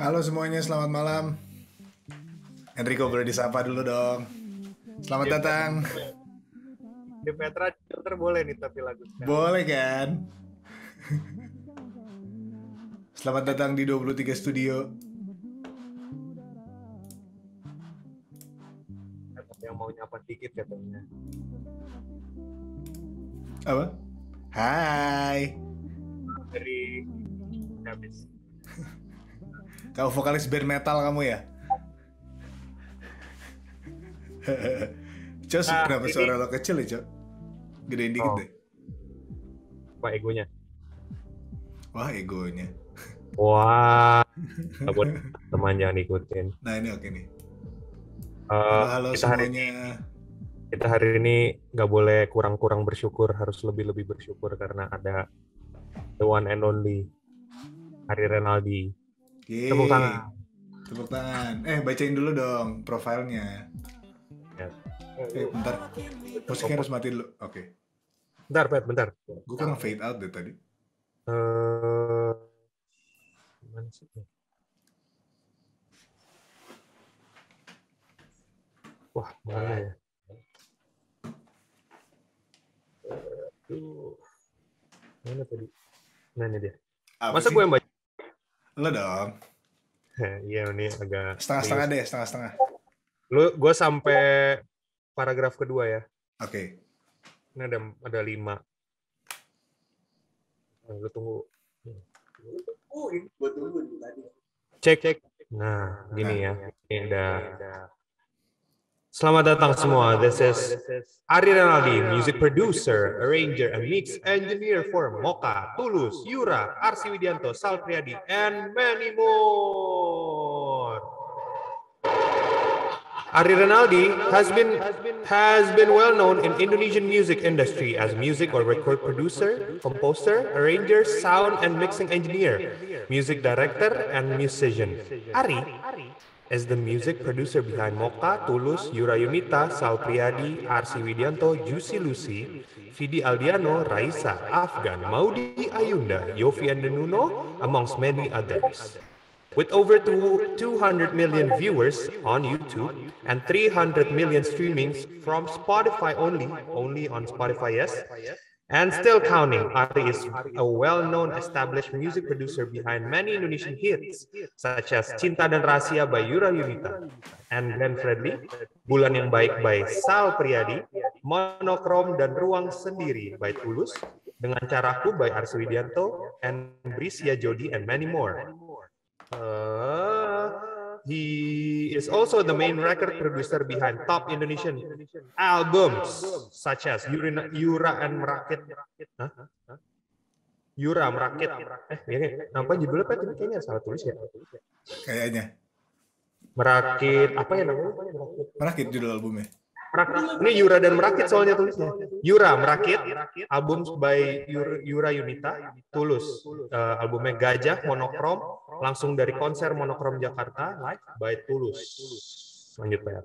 Halo semuanya, selamat malam. Enrico boleh disapa dulu dong. Selamat di iya, datang. Di iya, Petra filter boleh nih tapi lagu sekarang. Boleh kan? Selamat datang di 23 Studio. Yang mau nyapa dikit katanya. Apa? Hai. Dari habis. Kau vokalis band metal kamu ya? Cok, nah, kenapa ini... suara lo kecil ya, Cok? Gedein dikit oh. deh. Wah, egonya. Wah, egonya. Wah. Wow. teman jangan ikutin. Nah, ini oke nih. Uh, halo, halo semuanya. Hari kita hari ini nggak boleh kurang-kurang bersyukur, harus lebih-lebih bersyukur karena ada the one and only Hari Renaldi. Yeay. Tepuk tangan. Tepuk tangan. Eh bacain dulu dong profilnya. Ya. Eh bentar. Musiknya harus mati dulu. Oke. Okay. Bentar, Pat, bentar. Gue kurang fade out deh tadi. uh, gimana sih? Wah, mana ya? itu mana tadi? mana dia. Apa Masa sih? gue yang baca? Lo dong. Iya ini agak setengah-setengah deh, setengah-setengah. lo gue sampai paragraf kedua ya. Oke. Okay. Ini ada ada lima. Nah, lo tunggu. Oh, cek cek. Nah, gini nah, ya. Ini ada, ada Selamat datang semua. This is Ari Renaldi, music producer, arranger, and mix engineer for Moka, Tulus, Yura, Arsi Widianto, Sal Priadi, and many more. Ari Renaldi has been has been well known in Indonesian music industry as music or record producer, composer, arranger, sound and mixing engineer, music director, and musician. Ari as the music producer behind Mocha, Tulus, Yura Yunita, Sal Priadi, Arsi Widianto, Juicy Lucy, Fidi Aldiano, Raisa, Afgan, Maudi Ayunda, Yovian Denuno, amongst many others. With over 200 million viewers on YouTube and 300 million streamings from Spotify only, only on Spotify, yes, and still counting. Ari is a well-known established music producer behind many Indonesian hits such as Cinta dan Rahasia by Yura Yunita and Glenn Fredly, Bulan yang Baik by Sal Priyadi, Monokrom dan Ruang Sendiri by Tulus, Dengan Caraku by Widianto, and Brisia Jodi and many more. Uh, he is also the main record producer behind top Indonesian albums such as Yura, Yura and Merakit. Huh? Yura Merakit. Eh, ini iya, iya. nampak judulnya ini kayaknya salah tulis ya. Kayaknya. Merakit apa ya namanya? Merakit judul albumnya. Ini Yura dan Merakit soalnya tulisnya. Yura Merakit, album by Yura, Yunita, Tulus. Uh, albumnya Gajah Monokrom, langsung dari konser Monokrom Jakarta, live by Tulus. Lanjut Pak.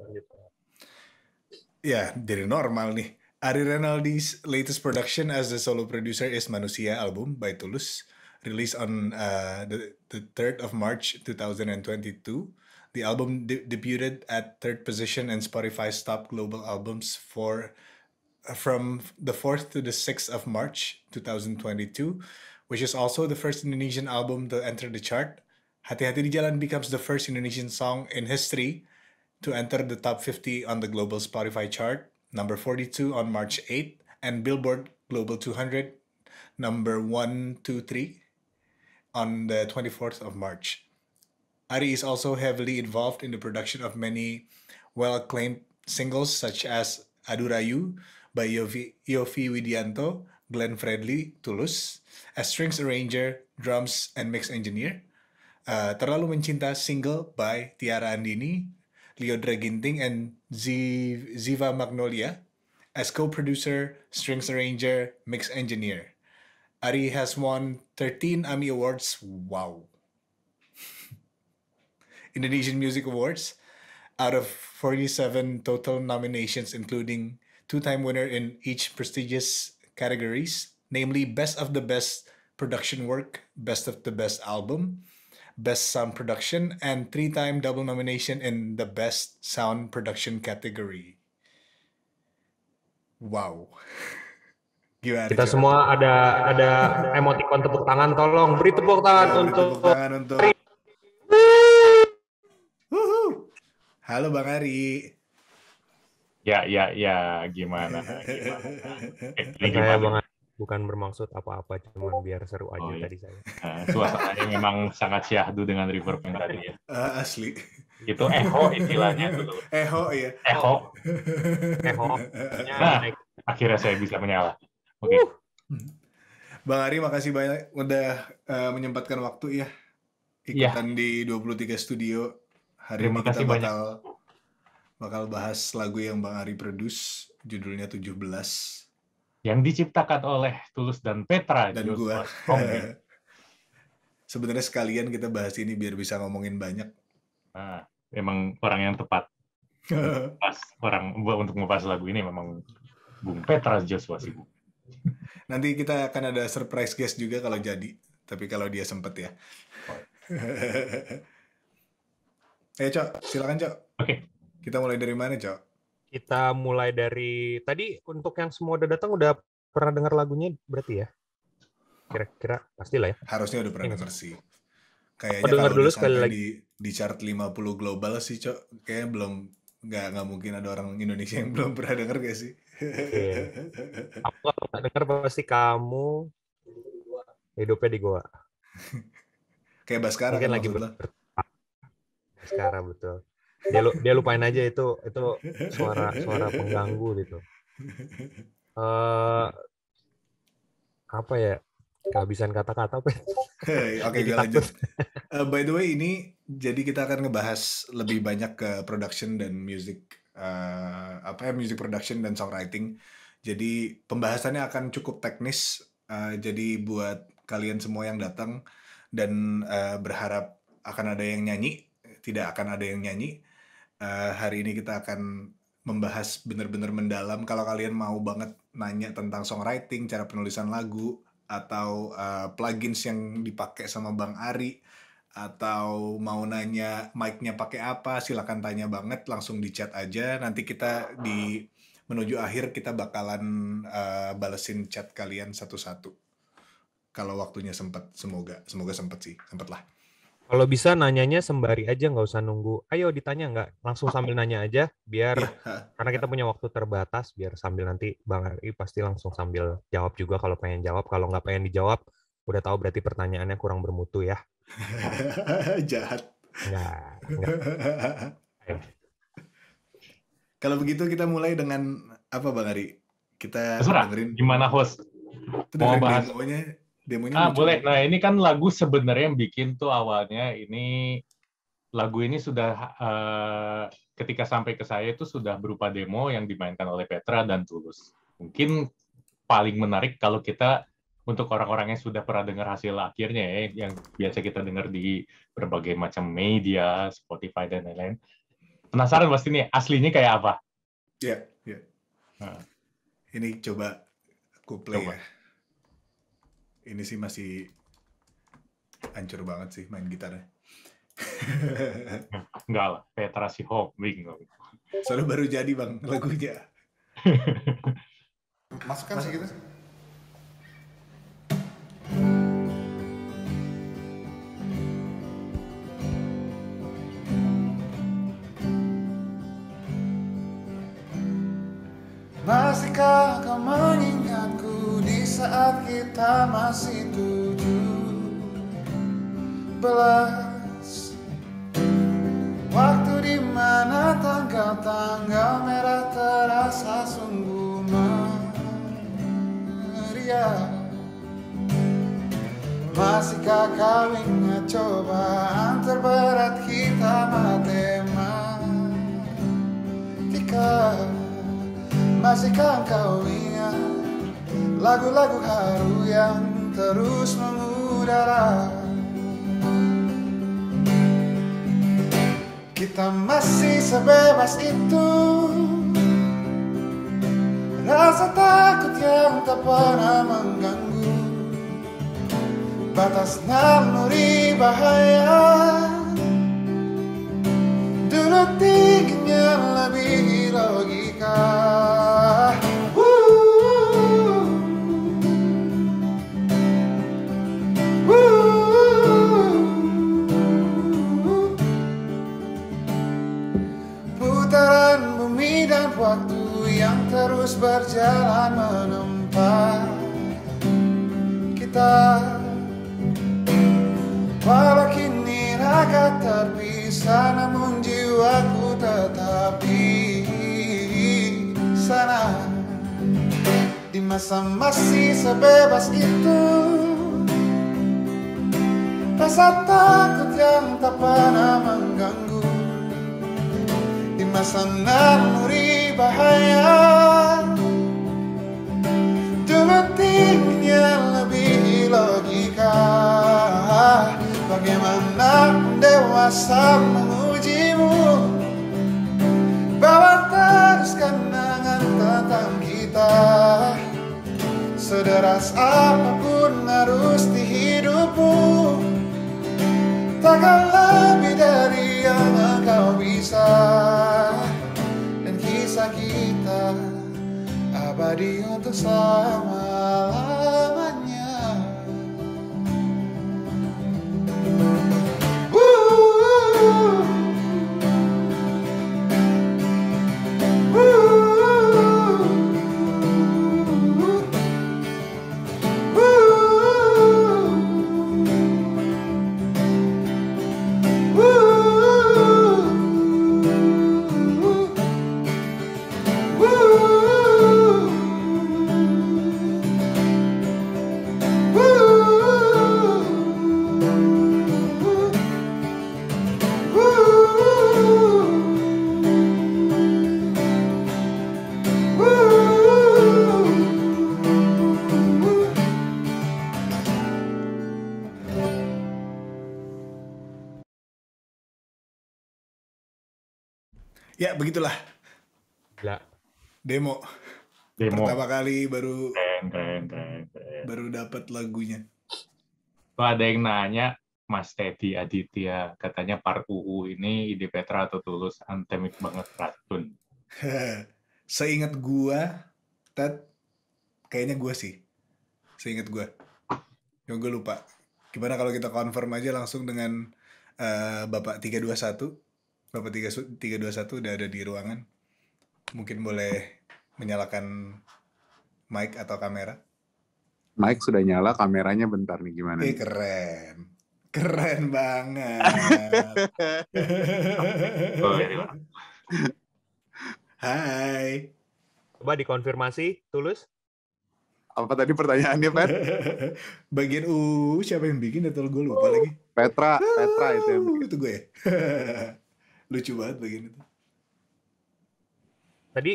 Ya, dari normal nih. Ari Renaldi's latest production as the solo producer is Manusia album by Tulus, released on uh, the, the 3rd of March 2022. The album de- debuted at third position in Spotify's top global albums for uh, from the 4th to the 6th of March 2022, which is also the first Indonesian album to enter the chart. Hati Hati di Jalan becomes the first Indonesian song in history to enter the top 50 on the global Spotify chart, number 42 on March 8th, and Billboard Global 200, number 123 on the 24th of March. Ari is also heavily involved in the production of many well-acclaimed singles such as Adurayu by Yofi, Yofi Widianto, Glenn Fredly, Tulus, as strings arranger, drums, and mix engineer. Uh, Terlalu Mencinta single by Tiara Andini, Leodra Ginting, and Ziva Magnolia as co-producer, strings arranger, mix engineer. Ari has won 13 Emmy Awards. Wow. Indonesian Music Awards out of 47 total nominations, including two-time winner in each prestigious categories, namely Best of the Best Production Work, Best of the Best Album, Best Sound Production, and three-time double nomination in the Best Sound Production category. Wow. Gimana kita semua ada ada emoticon tepuk tangan tolong beri tepuk tangan ya, untuk, tepuk tangan untuk Halo Bang Ari. Ya, ya, ya, gimana? gimana? Eh, gimana? Bang bukan bermaksud apa-apa, cuma oh. biar seru aja oh, iya. tadi saya. Uh, suasananya memang sangat syahdu dengan river Riverbank tadi ya. Uh, asli. Itu echo istilahnya tuh. Echo ya. Echo. Echo. Nah, akhirnya saya bisa menyala. Oke. Okay. Uh. Bang Ari, makasih banyak udah uh, menyempatkan waktu ya iya. ikutan yeah. di 23 Studio hari Terima ini kita bakal banyak. bakal bahas lagu yang Bang Ari produce, judulnya 17. Yang diciptakan oleh Tulus dan Petra. Dan gua. Sebenarnya sekalian kita bahas ini biar bisa ngomongin banyak. Nah, emang orang yang tepat. Pas orang untuk membahas lagu ini memang Bung Petra Joshua sih. Nanti kita akan ada surprise guest juga kalau jadi. Tapi kalau dia sempet ya. Oh. Eh, Cok, silakan, Cok. Oke. Okay. Kita mulai dari mana, Cok? Kita mulai dari tadi untuk yang semua udah datang udah pernah dengar lagunya berarti ya? Kira-kira pastilah ya. Harusnya udah pernah dengar sih. Kayaknya dengar dulu sekali lagi di, di chart 50 global sih, Cok. Kayaknya belum nggak nggak mungkin ada orang Indonesia yang belum pernah dengar gak sih? Okay. Aku nggak dengar pasti kamu hidupnya di gua. Kayak Baskara Mungkin kan lagi ber- sekarang betul. Dia dia lupain aja itu itu suara suara pengganggu gitu. Uh, apa ya? kehabisan kata-kata ya? Oke, okay, lanjut. Uh, by the way, ini jadi kita akan ngebahas lebih banyak ke production dan music uh, apa ya music production dan songwriting. Jadi pembahasannya akan cukup teknis. Uh, jadi buat kalian semua yang datang dan uh, berharap akan ada yang nyanyi tidak akan ada yang nyanyi. Uh, hari ini kita akan membahas benar-benar mendalam. Kalau kalian mau banget nanya tentang songwriting, cara penulisan lagu, atau uh, plugins yang dipakai sama Bang Ari, atau mau nanya mic-nya pakai apa, silahkan tanya banget, langsung di chat aja. Nanti kita di menuju akhir kita bakalan uh, balesin chat kalian satu-satu. Kalau waktunya sempat, semoga, semoga sempat sih, sempat lah. Kalau bisa nanyanya sembari aja nggak usah nunggu. Ayo ditanya nggak? Langsung sambil nanya aja biar iya. karena kita punya waktu terbatas biar sambil nanti Bang Ari pasti langsung sambil jawab juga kalau pengen jawab. Kalau nggak pengen dijawab udah tahu berarti pertanyaannya kurang bermutu ya. Jahat. kalau begitu kita mulai dengan apa Bang Ari? Kita Terserah. dengerin gimana host? Kita mau bahas demonya ini ah, boleh. Nah, ini kan lagu sebenarnya yang bikin tuh awalnya ini lagu ini sudah uh, ketika sampai ke saya itu sudah berupa demo yang dimainkan oleh Petra dan Tulus. Mungkin paling menarik kalau kita untuk orang-orang yang sudah pernah dengar hasil akhirnya ya, yang biasa kita dengar di berbagai macam media, Spotify dan lain-lain. Penasaran pasti nih aslinya kayak apa? Iya, yeah, iya. Yeah. Nah. Ini coba aku play coba. ya ini sih masih hancur banget sih main gitarnya. Enggak lah, Petra si Hobbing. Gitu. Soalnya baru jadi bang lagunya. Masukkan sih gitu. Masihkah kau saat kita masih tujuh belas Waktu di mana tangga tanggal merah terasa sungguh meriah Masihkah kau ingat cobaan terberat kita matematika Masihkah kau ingat Lagu-lagu haru yang terus mengudara Kita masih sebebas itu Rasa takut yang tak pernah mengganggu Batas naluri bahaya Dulu tingginya lebih logika terus berjalan menempa kita Walau kini raga terpisah namun jiwaku tetap di sana Di masa masih sebebas itu Rasa takut yang tak pernah mengganggu senang sangat muri bahaya Detiknya lebih logika Bagaimana dewasa mengujimu, bahwa terus kenangan tentang kita Sederas apapun harus dihidupu. Takkan lebih dari yang engkau bisa Dan kisah kita abadi untuk selama begitulah. Gila. Demo. Demo. Pertama kali baru keren, keren, keren, keren. baru dapat lagunya. Tuh ada yang nanya, Mas Teddy Aditya, katanya Park UU ini ide Petra atau Tulus antemik banget racun. Seingat gua, Ted, kayaknya gua sih. Seingat gua. Yang gua lupa. Gimana kalau kita konfirm aja langsung dengan uh, Bapak 321? Bapak dua 321 udah ada di ruangan. Mungkin boleh menyalakan mic atau kamera. Mic sudah nyala, kameranya bentar nih gimana? Eh, keren. Keren banget. Hai. Coba dikonfirmasi, Tulus. Apa tadi pertanyaannya, Pet? Bagian U, siapa yang bikin atau gue lupa uh, lagi? Petra, Petra itu yang uh, bikin. Itu gue ya? lucu banget bagian itu tadi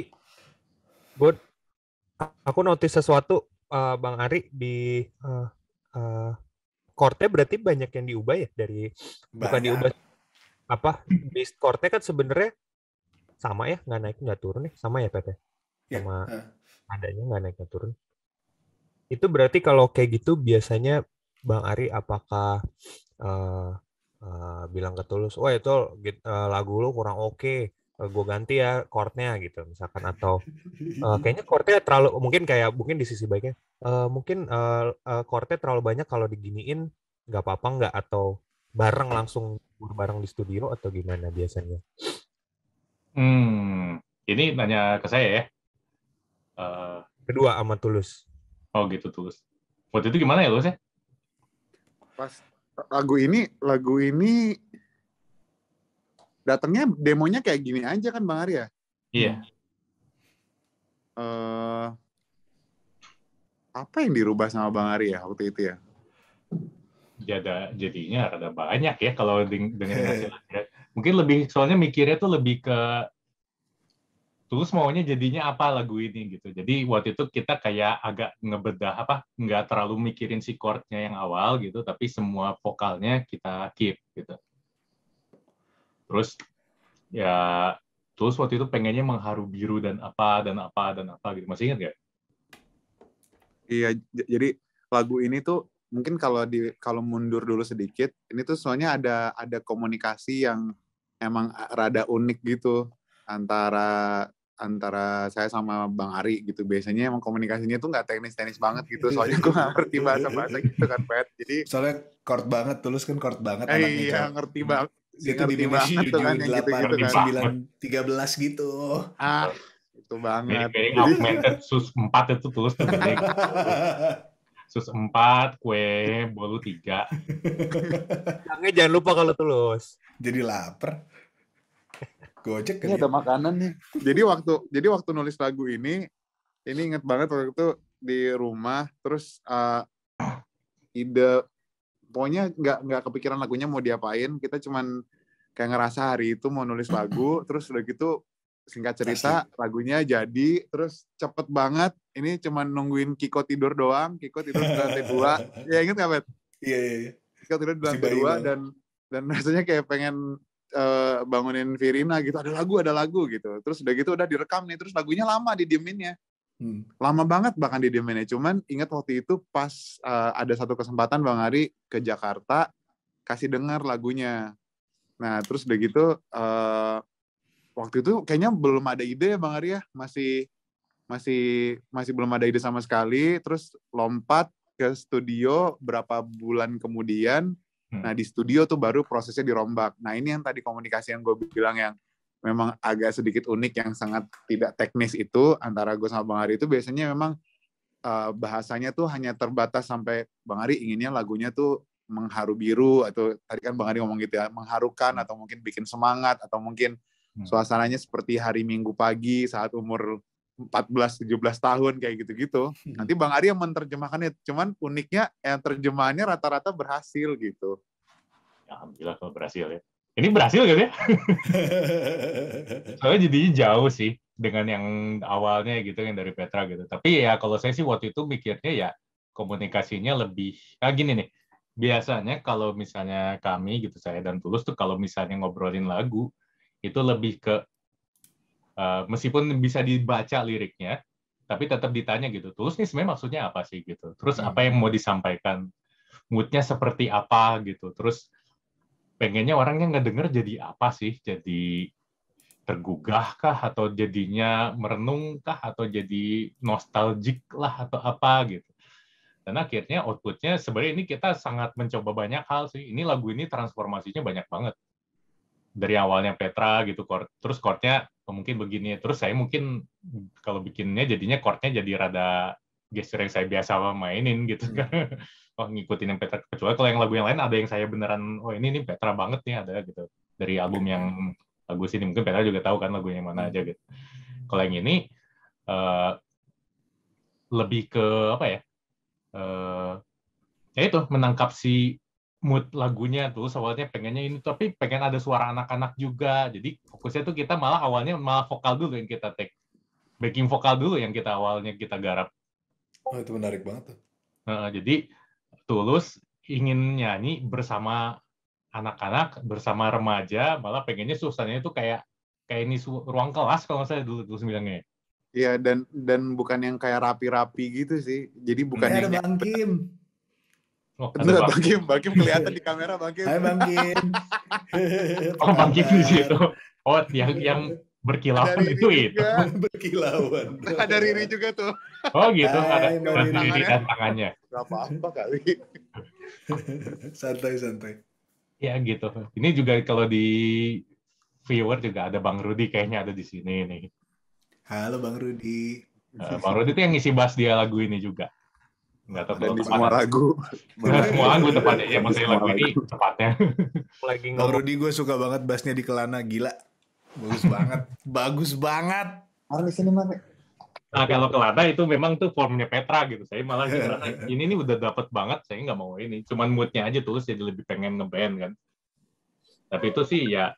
gue aku notice sesuatu uh, bang Ari di uh, eh, uh, eh, korte berarti banyak yang diubah ya dari banyak. bukan diubah apa di korte kan sebenarnya sama ya nggak naik nggak turun nih ya, sama ya Pepe ya? ya, sama ya. adanya nggak naik nggak turun itu berarti kalau kayak gitu biasanya Bang Ari apakah uh, Eh, bilang ke Tulus, wah itu uh, lagu lu kurang oke, okay. uh, eh, gue ganti ya chordnya gitu misalkan atau uh, kayaknya chordnya terlalu mungkin kayak mungkin di sisi baiknya uh, mungkin uh, uh, chordnya terlalu banyak kalau diginiin nggak apa-apa nggak atau bareng langsung bareng di studio atau gimana biasanya? Hmm, ini nanya ke saya ya. Uh, Kedua sama Tulus. Oh gitu Tulus. Waktu itu gimana ya Tulus ya? Pas lagu ini lagu ini datangnya demonya kayak gini aja kan Bang Arya? Iya. Uh, apa yang dirubah sama Bang Arya waktu itu ya? Jadi jadinya ada banyak ya kalau dengan hasil Mungkin lebih soalnya mikirnya tuh lebih ke Terus maunya jadinya apa lagu ini gitu. Jadi waktu itu kita kayak agak ngebedah apa nggak terlalu mikirin si chordnya yang awal gitu, tapi semua vokalnya kita keep gitu. Terus ya terus waktu itu pengennya mengharu biru dan apa dan apa dan apa gitu. Masih ingat gak? Iya, jadi lagu ini tuh mungkin kalau di kalau mundur dulu sedikit, ini tuh soalnya ada ada komunikasi yang emang rada unik gitu antara antara saya sama Bang Ari gitu biasanya emang komunikasinya tuh nggak teknis-teknis banget gitu soalnya gue nggak ngerti bahasa-bahasa gitu kan Pet jadi soalnya kort banget tulus kan kort banget eh, iya kan. ngerti hmm. banget gitu di Indonesia tuh kan yang gitu gitu kan sembilan tiga belas gitu ah itu banget jadi augmented sus empat itu tulus tuh sus empat kue bolu tiga jangan lupa kalau tulus jadi lapar Gojek kan? Ini ya? ada makanan nih. Jadi waktu jadi waktu nulis lagu ini ini inget banget waktu itu di rumah terus uh, ide pokoknya nggak nggak kepikiran lagunya mau diapain kita cuman kayak ngerasa hari itu mau nulis lagu terus udah gitu singkat cerita lagunya jadi terus cepet banget ini cuman nungguin Kiko tidur doang Kiko tidur di lantai dua ya inget nggak Bet? Iya, iya iya. Kiko tidur di lantai dua dan dan rasanya kayak pengen Eh, bangunin Virina gitu ada lagu ada lagu gitu terus udah gitu udah direkam nih terus lagunya lama didieminnya hmm. lama banget bahkan didieminnya cuman ingat waktu itu pas uh, ada satu kesempatan Bang Ari ke Jakarta kasih dengar lagunya nah terus udah gitu uh, waktu itu kayaknya belum ada ide ya Bang Ari ya masih masih masih belum ada ide sama sekali terus lompat ke studio berapa bulan kemudian Hmm. Nah di studio tuh baru prosesnya dirombak. Nah ini yang tadi komunikasi yang gue bilang yang memang agak sedikit unik yang sangat tidak teknis itu antara gue sama Bang Ari itu biasanya memang uh, bahasanya tuh hanya terbatas sampai Bang Ari inginnya lagunya tuh mengharu biru atau tadi kan Bang Ari ngomong gitu ya mengharukan hmm. atau mungkin bikin semangat atau mungkin hmm. suasananya seperti hari Minggu pagi saat umur 14 17 tahun kayak gitu-gitu. Hmm. Nanti Bang Ari yang menerjemahkannya. Cuman uniknya yang eh, terjemahannya rata-rata berhasil gitu. Ya, alhamdulillah kalau berhasil ya. Ini berhasil gitu ya? Soalnya jadinya jauh sih dengan yang awalnya gitu yang dari Petra gitu. Tapi ya kalau saya sih waktu itu mikirnya ya komunikasinya lebih nah gini nih. Biasanya kalau misalnya kami gitu saya dan Tulus tuh kalau misalnya ngobrolin lagu itu lebih ke Eh, meskipun bisa dibaca liriknya, tapi tetap ditanya gitu. Tulus nih sebenarnya maksudnya apa sih gitu. Terus hmm. apa yang mau disampaikan? Moodnya seperti apa gitu. Terus pengennya orangnya ngedenger jadi apa sih? Jadi tergugahkah atau jadinya merenungkah atau jadi nostalgic lah atau apa gitu. Dan akhirnya outputnya sebenarnya ini kita sangat mencoba banyak hal sih. Ini lagu ini transformasinya banyak banget. Dari awalnya Petra gitu, chord, terus chordnya mungkin begini terus saya mungkin kalau bikinnya jadinya chordnya jadi rada gesture yang saya biasa mainin gitu hmm. kan oh ngikutin yang Petra kecuali kalau yang lagu yang lain ada yang saya beneran oh ini ini Petra banget nih ada gitu dari album yang hmm. lagu sini mungkin Petra juga tahu kan lagunya yang mana aja hmm. gitu kalau yang ini uh, lebih ke apa ya uh, ya itu menangkap si mood lagunya tuh soalnya pengennya ini tapi pengen ada suara anak-anak juga jadi fokusnya tuh kita malah awalnya malah vokal dulu yang kita take backing vokal dulu yang kita awalnya kita garap oh itu menarik banget tuh nah, jadi tulus ingin nyanyi bersama anak-anak bersama remaja malah pengennya suasananya itu kayak kayak ini ruang kelas kalau saya dulu dulu bilangnya Iya dan dan bukan yang kayak rapi-rapi gitu sih. Jadi bukan ya, yang ada Bang Oh, Bener, Bang Kim. Bang Kim kelihatan di kamera, Bang Kim. Hai, Bang Kim. oh, Bang Kim di situ. Oh, yang yang berkilauan itu itu. Berkilauan. Ada Riri juga tuh. Oh, gitu. Hai, ada Riri tangannya. dan tangannya. Gak apa-apa kali. Santai-santai. ya, gitu. Ini juga kalau di viewer juga ada Bang Rudi kayaknya ada di sini nih. Halo Bang Rudi. Eh, Bang Rudi itu yang ngisi bass dia lagu ini juga nggak tahu dan di semua lagu semua ragu tepatnya ya maksudnya lagu ini tepatnya lagi ngomong Rudy gue suka banget bassnya di Kelana gila bagus banget bagus banget harus di sini mana Nah kalau Kelana itu memang tuh formnya Petra gitu. Saya malah ini ini udah dapet banget. Saya nggak mau ini. Cuman moodnya aja tulus jadi lebih pengen ngeband kan. Tapi itu sih ya.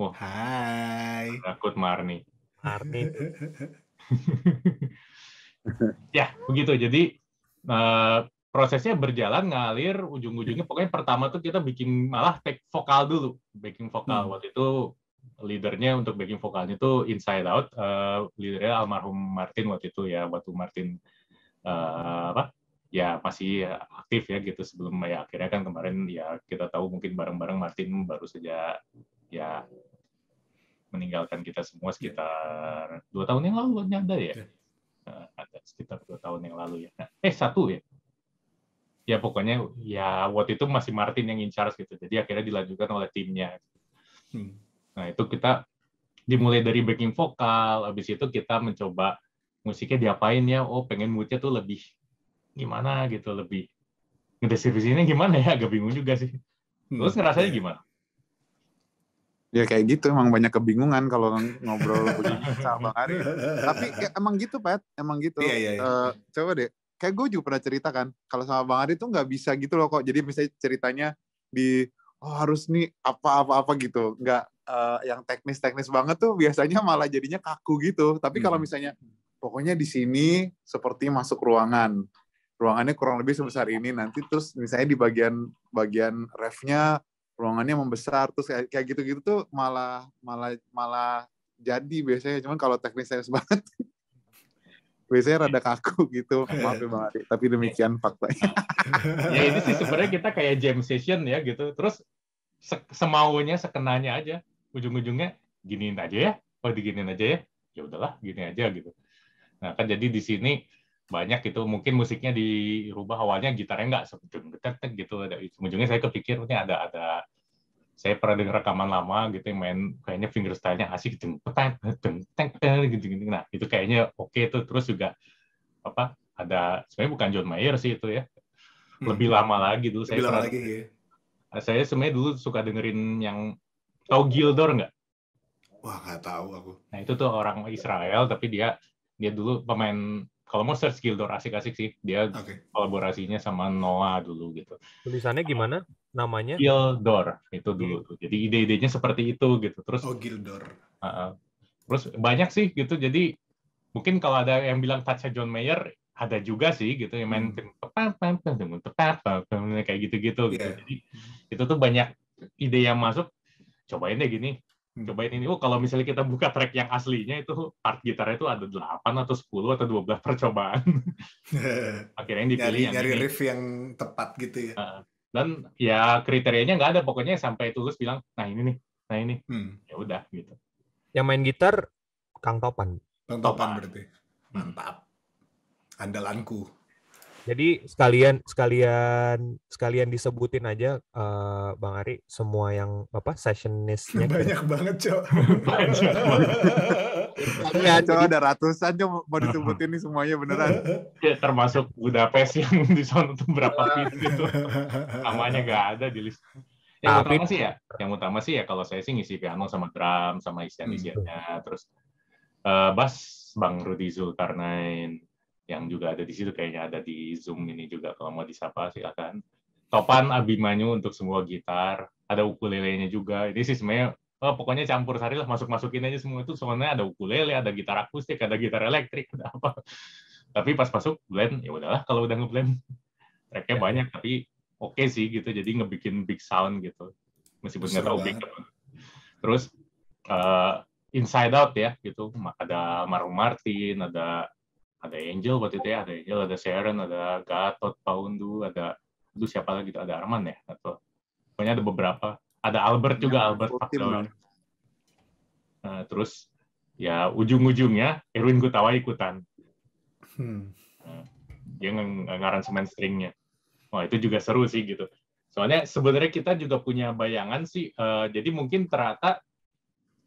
Wah. Hai. Takut Marni. Marni. ya begitu. Jadi Eh, prosesnya berjalan ngalir ujung-ujungnya hmm. pokoknya pertama tuh kita bikin malah take vokal dulu backing vokal hmm. waktu itu leadernya untuk backing vokalnya itu Inside Out uh, leadernya almarhum Martin waktu itu ya waktu Martin uh, apa ya masih aktif ya gitu sebelum ya akhirnya kan kemarin ya kita tahu mungkin bareng-bareng Martin baru saja ya meninggalkan kita semua sekitar dua tahun yang lalu nyadar ya, ya. Eh, ada sekitar dua tahun yang lalu ya. Nah, eh satu ya. Ya pokoknya ya waktu itu masih Martin yang in charge gitu. Jadi akhirnya dilanjutkan oleh timnya. Hmm. Nah itu kita dimulai dari backing vokal, habis itu kita mencoba musiknya diapain ya, oh pengen moodnya tuh lebih gimana gitu, lebih ngedeskripsinya gimana ya, agak bingung juga sih. Hmm. Terus ngerasanya gimana? Ya kayak gitu emang banyak kebingungan kalau ngobrol punya sama Bang Ari. Tapi ya, emang gitu Pak, emang gitu. Iya, iya, iya. Uh, coba deh, kayak gue juga pernah cerita kan, kalau sama Bang Ari tuh nggak bisa gitu loh kok. Jadi misalnya ceritanya di oh harus nih apa-apa-apa gitu, nggak uh, yang teknis-teknis banget tuh biasanya malah jadinya kaku gitu. Tapi kalau hmm. misalnya pokoknya di sini seperti masuk ruangan, ruangannya kurang lebih sebesar ini nanti terus misalnya di bagian bagian refnya ruangannya membesar terus kayak, kayak gitu-gitu tuh malah malah malah jadi biasanya cuman kalau teknis saya banget biasanya rada kaku gitu maaf ya bang tapi demikian faktanya ya ini sih sebenarnya kita kayak jam session ya gitu terus semaunya sekenanya aja ujung-ujungnya giniin aja ya oh diginiin aja ya ya udahlah gini aja gitu nah kan jadi di sini banyak gitu mungkin musiknya dirubah awalnya gitarnya nggak sebetulnya tetek gitu ada ujungnya saya kepikir ini ada ada saya pernah dengar rekaman lama gitu yang main kayaknya fingerstyle-nya asik deng deng gitu gitu nah itu kayaknya oke okay tuh terus juga apa ada sebenarnya bukan John Mayer sih itu ya hmm. lebih lama lagi dulu lebih saya lama lagi, ya. saya sebenarnya dulu suka dengerin yang tau Gildor nggak wah nggak tahu aku nah itu tuh orang Israel tapi dia dia dulu pemain kalau mau search Gildor asik-asik sih dia okay. kolaborasinya sama Noah dulu gitu. Tulisannya gimana? Namanya? Gildor itu dulu. Tuh. Jadi ide-idenya seperti itu gitu. Terus Oh Gildor. Uh, terus banyak sih gitu. Jadi mungkin kalau ada yang bilang touchnya John Mayer ada juga sih gitu yang main kayak gitu-gitu gitu. Iya. Jadi itu tuh banyak ide yang masuk. Cobain deh gini hmm. cobain ini oh kalau misalnya kita buka track yang aslinya itu part gitarnya itu ada 8 atau 10 atau 12 percobaan akhirnya yang dipilih nyari, yang nyari ini. riff yang tepat gitu ya dan ya kriterianya nggak ada pokoknya sampai tulus bilang nah ini nih nah ini hmm. ya udah gitu yang main gitar Kang Topan Kang Topan, Topan berarti hmm. mantap andalanku jadi sekalian sekalian sekalian disebutin aja uh, Bang Ari semua yang apa sessionistnya banyak banget iya, cok. banyak banget. cok ada ratusan cok mau disebutin nih semuanya beneran. Ya, termasuk Budapest yang di sana tuh berapa iya. pintu itu namanya gak ada di list. Yang Tapi, utama sih ya, yang utama sih ya kalau saya sih ngisi piano sama drum sama hmm. isian isiannya terus uh, bass Bang Rudi Zulkarnain yang juga ada di situ kayaknya ada di Zoom ini juga kalau mau disapa silakan. Topan Abimanyu untuk semua gitar, ada ukulelenya juga. Ini sih sebenarnya oh, pokoknya campur sari lah masuk-masukin aja semua itu sebenarnya ada ukulele, ada gitar akustik, ada gitar elektrik, ada apa. Tapi pas masuk blend ya udahlah kalau udah ngeblend tracknya ya. banyak tapi oke okay sih gitu jadi ngebikin big sound gitu meskipun nggak tahu big terus uh, inside out ya gitu ada Maru Martin ada ada Angel waktu itu ya, ada Angel, ada Sharon, ada Gatot, Paundu, ada itu siapa lagi itu ada Arman ya atau pokoknya ada beberapa, ada Albert juga ya, Albert Faktor. Nah, terus ya ujung-ujungnya Erwin Gutawa ikutan. Hmm. Nah, dia ng semen stringnya. Wah itu juga seru sih gitu. Soalnya sebenarnya kita juga punya bayangan sih, uh, jadi mungkin ternyata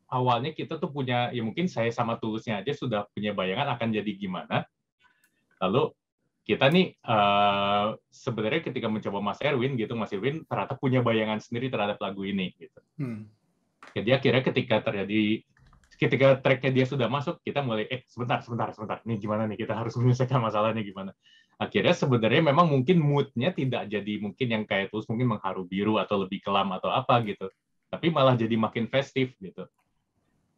awalnya kita tuh punya ya mungkin saya sama tulusnya aja sudah punya bayangan akan jadi gimana lalu kita nih uh, sebenarnya ketika mencoba Mas Erwin gitu Mas Erwin ternyata punya bayangan sendiri terhadap lagu ini gitu hmm. jadi akhirnya ketika terjadi ketika tracknya dia sudah masuk kita mulai eh sebentar sebentar sebentar ini gimana nih kita harus menyelesaikan masalahnya gimana akhirnya sebenarnya memang mungkin moodnya tidak jadi mungkin yang kayak terus mungkin mengharu biru atau lebih kelam atau apa gitu tapi malah jadi makin festif gitu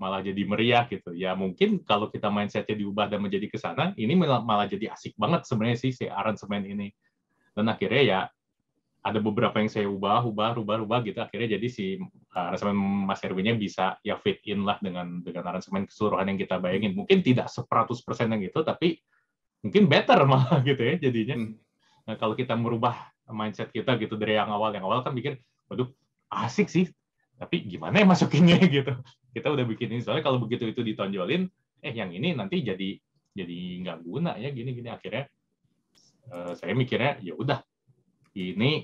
malah jadi meriah gitu. Ya mungkin kalau kita mindsetnya diubah dan menjadi ke sana, ini malah jadi asik banget sebenarnya sih si aransemen ini. Dan akhirnya ya ada beberapa yang saya ubah, ubah, ubah, ubah gitu. Akhirnya jadi si eh, aransemen Mas Erwinnya bisa ya fit in lah dengan dengan aransemen keseluruhan yang kita bayangin. Mungkin tidak persen yang gitu tapi mungkin better malah gitu ya jadinya. Hmm. Nah, kalau kita merubah mindset kita gitu dari yang awal, yang awal kan mikir, waduh asik sih, tapi gimana ya masukinnya gitu kita udah bikin ini soalnya kalau begitu itu ditonjolin eh yang ini nanti jadi jadi nggak guna ya gini-gini akhirnya uh, saya mikirnya ya udah ini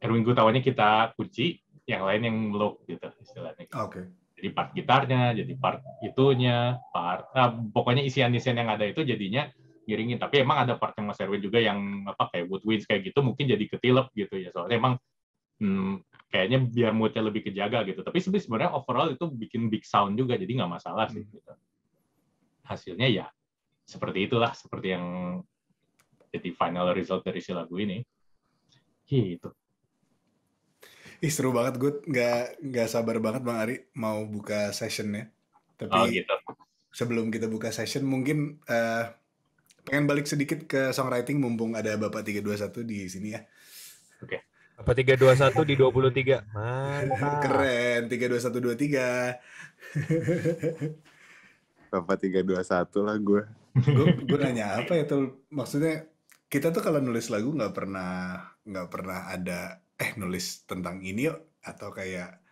Erwin Gutawanya kita kunci yang lain yang lock gitu istilahnya gitu. Okay. jadi part gitarnya jadi part itunya part nah, pokoknya isian-isian yang ada itu jadinya giringin tapi emang ada part yang Mas Erwin juga yang apa kayak woodwinds kayak gitu mungkin jadi ketilep gitu ya soalnya emang hmm, kayaknya biar moodnya lebih kejaga gitu. Tapi sebenarnya overall itu bikin big sound juga, jadi nggak masalah sih. Hmm. Gitu. Hasilnya ya seperti itulah, seperti yang jadi final result dari si lagu ini. Gitu. Ih seru banget, gue nggak nggak sabar banget Bang Ari mau buka sessionnya. Tapi oh, gitu. sebelum kita buka session, mungkin uh, pengen balik sedikit ke songwriting mumpung ada Bapak 321 di sini ya. Oke. Okay apa tiga dua satu di dua puluh tiga, Keren, tiga dua dua satu tiga Apa tiga dua satu lah gue. Gue nanya apa ya tuh? Maksudnya kita tuh kalau nulis lagu nggak pernah nggak pernah ada eh nulis tentang ini yuk atau kayak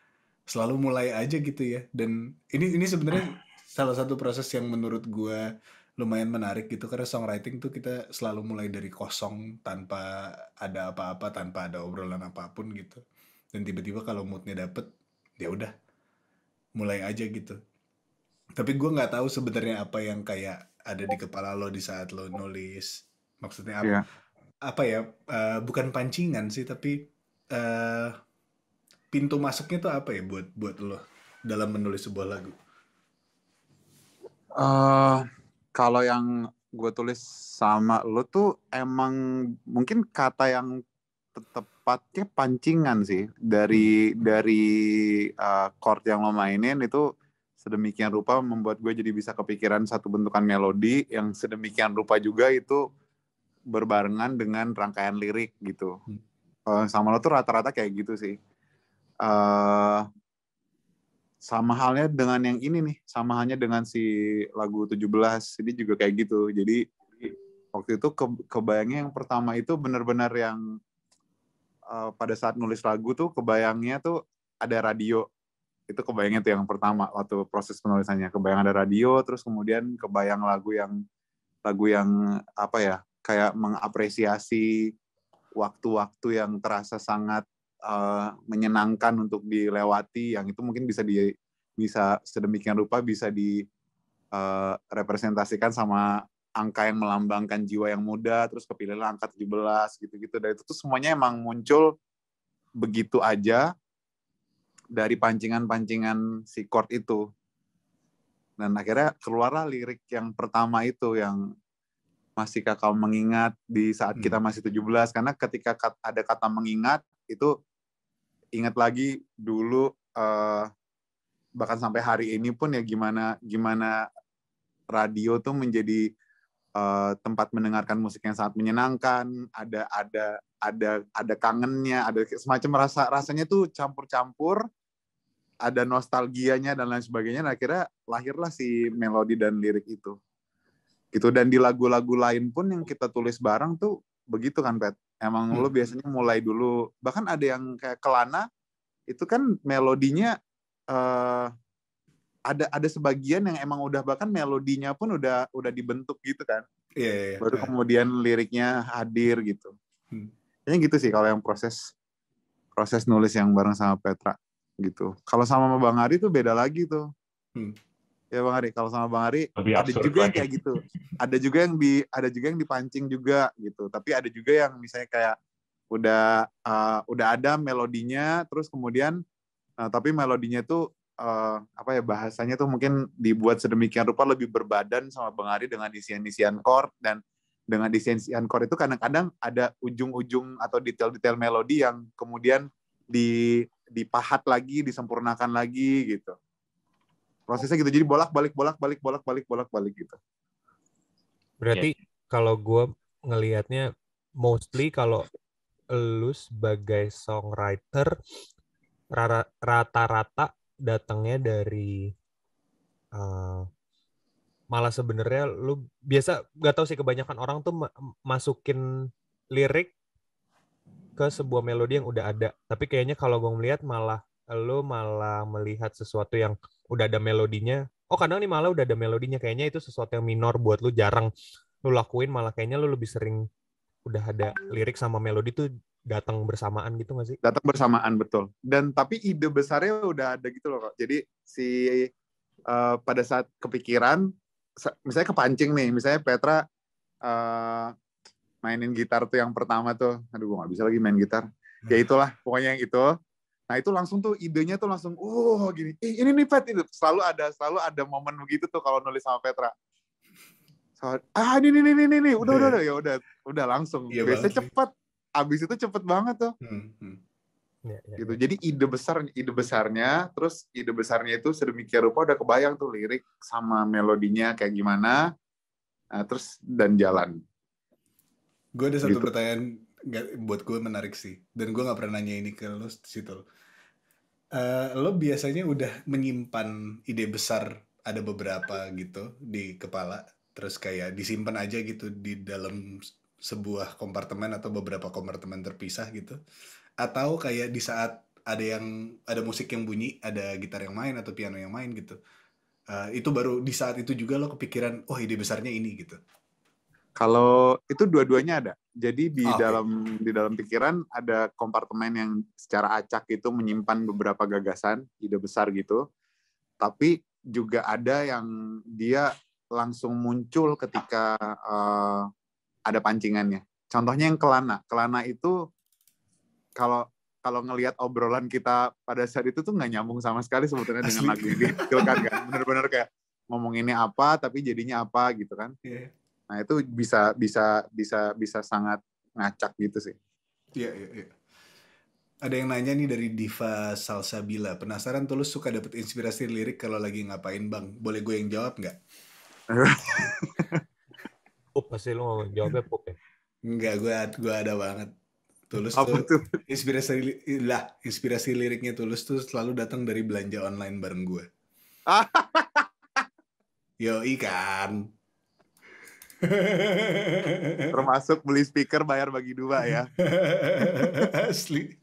selalu mulai aja gitu ya. Dan ini ini sebenarnya salah satu proses yang menurut gue lumayan menarik gitu karena songwriting tuh kita selalu mulai dari kosong tanpa ada apa-apa tanpa ada obrolan apapun gitu dan tiba-tiba kalau moodnya dapet ya udah mulai aja gitu tapi gue nggak tahu sebenarnya apa yang kayak ada di kepala lo di saat lo nulis maksudnya apa iya. yeah. apa ya uh, bukan pancingan sih tapi uh, pintu masuknya tuh apa ya buat buat lo dalam menulis sebuah lagu uh kalau yang gue tulis sama lo tuh emang mungkin kata yang tepatnya pancingan sih dari hmm. dari uh, chord yang lo mainin itu sedemikian rupa membuat gue jadi bisa kepikiran satu bentukan melodi yang sedemikian rupa juga itu berbarengan dengan rangkaian lirik gitu. Uh, sama lo tuh rata-rata kayak gitu sih. Uh, sama halnya dengan yang ini nih, sama halnya dengan si lagu 17, ini juga kayak gitu. Jadi waktu itu ke, kebayangnya yang pertama itu benar-benar yang uh, pada saat nulis lagu tuh kebayangnya tuh ada radio. Itu kebayangnya tuh yang pertama waktu proses penulisannya. Kebayang ada radio, terus kemudian kebayang lagu yang lagu yang apa ya, kayak mengapresiasi waktu-waktu yang terasa sangat uh, menyenangkan untuk dilewati yang itu mungkin bisa di bisa sedemikian rupa bisa direpresentasikan eh, uh, sama angka yang melambangkan jiwa yang muda terus kepilihlah angka 17 gitu-gitu dan itu tuh semuanya emang muncul begitu aja dari pancingan-pancingan si chord itu dan akhirnya keluarlah lirik yang pertama itu yang masih kakak mengingat di saat hmm. kita masih 17 karena ketika ada kata mengingat itu ingat lagi dulu uh, bahkan sampai hari ini pun ya gimana gimana radio tuh menjadi uh, tempat mendengarkan musik yang sangat menyenangkan ada ada ada ada kangennya ada semacam rasa rasanya tuh campur-campur ada nostalgianya dan lain sebagainya nah, akhirnya lahirlah si melodi dan lirik itu gitu dan di lagu-lagu lain pun yang kita tulis bareng tuh begitu kan Pet Emang hmm. lo biasanya mulai dulu. Bahkan ada yang kayak Kelana itu kan melodinya uh, ada ada sebagian yang emang udah bahkan melodinya pun udah udah dibentuk gitu kan. Iya. Yeah, yeah, Baru iya. kemudian liriknya hadir gitu. Hmm. Kayaknya gitu sih kalau yang proses proses nulis yang bareng sama Petra gitu. Kalau sama Bang Ari tuh beda lagi tuh. Hmm ya Bang Ari. Kalau sama Bang Ari Lebih ada juga lagi. yang kayak gitu. Ada juga yang di ada juga yang dipancing juga gitu. Tapi ada juga yang misalnya kayak udah uh, udah ada melodinya terus kemudian uh, tapi melodinya tuh uh, apa ya bahasanya tuh mungkin dibuat sedemikian rupa lebih berbadan sama Bang Ari dengan isian-isian chord dan dengan isian-isian chord itu kadang-kadang ada ujung-ujung atau detail-detail melodi yang kemudian di dipahat lagi, disempurnakan lagi gitu prosesnya gitu jadi bolak balik bolak balik bolak balik bolak balik gitu berarti yeah. kalau gue ngelihatnya mostly kalau lu sebagai songwriter rata-rata datangnya dari uh, malah sebenarnya lu biasa gak tau sih kebanyakan orang tuh masukin lirik ke sebuah melodi yang udah ada tapi kayaknya kalau gue melihat malah lu malah melihat sesuatu yang udah ada melodinya oh kadang nih malah udah ada melodinya kayaknya itu sesuatu yang minor buat lu jarang lu lakuin malah kayaknya lu lebih sering udah ada lirik sama melodi tuh datang bersamaan gitu gak sih datang bersamaan betul dan tapi ide besarnya udah ada gitu loh kok jadi si uh, pada saat kepikiran misalnya kepancing nih misalnya Petra uh, mainin gitar tuh yang pertama tuh aduh gue gak bisa lagi main gitar ya hmm. itulah pokoknya yang itu Nah itu langsung tuh idenya tuh langsung, oh gini, eh, ini nih Pet, itu selalu ada selalu ada momen begitu tuh kalau nulis sama Petra. So, ah ini ini ini ini, udah udah udah ya udah udah langsung. Iya Biasanya cepat, abis itu cepet banget tuh. Hmm, hmm. Ya, ya, gitu. Jadi ide besar ide besarnya, terus ide besarnya itu sedemikian rupa udah kebayang tuh lirik sama melodinya kayak gimana, nah, terus dan jalan. Gue ada satu gitu. pertanyaan buat gue menarik sih, dan gue nggak pernah nanya ini ke lo situ uh, lo biasanya udah menyimpan ide besar ada beberapa gitu di kepala terus kayak disimpan aja gitu di dalam sebuah kompartemen atau beberapa kompartemen terpisah gitu atau kayak di saat ada yang ada musik yang bunyi ada gitar yang main atau piano yang main gitu uh, itu baru di saat itu juga lo kepikiran oh ide besarnya ini gitu kalau itu dua-duanya ada jadi di ah, okay. dalam di dalam pikiran ada kompartemen yang secara acak itu menyimpan beberapa gagasan, ide besar gitu. Tapi juga ada yang dia langsung muncul ketika uh, ada pancingannya. Contohnya yang kelana. Kelana itu kalau kalau ngelihat obrolan kita pada saat itu tuh nggak nyambung sama sekali sebetulnya dengan lagu ini. kan kan bener-bener kayak ngomong ini apa tapi jadinya apa gitu kan. Yeah. Nah itu bisa bisa bisa bisa sangat ngacak gitu sih. Iya iya. iya. Ada yang nanya nih dari Diva Salsabila. Penasaran tulus suka dapet inspirasi lirik kalau lagi ngapain bang? Boleh gue yang jawab nggak? oh pasti lu mau jawabnya pop ya? Enggak, gue gue ada banget. Tulus Apa tuh, tuh inspirasi lah inspirasi liriknya Tulus tuh selalu datang dari belanja online bareng gue. Yo ikan. Termasuk beli speaker bayar bagi dua ya. Asli.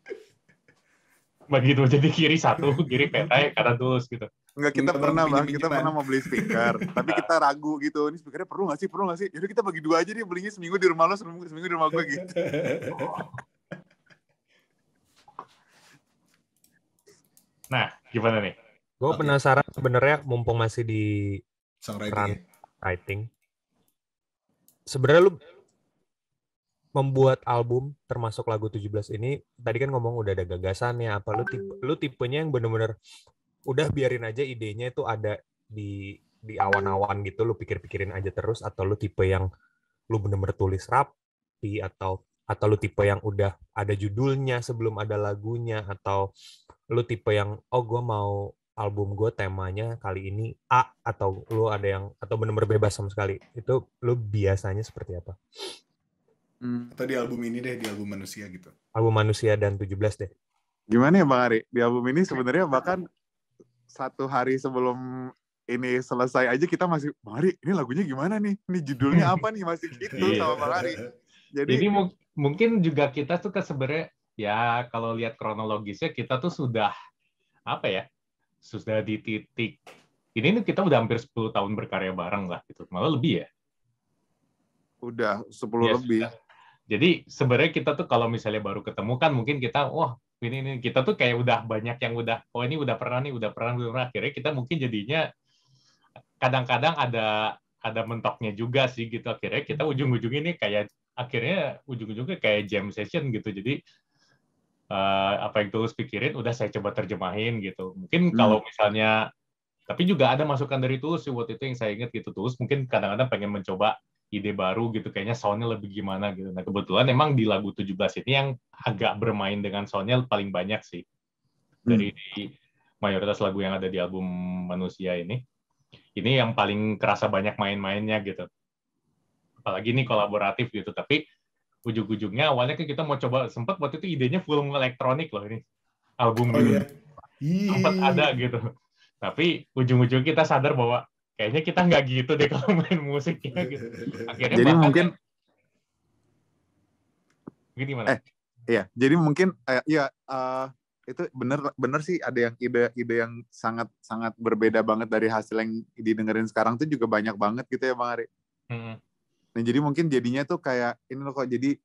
Bagi dua jadi kiri satu, kiri petai, kanan tulus gitu. Enggak kita pernah bang, kita pernah mau beli speaker, tapi kita ragu gitu. Ini speakernya perlu nggak sih, perlu nggak sih? Jadi kita bagi dua aja nih belinya seminggu di rumah lo, seminggu, di rumah gue gitu. Nah, gimana nih? Gue okay. penasaran sebenarnya mumpung masih di songwriting, writing, sebenarnya lu membuat album termasuk lagu 17 ini tadi kan ngomong udah ada gagasannya apa lu tipe lu tipenya yang bener-bener udah biarin aja idenya itu ada di di awan-awan gitu lu pikir-pikirin aja terus atau lu tipe yang lu bener-bener tulis rapi atau atau lu tipe yang udah ada judulnya sebelum ada lagunya atau lu tipe yang oh gue mau album gue temanya kali ini A atau lu ada yang atau benar-benar bebas sama sekali itu lu biasanya seperti apa hmm. atau di album ini deh di album manusia gitu album manusia dan 17 deh gimana ya bang Ari di album ini sebenarnya bahkan satu hari sebelum ini selesai aja kita masih bang Ari ini lagunya gimana nih ini judulnya apa nih masih gitu iya. sama bang Ari jadi, mu mungkin juga kita tuh sebenarnya ya kalau lihat kronologisnya kita tuh sudah apa ya sudah di titik ini ini kita udah hampir 10 tahun berkarya bareng lah gitu. Malah lebih ya. Udah 10 ya, lebih. Sudah. Jadi sebenarnya kita tuh kalau misalnya baru ketemu kan mungkin kita wah ini ini kita tuh kayak udah banyak yang udah oh ini udah pernah nih udah pernah udah pernah akhirnya kita mungkin jadinya kadang-kadang ada ada mentoknya juga sih gitu akhirnya kita ujung ujung ini kayak akhirnya ujung-ujungnya kayak jam session gitu jadi Eh, apa yang Tulus pikirin udah saya coba terjemahin gitu. Mungkin hmm. kalau misalnya tapi juga ada masukan dari Tulus sih waktu itu yang saya ingat gitu Tulus mungkin kadang-kadang pengen mencoba ide baru gitu kayaknya soundnya lebih gimana gitu. Nah kebetulan emang di lagu 17 ini yang agak bermain dengan soundnya paling banyak sih dari hmm. mayoritas lagu yang ada di album Manusia ini. Ini yang paling kerasa banyak main-mainnya gitu. Apalagi ini kolaboratif gitu tapi ujung-ujungnya awalnya kan kita mau coba sempat waktu itu idenya full elektronik loh ini album oh, Iya. Sempat ada gitu. Tapi ujung-ujung kita sadar bahwa kayaknya kita nggak gitu deh kalau main musik ya, gitu. Akhirnya jadi bahkan, mungkin gimana? Eh, iya, jadi mungkin eh, iya uh, itu bener bener sih ada yang ide-ide yang sangat sangat berbeda banget dari hasil yang didengerin sekarang tuh juga banyak banget gitu ya Bang Ari. Hmm Nah, jadi mungkin jadinya tuh kayak ini loh kok jadi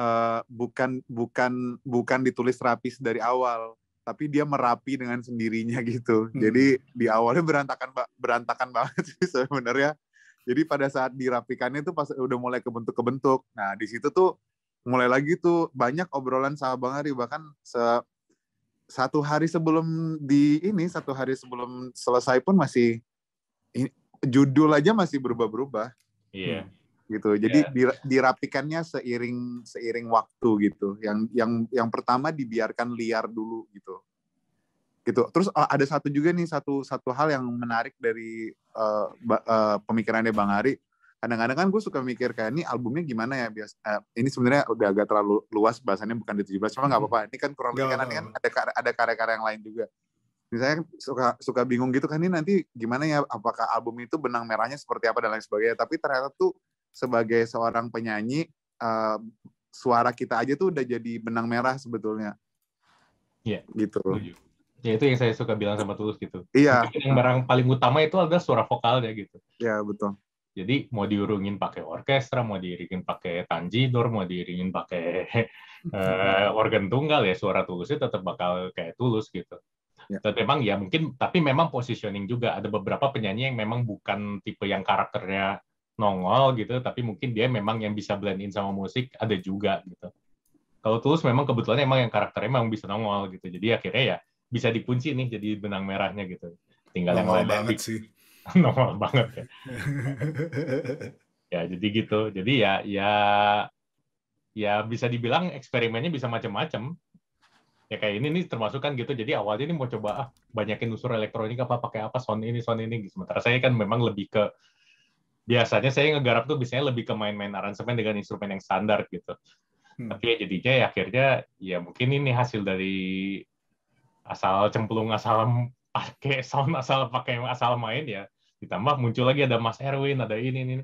uh, bukan bukan bukan ditulis rapi dari awal, tapi dia merapi dengan sendirinya gitu. Hmm. Jadi di awalnya berantakan berantakan banget sih sebenarnya. Jadi pada saat dirapikannya itu pas udah mulai kebentuk kebentuk. Nah, di situ tuh mulai lagi tuh banyak obrolan sama Bang Ari bahkan se satu hari sebelum di ini satu hari sebelum selesai pun masih judul aja masih berubah-berubah. Iya. Yeah. Hmm gitu. Jadi yeah. dirapikannya seiring seiring waktu gitu. Yang yang yang pertama dibiarkan liar dulu gitu. Gitu. Terus eh, ada satu juga nih satu satu hal yang menarik dari uh, uh, pemikirannya Bang Ari. Kadang-kadang kan gue suka mikir kayak ini albumnya gimana ya biasa. Uh, ini sebenarnya udah agak terlalu luas bahasannya bukan di 17 cuma nggak hmm. apa-apa. Ini kan kurang lebih karena kan ada ada karya-karya yang lain juga misalnya suka suka bingung gitu kan ini nanti gimana ya apakah album itu benang merahnya seperti apa dan lain sebagainya tapi ternyata tuh sebagai seorang penyanyi uh, suara kita aja tuh udah jadi benang merah sebetulnya. Iya. Yeah. Gitu. Ya itu yang saya suka bilang sama Tulus gitu. Iya. Yeah. Yang barang paling utama itu adalah suara vokal ya gitu. Iya yeah, betul. Jadi mau diurungin pakai orkestra, mau diiringin pakai tanjidor, mau diiringin pakai uh, organ tunggal ya suara Tulusnya tetap bakal kayak Tulus gitu. Ya. Tapi memang ya mungkin tapi memang positioning juga ada beberapa penyanyi yang memang bukan tipe yang karakternya nongol gitu tapi mungkin dia memang yang bisa blend in sama musik ada juga gitu kalau Tulus memang kebetulan emang yang karakternya memang bisa nongol gitu jadi akhirnya ya bisa dikunci nih jadi benang merahnya gitu tinggal nongol yang banget sih nongol banget ya ya jadi gitu jadi ya ya ya bisa dibilang eksperimennya bisa macam-macam ya kayak ini nih termasuk kan gitu jadi awalnya ini mau coba ah, banyakin unsur elektronik apa pakai apa sound ini sound ini sementara saya kan memang lebih ke biasanya saya ngegarap tuh biasanya lebih ke main-main aransemen dengan instrumen yang standar gitu. Hmm. Tapi ya jadinya ya akhirnya ya mungkin ini hasil dari asal cemplung asal pakai sound asal pakai asal main ya ditambah muncul lagi ada Mas Erwin ada ini ini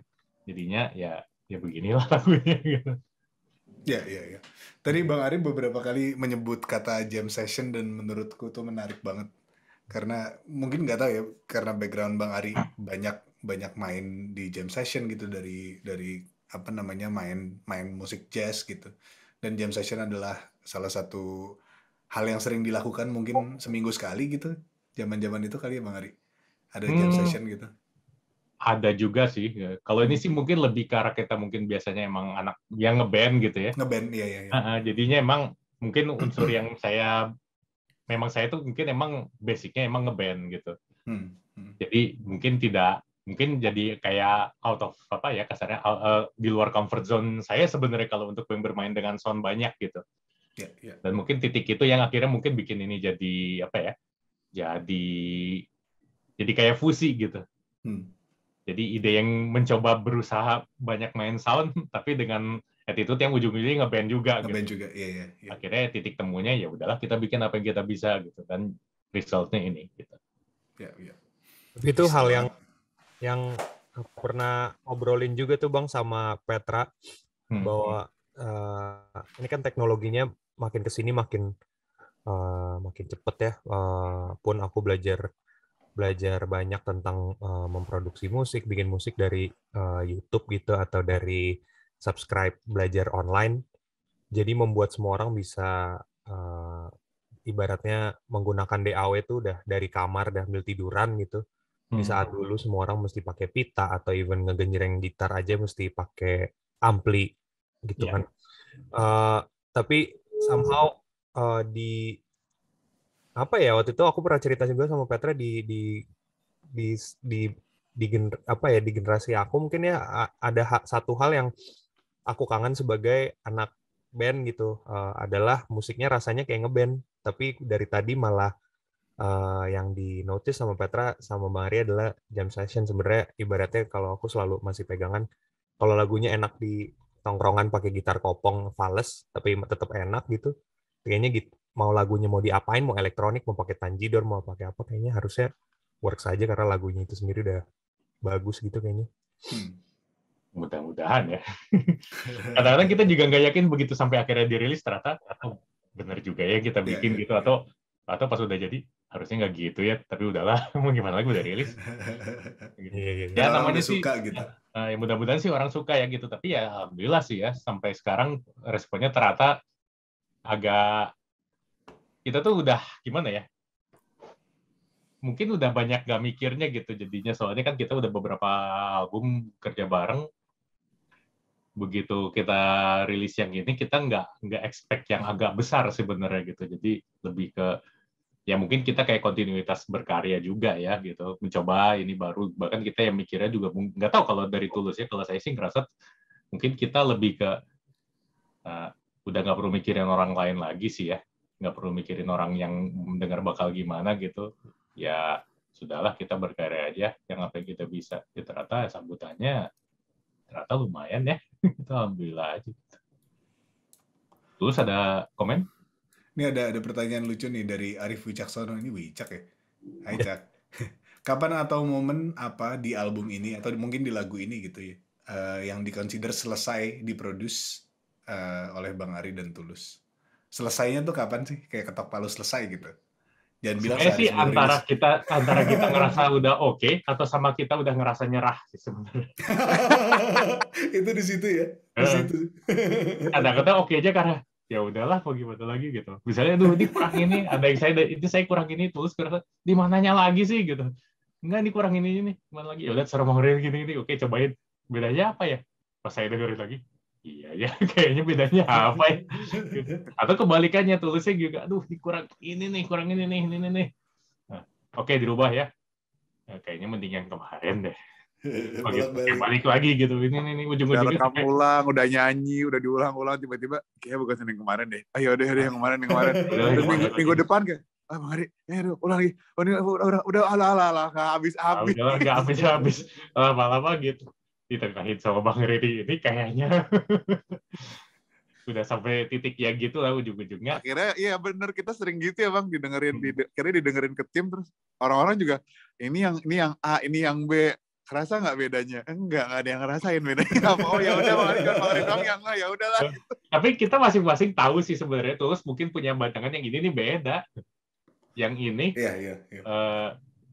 jadinya ya ya beginilah lagunya gitu. Ya, ya, ya. Tadi Bang Ari beberapa kali menyebut kata jam session dan menurutku tuh menarik banget karena mungkin nggak tahu ya karena background Bang Ari banyak banyak main di jam session gitu dari dari apa namanya main main musik jazz gitu dan jam session adalah salah satu hal yang sering dilakukan mungkin seminggu sekali gitu zaman-zaman itu kali ya bang Ari ada jam hmm, session gitu ada juga sih ya, kalau ini sih mungkin lebih ke arah kita mungkin biasanya emang anak yang ngeband gitu ya ngeband iya iya, iya. Uh, jadinya emang mungkin unsur yang saya memang saya tuh mungkin emang basicnya emang ngeband gitu Hmm. hmm. Jadi mungkin tidak mungkin jadi kayak out of apa ya kasarnya uh, di luar comfort zone saya sebenarnya kalau untuk yang bermain dengan sound banyak gitu yeah, yeah. dan mungkin titik itu yang akhirnya mungkin bikin ini jadi apa ya jadi jadi kayak fusi gitu hmm. jadi ide yang mencoba berusaha banyak main sound tapi dengan attitude yang ujung-ujungnya ngeband juga ngeband gitu. juga yeah, yeah, yeah. akhirnya titik temunya ya udahlah kita bikin apa yang kita bisa gitu dan resultnya ini gitu yeah, yeah. itu hal yang yang pernah obrolin juga tuh bang sama Petra hmm. bahwa uh, ini kan teknologinya makin kesini makin uh, makin cepet ya uh, pun aku belajar belajar banyak tentang uh, memproduksi musik bikin musik dari uh, YouTube gitu atau dari subscribe belajar online jadi membuat semua orang bisa uh, ibaratnya menggunakan DAW itu udah dari kamar dah ambil tiduran gitu di saat hmm. dulu semua orang mesti pakai pita atau even ngegenjreng gitar aja mesti pakai ampli gitu yeah. kan uh, tapi somehow uh, di apa ya waktu itu aku pernah cerita juga sama Petra di di di di, di gener, apa ya di generasi aku mungkin ya ada ha, satu hal yang aku kangen sebagai anak band gitu uh, adalah musiknya rasanya kayak ngeband tapi dari tadi malah uh, yang di notice sama Petra sama Bang Arya adalah jam session sebenarnya ibaratnya kalau aku selalu masih pegangan kalau lagunya enak di tongkrongan pakai gitar kopong fals tapi tetap enak gitu kayaknya gitu mau lagunya mau diapain mau elektronik mau pakai tanjidor mau pakai apa kayaknya harusnya work saja karena lagunya itu sendiri udah bagus gitu kayaknya hmm. mudah-mudahan ya kadang-kadang kita juga nggak yakin begitu sampai akhirnya dirilis ternyata atau oh, benar juga ya kita iya, bikin ya, ya, gitu iya. atau atau pas udah jadi harusnya nggak gitu ya tapi udahlah mau gimana lagi udah rilis gitu. iya, iya, iya. ya namanya sih suka, gitu. Ah, ya mudah-mudahan sih orang suka ya gitu tapi ya alhamdulillah sih ya sampai sekarang responnya ternyata agak kita tuh udah gimana ya mungkin udah banyak gak mikirnya gitu jadinya soalnya kan kita udah beberapa album kerja bareng begitu kita rilis yang ini kita nggak nggak expect yang agak besar sebenarnya gitu jadi lebih ke ya mungkin kita kayak kontinuitas berkarya juga ya gitu mencoba ini baru bahkan kita yang mikirnya juga nggak tahu kalau dari tulus ya kalau saya sih ngerasa mungkin kita lebih ke uh, udah nggak perlu mikirin orang lain lagi sih ya nggak perlu mikirin orang yang mendengar bakal gimana gitu ya sudahlah kita berkarya aja yang apa yang kita bisa ya, ternyata sambutannya ternyata lumayan ya alhamdulillah aja tulus gitu. ada komen ini ada ada pertanyaan lucu nih dari Arif Wicaksono ini Wicak ya. Hai iya. Cak. Kapan atau momen apa di album ini atau mungkin di lagu ini gitu ya uh, yang dikonsider selesai diproduksi uh, eh, oleh Bang Ari dan Tulus. Selesainya tuh kapan sih? Kayak ketok palu selesai gitu. Jangan bilang sih antara ini. kita antara kita ngerasa udah oke okay, atau sama kita udah ngerasa nyerah sih sebenarnya. itu di situ ya. Di situ. Ada kata oke okay aja karena ya udahlah mau gimana lagi gitu misalnya tuh ini kurang ini ada yang saya itu saya kurang ini tulis kurang di mananya lagi sih gitu enggak ini kurang ini ini mana lagi ya udah serem gini gini oke cobain bedanya apa ya pas saya dengerin lagi iya ya kayaknya bedanya apa ya gitu. atau kebalikannya tulisnya juga aduh ini kurang ini nih kurang ini nih ini nih nah, oke dirubah ya nah, kayaknya mending yang kemarin deh Oh, gitu. Balik, lagi gitu ini ini ini ujung-ujungnya udah kamu ulang udah nyanyi udah diulang-ulang tiba-tiba kayak bukan senin kemarin deh ayo deh deh yang kemarin yang kemarin udah, minggu, minggu depan kan ah bang hari eh udah ulang lagi oh, ini, udah udah udah ala ala ala kah habis habis udah nggak habis habis eh, lama-lama gitu ditengahin sama bang Riri ini kayaknya udah sampai titik ya gitu lah ujung-ujungnya. Akhirnya iya bener kita sering gitu ya bang didengerin, hmm. dide, akhirnya didengerin ke tim terus orang-orang juga ini yang ini yang A ini yang B kerasa nggak bedanya? Enggak, nggak ada yang ngerasain bedanya. Oh ya udah, makan makan doang yang ya udahlah. Tapi kita masing-masing tahu sih sebenarnya terus mungkin punya pandangan yang ini nih beda. Yang ini iya, iya, iya. Uh,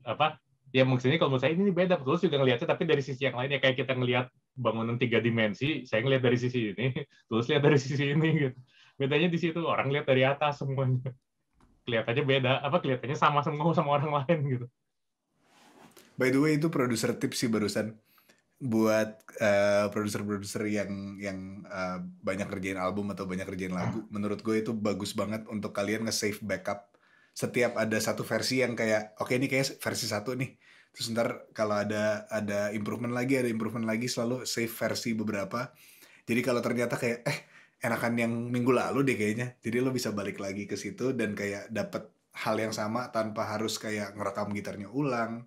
apa? Ya maksudnya kalau menurut saya ini beda terus juga ngelihatnya tapi dari sisi yang lainnya kayak kita ngelihat bangunan tiga dimensi, saya ngelihat dari sisi ini, terus lihat dari sisi ini gitu. Bedanya di situ orang lihat dari atas semuanya. Kelihatannya beda, apa kelihatannya sama semua sama orang lain gitu. By the way itu produser tips sih barusan buat uh, produser-produser yang yang uh, banyak kerjain album atau banyak kerjain lagu, hmm. menurut gue itu bagus banget untuk kalian nge-save backup. Setiap ada satu versi yang kayak, oke okay, ini kayak versi satu nih. Terus ntar kalau ada ada improvement lagi, ada improvement lagi, selalu save versi beberapa. Jadi kalau ternyata kayak, eh enakan yang minggu lalu deh kayaknya. Jadi lo bisa balik lagi ke situ dan kayak dapat hal yang sama tanpa harus kayak ngerekam gitarnya ulang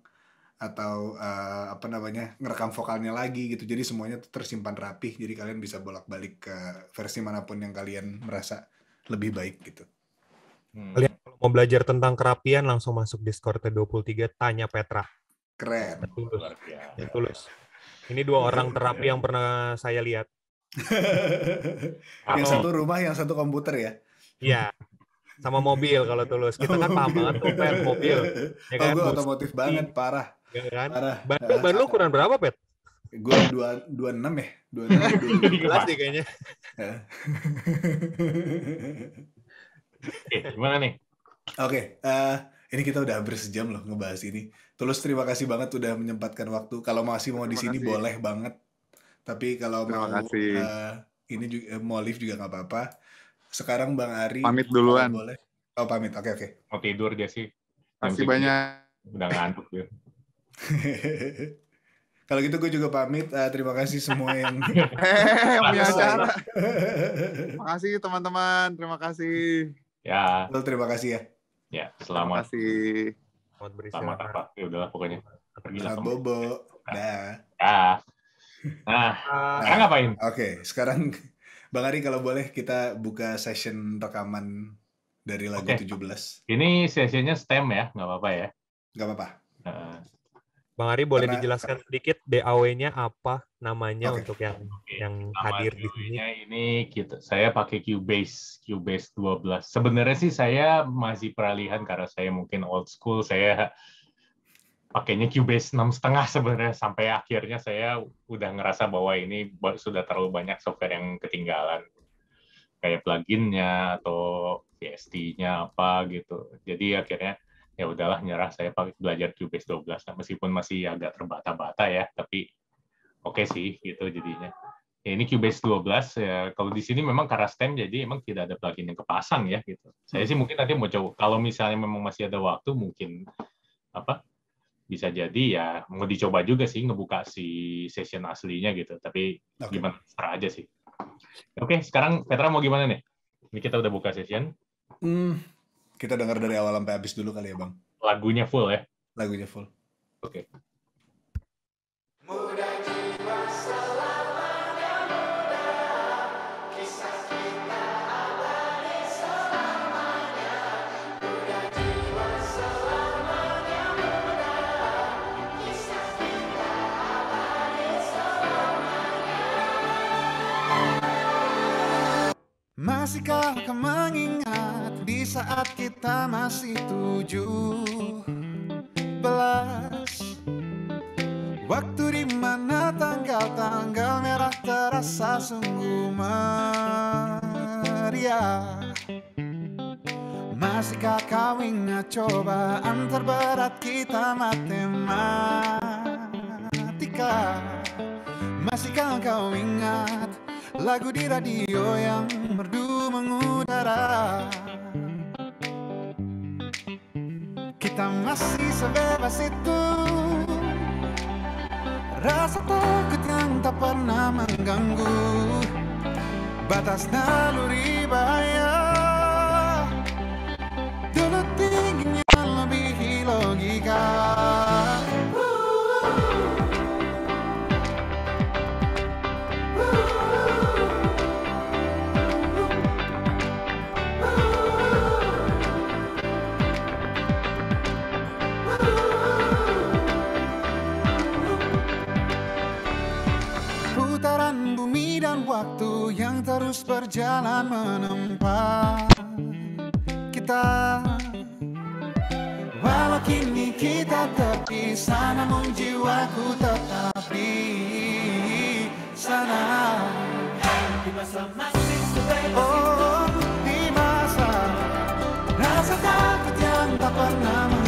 atau uh, apa namanya ngerekam vokalnya lagi gitu jadi semuanya tersimpan rapih jadi kalian bisa bolak-balik ke versi manapun yang kalian merasa lebih baik gitu hmm. kalian kalau mau belajar tentang kerapian langsung masuk Discord T23 tanya Petra keren tulus ya, tulus ini dua orang terapi yang pernah saya lihat yang satu rumah yang satu komputer ya iya sama mobil kalau tulus kita kan paham oh, banget tuh mobil oh, ya kan? gue otomotif banget parah Ya kan? Parah. Ban, ban lu ukuran berapa, Pet? Gue dua dua enam ya, dua enam. Kelas deh ya kayaknya. eh, gimana nih? Oke, okay, uh, eh, ini kita udah hampir sejam loh ngebahas ini. Tulus terima kasih banget udah menyempatkan waktu. Kalau masih mau di sini boleh banget. Tapi kalau mau kasih. Uh, ini juga, mau live juga nggak apa-apa. Sekarang Bang Ari pamit duluan. Boleh. Oh pamit, oke okay, oke. Okay. Mau tidur dia sih. Masih banyak. Udah ngantuk dia. Kalau gitu gue juga pamit. Uh, terima kasih semua yang eh, punya acara. terima kasih teman-teman. Terima kasih. Ya. Lalu, terima kasih ya. Ya, selamat. Terima Selamat beristirahat. Selamat apa? Ya udahlah pokoknya. Pergilah bobo. Ya. Dah. ah Nah, nah, nah. ngapain? Oke, okay, sekarang Bang Ari kalau boleh kita buka session rekaman dari lagu okay. 17. Ini sesinya stem ya, nggak apa-apa ya? Nggak apa-apa. Uh, Bang Ari boleh karena, dijelaskan sedikit DAW-nya apa namanya okay. untuk yang okay. yang Nama hadir di sini? Ini kita gitu. saya pakai Cubase, Cubase 12. Sebenarnya sih saya masih peralihan karena saya mungkin old school, saya pakainya Cubase enam setengah sebenarnya sampai akhirnya saya udah ngerasa bahwa ini sudah terlalu banyak software yang ketinggalan kayak pluginnya atau VST-nya apa gitu. Jadi akhirnya ya udahlah nyerah saya pakai belajar Cubase 12 nah, meskipun masih agak terbata-bata ya tapi oke okay sih gitu jadinya ya, ini Cubase 12 ya kalau di sini memang karena stem jadi emang tidak ada plugin yang kepasang ya gitu saya sih mungkin nanti mau coba kalau misalnya memang masih ada waktu mungkin apa bisa jadi ya mau dicoba juga sih ngebuka si session aslinya gitu tapi okay. gimana terserah aja sih oke okay, sekarang Petra mau gimana nih ini kita udah buka session hmm kita dengar dari awal sampai habis dulu kali ya, Bang. Lagunya full ya? Lagunya full. Oke. Okay. Masihkah kau mengingat di saat kita masih tujuh belas Waktu di mana tanggal-tanggal merah terasa sungguh meriah Masihkah kau ingat cobaan terberat kita matematika Masihkah kau ingat Lagu di radio yang merdu mengudara Kita masih sebebas itu Rasa takut yang tak pernah mengganggu Batas naluri bahaya Dulu tingginya lebih logika terus berjalan menempa kita Walau kini kita terpisah namun jiwaku tetap di sana Di masa masih sebaik Oh, di masa Rasa takut yang tak pernah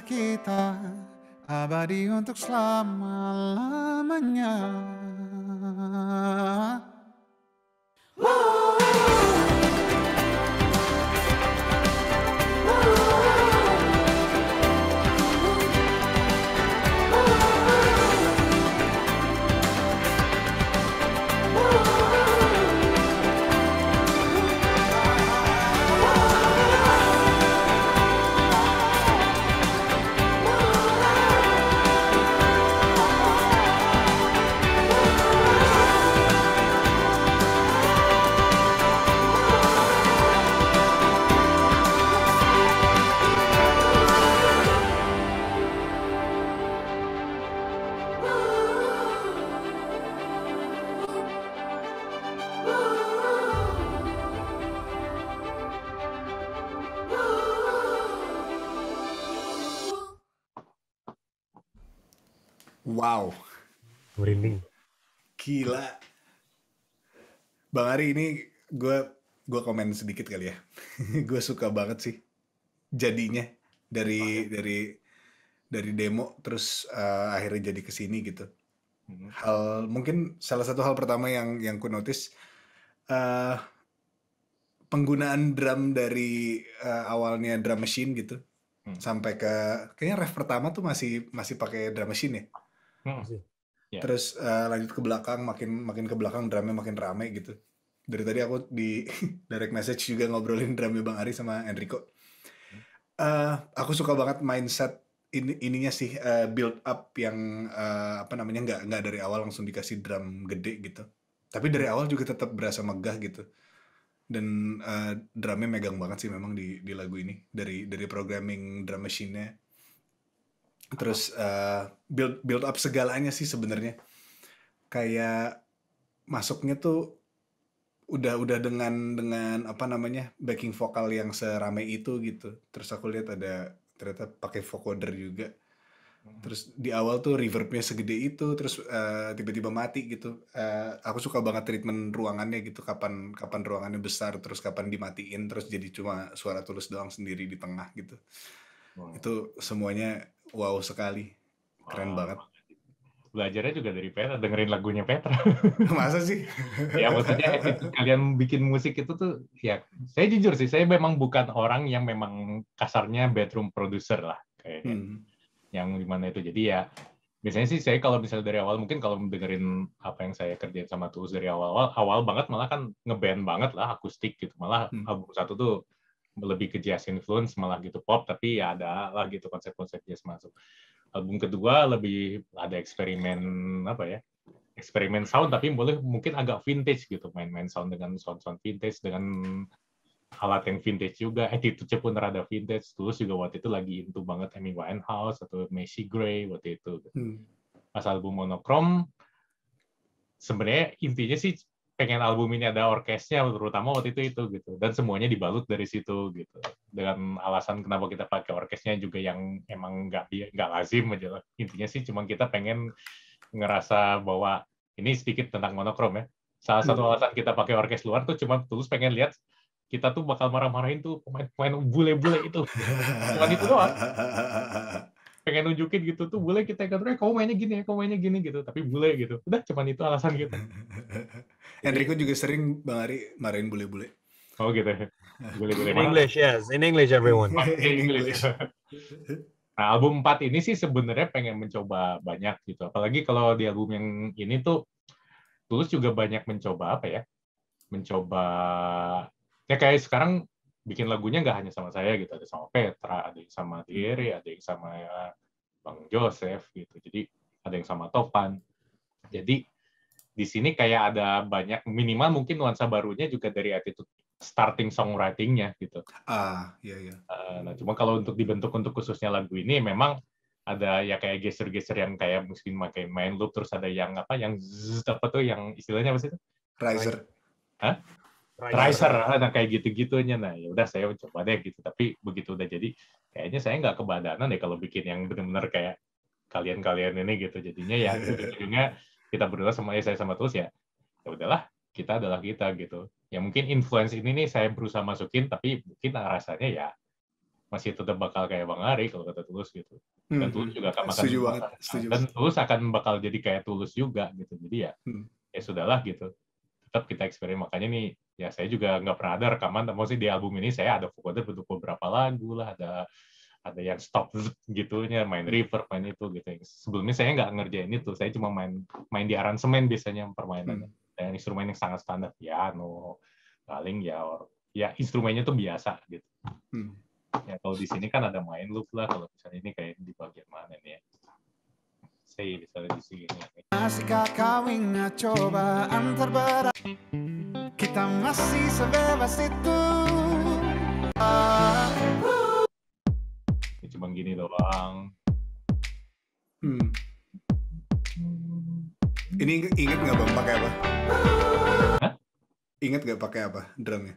kita abadi untuk selama-lamanya. Bang Ari ini gue gue komen sedikit kali ya. gue suka banget sih jadinya dari oh, ya. dari dari demo terus uh, akhirnya jadi ke sini gitu. Hmm. Hal mungkin salah satu hal pertama yang yang ku notice uh, penggunaan drum dari uh, awalnya drum machine gitu hmm. sampai ke kayaknya ref pertama tuh masih masih pakai drum machine ya. Hmm. Ya. Terus uh, lanjut ke belakang makin makin ke belakang drumnya makin ramai gitu dari tadi aku di direct message juga ngobrolin drama Bang Ari sama Enrico. Uh, aku suka banget mindset ini ininya sih uh, build up yang uh, apa namanya nggak nggak dari awal langsung dikasih drum gede gitu. Tapi dari awal juga tetap berasa megah gitu. Dan uh, drumnya megang banget sih memang di di lagu ini dari dari programming drum machine-nya. Terus uh, build build up segalanya sih sebenarnya. Kayak masuknya tuh udah udah dengan dengan apa namanya backing vokal yang seramai itu gitu terus aku lihat ada ternyata pakai vocoder juga hmm. terus di awal tuh reverbnya segede itu terus tiba eh, tiba-tiba mati gitu uh, aku suka banget treatment ruangannya gitu kapan kapan ruangannya besar terus kapan dimatiin terus jadi cuma suara tulus doang sendiri di tengah gitu wow. itu semuanya wow sekali keren wow. banget belajarnya juga dari Petra, dengerin lagunya Petra. Masa sih? ya maksudnya kalian bikin musik itu tuh ya saya jujur sih, saya memang bukan orang yang memang kasarnya bedroom producer lah kayaknya. Hmm. Yang dimana itu jadi ya biasanya sih saya kalau misalnya dari awal mungkin kalau dengerin apa yang saya kerjain sama Tulus dari awal-awal awal banget malah kan ngeband banget lah akustik gitu malah hmm. album satu tuh lebih ke jazz influence malah gitu pop tapi ya ada lah gitu konsep-konsep jazz masuk album kedua lebih ada eksperimen apa ya eksperimen sound tapi boleh mungkin agak vintage gitu main-main sound dengan sound-sound vintage dengan alat yang vintage juga attitude pun rada vintage terus juga waktu itu lagi into banget Amy Winehouse atau Macy Gray waktu itu hmm. pas album monokrom sebenarnya intinya sih pengen album ini ada orkesnya terutama waktu itu itu gitu dan semuanya dibalut dari situ gitu dengan alasan kenapa kita pakai orkesnya juga yang emang nggak nggak lazim aja intinya sih cuma kita pengen ngerasa bahwa ini sedikit tentang monokrom ya salah satu hmm. alasan kita pakai orkes luar tuh cuma tulus pengen lihat kita tuh bakal marah-marahin tuh pemain-pemain bule-bule itu cuma itu doang pengen nunjukin gitu tuh boleh kita ikut eh kamu mainnya gini ya kamu mainnya gini gitu tapi boleh gitu udah cuman itu alasan gitu Enrico juga sering bang Ari marahin boleh-boleh, oh gitu boleh ya. bule in English yes in English everyone in English nah album 4 ini sih sebenarnya pengen mencoba banyak gitu apalagi kalau di album yang ini tuh Tulus juga banyak mencoba apa ya mencoba ya kayak sekarang bikin lagunya nggak hanya sama saya gitu ada sama Petra ada yang sama Thierry ada yang sama ya, Bang Joseph gitu jadi ada yang sama Topan jadi di sini kayak ada banyak minimal mungkin nuansa barunya juga dari attitude starting songwritingnya gitu ah iya iya uh, nah cuma kalau untuk dibentuk untuk khususnya lagu ini memang ada ya kayak geser-geser yang kayak mungkin pakai main loop terus ada yang apa yang zzz, apa tuh yang istilahnya apa sih itu riser Hah? riser, ah, nah kayak gitu-gitunya nah ya udah saya coba deh gitu tapi begitu udah jadi kayaknya saya nggak kebadanan deh ya kalau bikin yang benar-benar kayak kalian-kalian ini gitu jadinya ya ujungnya gitu. kita berdua sama ya saya sama terus ya ya udahlah kita adalah kita gitu ya mungkin influence ini nih saya berusaha masukin tapi mungkin rasanya ya masih tetap bakal kayak Bang Ari kalau kata Tulus gitu. Dan hmm, Tulus hmm. juga akan makan Setuju Setuju. dan Tulus akan bakal jadi kayak Tulus juga gitu. Jadi ya hmm. ya sudahlah gitu. Tetap kita eksperimen makanya nih ya saya juga nggak pernah ada rekaman maksudnya di album ini saya ada vocoder bentuk beberapa lagu lah ada ada yang stop gitunya main hmm. river main itu gitu sebelumnya saya nggak ngerjain itu saya cuma main main di aransemen biasanya permainannya hmm. dan instrumen yang sangat standar piano paling ya or, ya instrumennya tuh biasa gitu hmm. ya kalau di sini kan ada main loop lah kalau misalnya ini kayak di bagian mana nih ya saya misalnya di sini. Masihkah kau ingat cobaan terberat? Kita masih sebebas itu. Ya, cuma gini doang. Hmm. Ini inget nggak bang pakai apa? Hah? Ingat nggak pakai apa drumnya?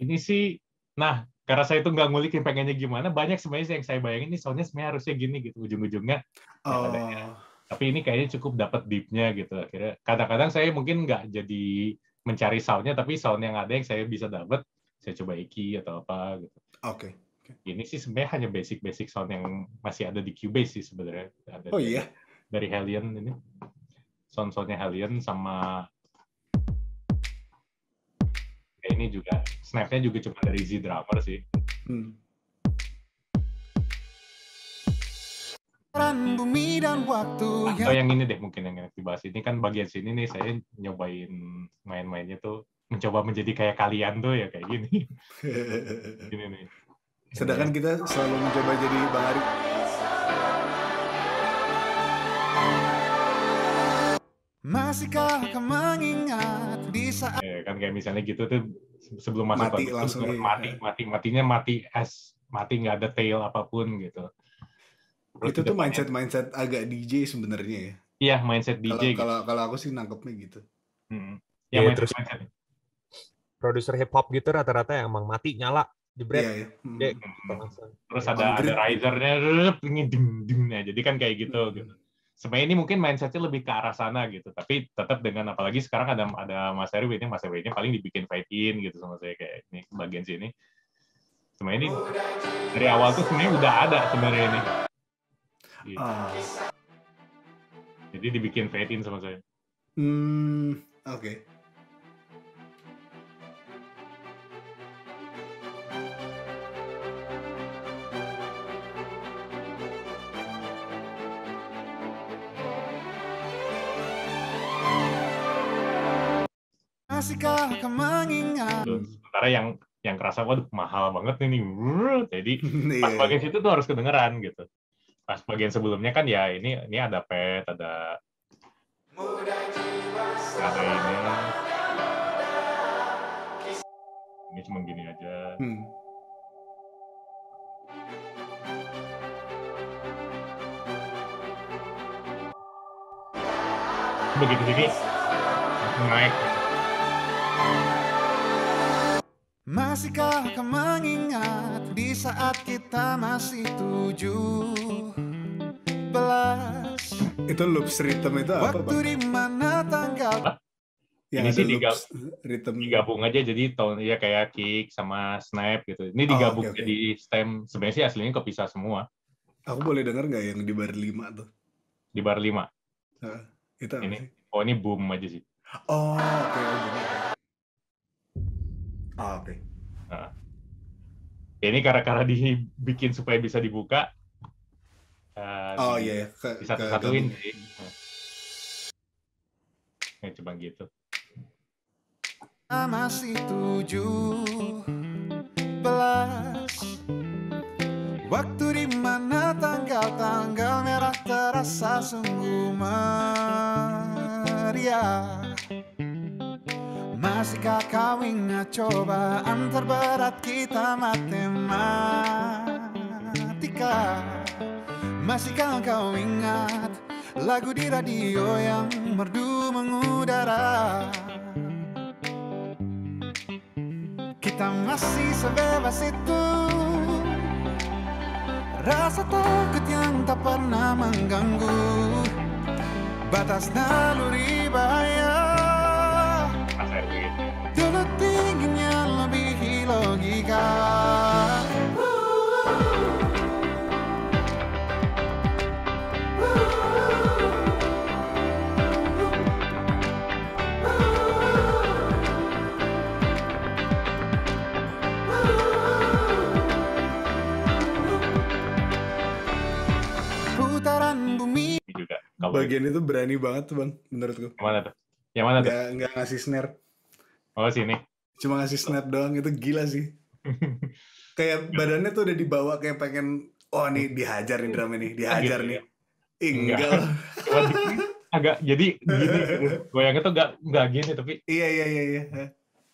Ini sih, nah karena saya itu nggak ngulik yang pengennya gimana banyak sebenarnya yang saya bayangin ini soalnya sebenarnya harusnya gini gitu ujung-ujungnya oh. ya, tapi ini kayaknya cukup dapat deepnya gitu akhirnya kadang-kadang saya mungkin nggak jadi mencari soundnya tapi sound yang ada yang saya bisa dapat saya coba iki atau apa gitu oke okay. ini sih sebenarnya hanya basic-basic sound yang masih ada di Cubase sih sebenarnya oh iya dari Helion ini sound-soundnya Helion sama ini juga snapnya juga cuma dari Z drummer sih hmm. bumi dan waktu atau yang ini deh mungkin yang dibahas ini kan bagian sini nih saya nyobain main-mainnya tuh mencoba menjadi kayak kalian tuh ya kayak gini gini nih sedangkan kita selalu mencoba jadi bang Ari Masihkah kau mengingat di saat ya, kan kayak misalnya gitu tuh sebelum masuk mati langsung iya. mati mati matinya mati es mati nggak ada tail apapun gitu Terus itu tuh mindset mindset agak DJ sebenarnya ya iya mindset DJ kalau gitu. kalau aku sih nangkepnya gitu hmm. ya, ya terus mindset. produser hip hop gitu rata-rata yang emang mati nyala break iya, yeah, yeah. Hmm. hmm. Gitu, terus iya, ada ada risernya ngeding ding jadi kan kayak gitu gitu sebenarnya ini mungkin mindsetnya lebih ke arah sana gitu tapi tetap dengan apalagi sekarang ada ada Mas Erwin ya, Mas Erwinnya paling dibikin fight in gitu sama saya kayak ini bagian sini sebenarnya ini dari awal tuh sebenarnya udah ada sebenarnya ini gitu. uh. jadi dibikin fight in sama saya hmm oke okay. masihkah kau mengingat? Sementara yang yang kerasa waduh mahal banget nih nih. Jadi pas bagian situ tuh harus kedengeran gitu. Pas bagian sebelumnya kan ya ini ini ada pet, ada ada ini. Ini cuma gini aja. Hmm. Begitu jadi naik Masihkah kau mengingat di saat kita masih tujuh belas? Itu loops rhythm itu apa? Waktu di mana tanggal? Ya, ini sih digab rhythm. digabung aja jadi tahun ya kayak kick sama snap gitu. Ini oh, digabung oh, okay, okay. stem. Sebenarnya sih aslinya kepisah semua. Aku boleh dengar nggak yang di bar lima tuh? Di bar lima. Nah, itu ini. Oh ini boom aja sih. Oh, oke. Okay, oh, okay. Oh, oke. Okay. Nah. Ini karena-karena dibikin supaya bisa dibuka. Uh, oh iya, yeah. Iya. disatu-satuin sih. Nah, coba gitu. Masih tujuh belas Waktu di mana tanggal-tanggal merah terasa sungguh meriah Masihkah kau ingat cobaan terberat kita matematika Masihkah kau ingat lagu di radio yang merdu mengudara Kita masih sebebas itu Rasa takut yang tak pernah mengganggu Batas naluri bahaya logika Bagian itu berani banget tuh bang, menurutku. Mana tuh? Yang mana tuh? Nggak, nggak ngasih snare. Oh sini cuma ngasih snap doang itu gila sih kayak badannya tuh udah dibawa kayak pengen oh nih dihajar nih drama iya. nih dihajar nih ya? enggak agak jadi gini goyangnya tuh gak gak gini tapi iya iya iya iya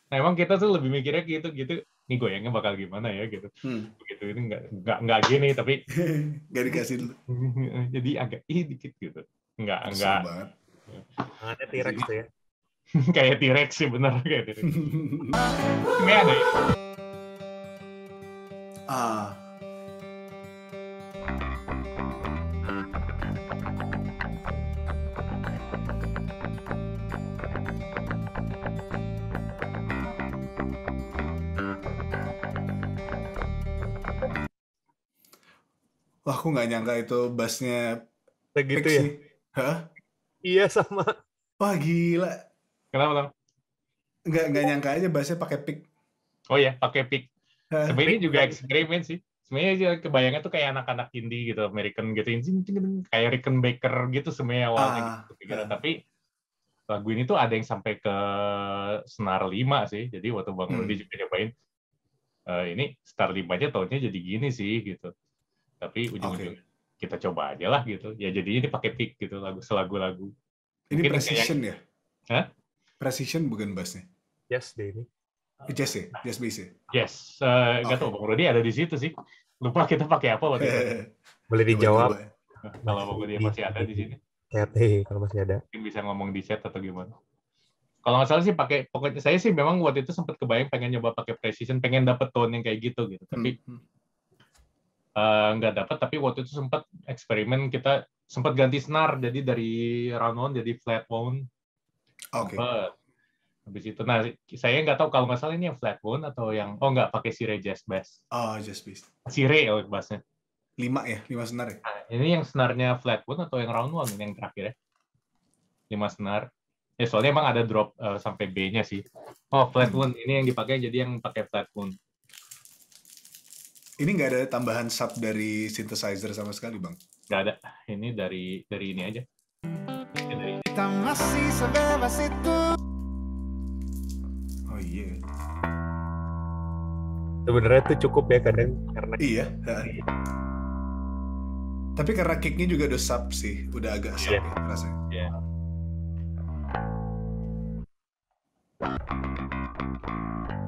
nah emang kita tuh lebih mikirnya gitu gitu nih gue yangnya bakal gimana ya gitu hmm. begitu ini nggak nggak gini tapi nggak dikasih dulu jadi agak ih dikit gitu nggak nggak banget ada t ya kayak T-Rex sih bener kayak T-Rex. Ini ada ya? Ah. Wah, aku nggak nyangka itu bassnya. Begitu ya? Hah? Iya, sama. Wah, gila Kenapa tuh? Enggak nggak nyangka aja bahasnya pakai pick. Oh ya, pakai pick. Sebenarnya juga eksperimen sih. Sebenarnya kebayangnya tuh kayak anak-anak indie gitu, American gitu, kayak Baker gitu sebenarnya awalnya ah, gitu. Uh. Tapi lagu ini tuh ada yang sampai ke senar lima sih. Jadi waktu Bang hmm. juga nyobain, uh, ini star 5 aja tahunnya jadi gini sih gitu. Tapi ujung-ujungnya okay. kita coba aja lah gitu. Ya jadinya dipakai pick gitu lagu selagu lagu. Ini Mungkin precision kayak, ya? Hah? Precision bukan bassnya? Yes, Denny. Eh, jazz ya? Jazz bass ya? Yes. Uh, eh, okay. Gak tau, Bang Rudy ada di situ sih. Lupa kita pakai apa waktu itu. Boleh dijawab. Kalau Bang Rudy masih ada di sini. Chat, eh, kalau masih ada. Mungkin bisa ngomong di chat atau gimana. Kalau nggak salah sih pakai, pokoknya saya sih memang waktu itu sempat kebayang pengen nyoba pakai precision, pengen dapet tone yang kayak gitu gitu. Tapi hmm. uh, dapet, tapi waktu itu sempat eksperimen kita sempat ganti senar, jadi dari round one jadi flat one Oke. Okay. habis itu nah saya nggak tahu kalau nggak salah ini yang flat bone atau yang oh nggak pakai sire jazz bass oh jazz bass sire oh bassnya lima ya lima senar ya nah, ini yang senarnya flat bone atau yang round one yang terakhir ya lima senar ya soalnya emang ada drop uh, sampai B nya sih oh flat hmm. ini yang dipakai jadi yang pakai flat flatbone ini nggak ada tambahan sub dari synthesizer sama sekali bang nggak ada ini dari dari ini aja kita masih sebebas itu. Oh iya. Yeah. Sebenarnya itu cukup ya kadang karena iya. iya. Tapi karena kicknya juga udah sub sih, udah agak sub yeah. ya rasanya. iya Yeah. Thank you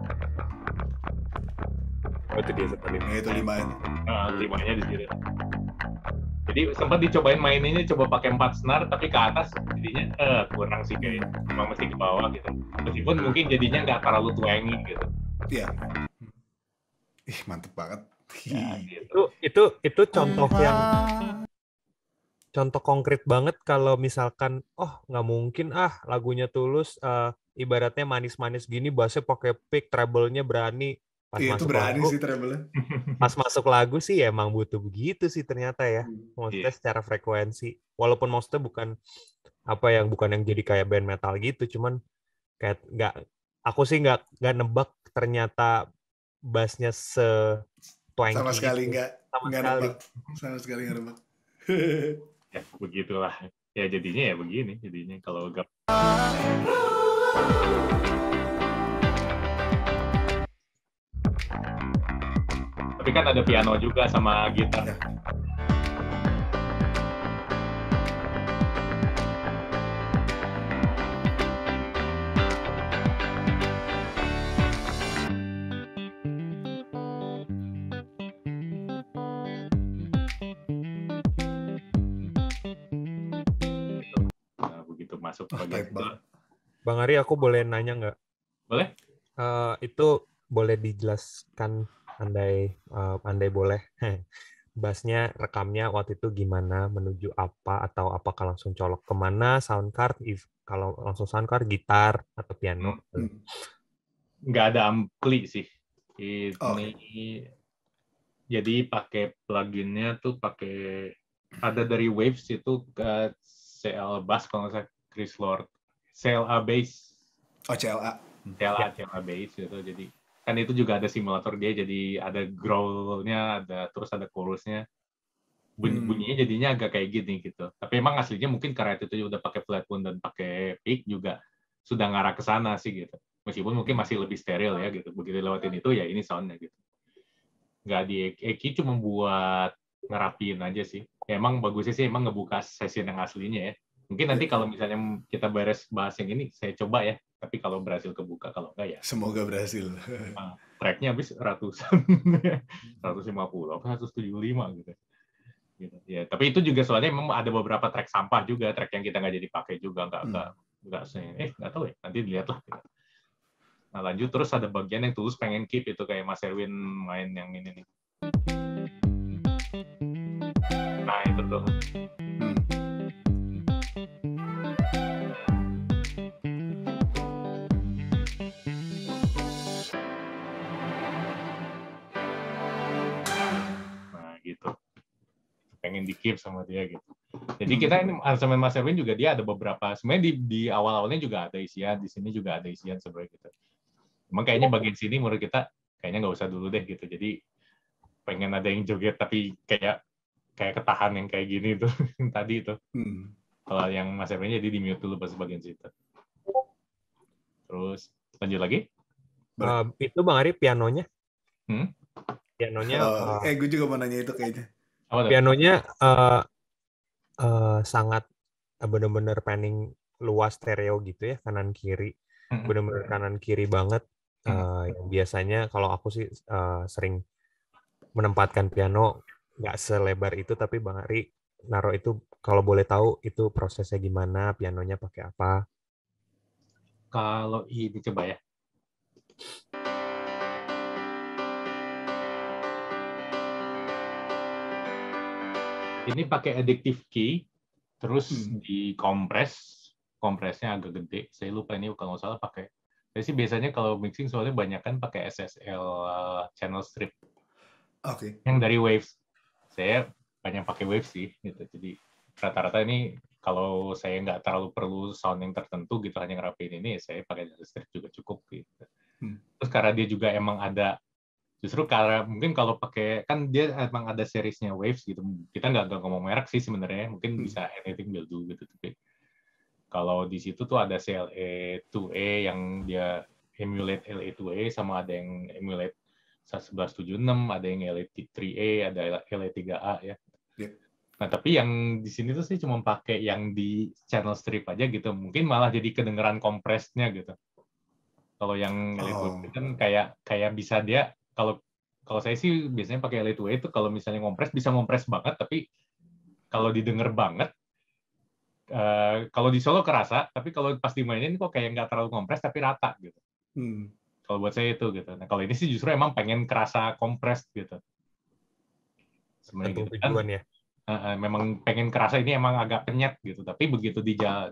oh itu dia sempat lima ya, itu lima ini nah, limanya di sini. jadi sempat dicobain maininnya coba pakai empat senar tapi ke atas jadinya eh, kurang sih kayaknya cuma mesti ke bawah gitu meskipun mungkin jadinya nggak terlalu tuangin gitu iya ih mantep banget ya, itu itu itu contoh Umpa. yang contoh konkret banget kalau misalkan oh nggak mungkin ah lagunya tulus uh, ibaratnya manis-manis gini bahasa pakai pick treble-nya berani Pas iya, masuk berani lagu, sih travelnya. Pas masuk lagu sih emang butuh begitu sih ternyata ya. Hmm, iya. Maksudnya yeah. secara frekuensi. Walaupun maksudnya bukan apa yang bukan yang jadi kayak band metal gitu, cuman kayak nggak aku sih nggak nggak nebak ternyata bassnya se twanky sama sekali gitu. nggak sama gak sekali sama sekali nggak nebak ya begitulah ya jadinya ya begini jadinya kalau gak tapi kan ada piano juga sama gitar nah, masuk ah, Bang Ari, aku boleh nanya nggak? Boleh. Uh, itu boleh dijelaskan andai uh, andai boleh bassnya rekamnya waktu itu gimana menuju apa atau apakah langsung colok kemana soundcard if kalau langsung sound card gitar atau piano hmm, hmm. nggak ada ampli sih ini okay. Oh. jadi pakai pluginnya tuh pakai ada dari waves itu ke CL Bass kalau nggak salah Chris Lord CLA Bass oh CLA CLA ya. CLA Bass itu jadi kan itu juga ada simulator dia jadi ada growlnya ada terus ada chorusnya bunyi hmm. bunyinya jadinya agak kayak gini gitu tapi emang aslinya mungkin karena itu udah pakai flatbone dan pakai peak juga sudah ngarah ke sana sih gitu meskipun mungkin masih lebih steril ya gitu begitu lewatin itu ya ini soundnya gitu nggak di EQ cuma buat ngerapiin aja sih ya, emang bagusnya sih emang ngebuka sesi yang aslinya ya mungkin nanti iya. kalau misalnya kita beres bahas yang ini saya coba ya tapi kalau berhasil kebuka kalau enggak ya semoga berhasil nah, tracknya habis ratusan ratus lima puluh ratus tujuh puluh lima gitu. gitu ya tapi itu juga soalnya memang ada beberapa track sampah juga track yang kita nggak jadi pakai juga nggak hmm. nggak nggak nggak eh nggak tahu ya nanti dilihatlah gitu. nah lanjut terus ada bagian yang tulus pengen keep itu kayak Mas Erwin main yang ini nih nah itu tuh pengen di keep sama dia gitu. Jadi hmm. kita ini aransemen Mas Erwin juga dia ada beberapa sebenarnya di, di awal-awalnya juga ada isian, di sini juga ada isian sebenarnya gitu. Emang kayaknya bagian sini menurut kita kayaknya nggak usah dulu deh gitu. Jadi pengen ada yang joget tapi kayak kayak ketahan yang kayak gini itu tadi itu. Hmm. Kalau yang Mas Erwin jadi di mute dulu pas bagian situ. Terus lanjut lagi. Uh, itu Bang Ari pianonya? Hmm? Pianonya. Oh, uh, eh gue juga mau nanya itu kayaknya pianonya uh, uh, sangat eh, benar-benar panning luas stereo gitu ya kanan kiri benar-benar kanan kiri banget uh, yang biasanya kalau aku sih uh, sering menempatkan piano nggak selebar itu tapi bang Ari naruh itu kalau boleh tahu itu prosesnya gimana pianonya pakai apa kalau ini coba ya Ini pakai addictive key, terus hmm. dikompres, kompresnya agak gede. Saya lupa ini kalau nggak salah pakai. Saya sih biasanya kalau mixing soalnya banyak kan pakai SSL eh, channel strip. Oke. Okay. Yang dari Waves. Saya banyak pakai Waves sih, gitu. Jadi rata-rata ini kalau saya nggak terlalu perlu sound yang tertentu gitu hanya ngerapiin ini, saya pakai channel strip juga cukup gitu. Hmm. Terus karena dia juga emang ada justru karena mungkin kalau pakai kan dia emang ada seriesnya waves gitu kita nggak nggak ngomong merek sih sebenarnya mungkin hmm. bisa anything will do gitu tapi kalau di situ tuh ada CLE 2A e yang dia emulate LA 2A e e sama ada yang emulate 1176 ada yang LA 3A ada LA 3A ya yeah. nah tapi yang di sini tuh sih cuma pakai yang di channel strip aja gitu mungkin malah jadi kedengeran kompresnya gitu kalau yang oh. kan kayak kayak bisa dia kalau kalau saya sih biasanya pakai late way itu kalau misalnya ngompres bisa ngompres banget tapi kalau didengar banget uh, kalau di solo kerasa tapi kalau pas dimainin kok kayak nggak terlalu kompres tapi rata gitu hmm. kalau buat saya itu gitu nah kalau ini sih justru emang pengen kerasa kompres gitu sebenarnya gitu kan uh, uh, memang pengen kerasa ini emang agak penyet gitu tapi begitu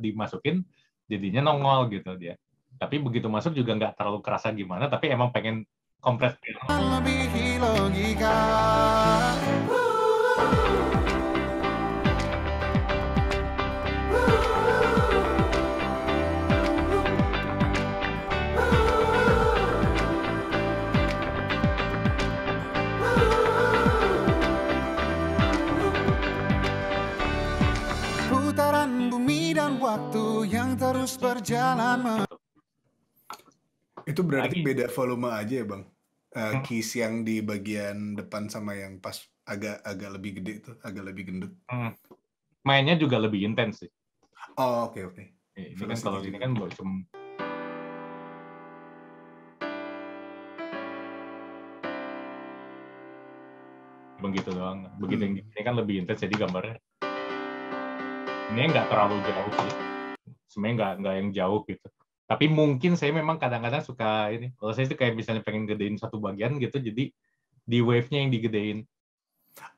dimasukin jadinya nongol gitu dia tapi begitu masuk juga nggak terlalu kerasa gimana tapi emang pengen kompres melebihi logika waktu yang terus berjalan itu berarti Lagi. beda volume aja ya bang uh, keys yang di bagian depan sama yang pas agak agak lebih gede itu agak lebih gendut. Hmm. Mainnya juga lebih intens sih. Oh oke okay, oke. Okay. Iya, ini kan kalau ini gitu. kan buat cuma begitu doang. Begitu hmm. yang ini kan lebih intens jadi gambarnya. Ini nggak terlalu jauh sih. Sebenarnya nggak nggak yang jauh gitu tapi mungkin saya memang kadang-kadang suka ini kalau saya itu kayak misalnya pengen gedein satu bagian gitu jadi di wave-nya yang digedein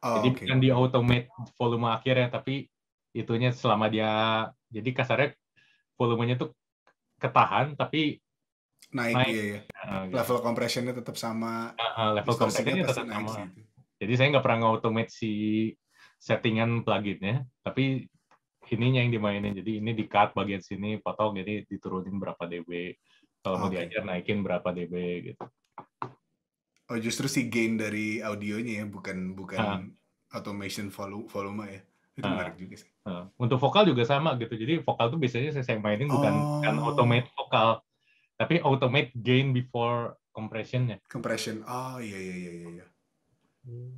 oh, jadi okay. bukan di automate volume akhirnya tapi itunya selama dia jadi kasarnya volumenya tuh ketahan tapi naik, naik. Iya, iya. level ah, gitu. compressionnya tetap sama uh, uh, level compressionnya tetap sama sih. jadi saya nggak pernah automate si settingan pluginnya tapi ininya yang dimainin jadi ini di cut bagian sini potong jadi diturunin berapa db kalau okay. mau diajar naikin berapa db gitu oh justru si gain dari audionya ya bukan bukan ha. Ah. automation volume volume ya itu uh. menarik juga sih uh. untuk vokal juga sama gitu jadi vokal tuh biasanya saya mainin bukan oh. bukan automate vokal tapi automate gain before compressionnya compression oh iya iya iya iya, iya. Hmm.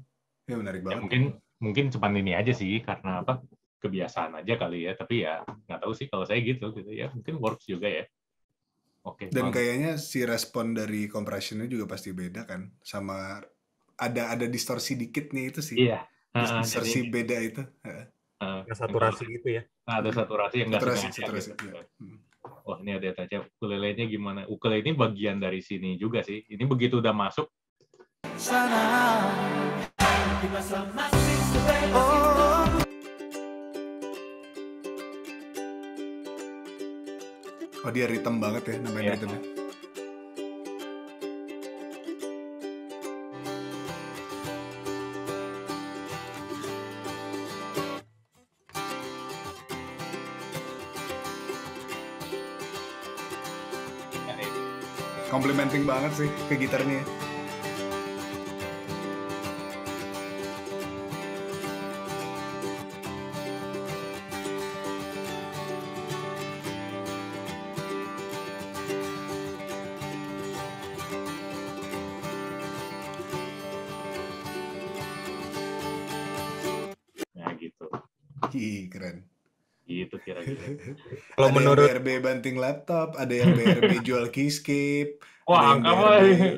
ya menarik ya, banget ya, mungkin mungkin cuma ini aja sih karena apa kebiasaan aja kali ya tapi ya nggak tahu sih kalau saya gitu gitu ya mungkin works juga ya oke okay, dan maaf. kayaknya si respon dari compressionnya juga pasti beda kan sama ada ada distorsi dikit nih itu sih iya uh, distorsi jadi, beda itu uh, saturasi enggak. gitu ya nah, ada saturasi yang nggak saturasi, saturasi, gitu. iya. hmm. wah ini ada tanya ukulelenya gimana ukulele ini bagian dari sini juga sih ini begitu udah masuk sana oh. Oh dia rhythm banget ya namanya yeah. rhythmnya. Iya, iya. Complimenting banget sih ke gitarnya. Ya. kalau menurut yang BRB banting laptop, ada yang BRB jual keyscape. Wah, angka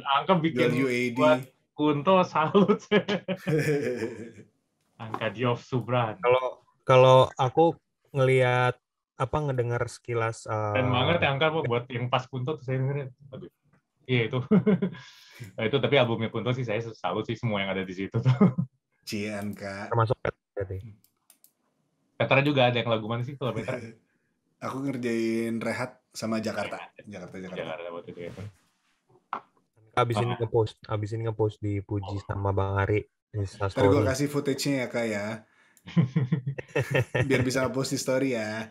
angka bikin UAD. buat Kunto salut. angka Diof Subran. Kalau kalau aku ngelihat apa ngedengar sekilas uh, dan banget yang angka buat yang pas Kunto tuh saya dengerin. Iya itu. nah, itu tapi albumnya Kunto sih saya salut sih semua yang ada di situ tuh. Cian Kak. Termasuk Petra juga ada yang lagu mana sih kalau Petra? aku ngerjain rehat sama Jakarta. Jakarta, Jakarta. Jakarta waktu itu ya. abis oh. ngepost, ini ngepost di Puji sama Bang Ari. Ntar gue kasih footage-nya ya kak ya. Biar bisa ngepost di story ya.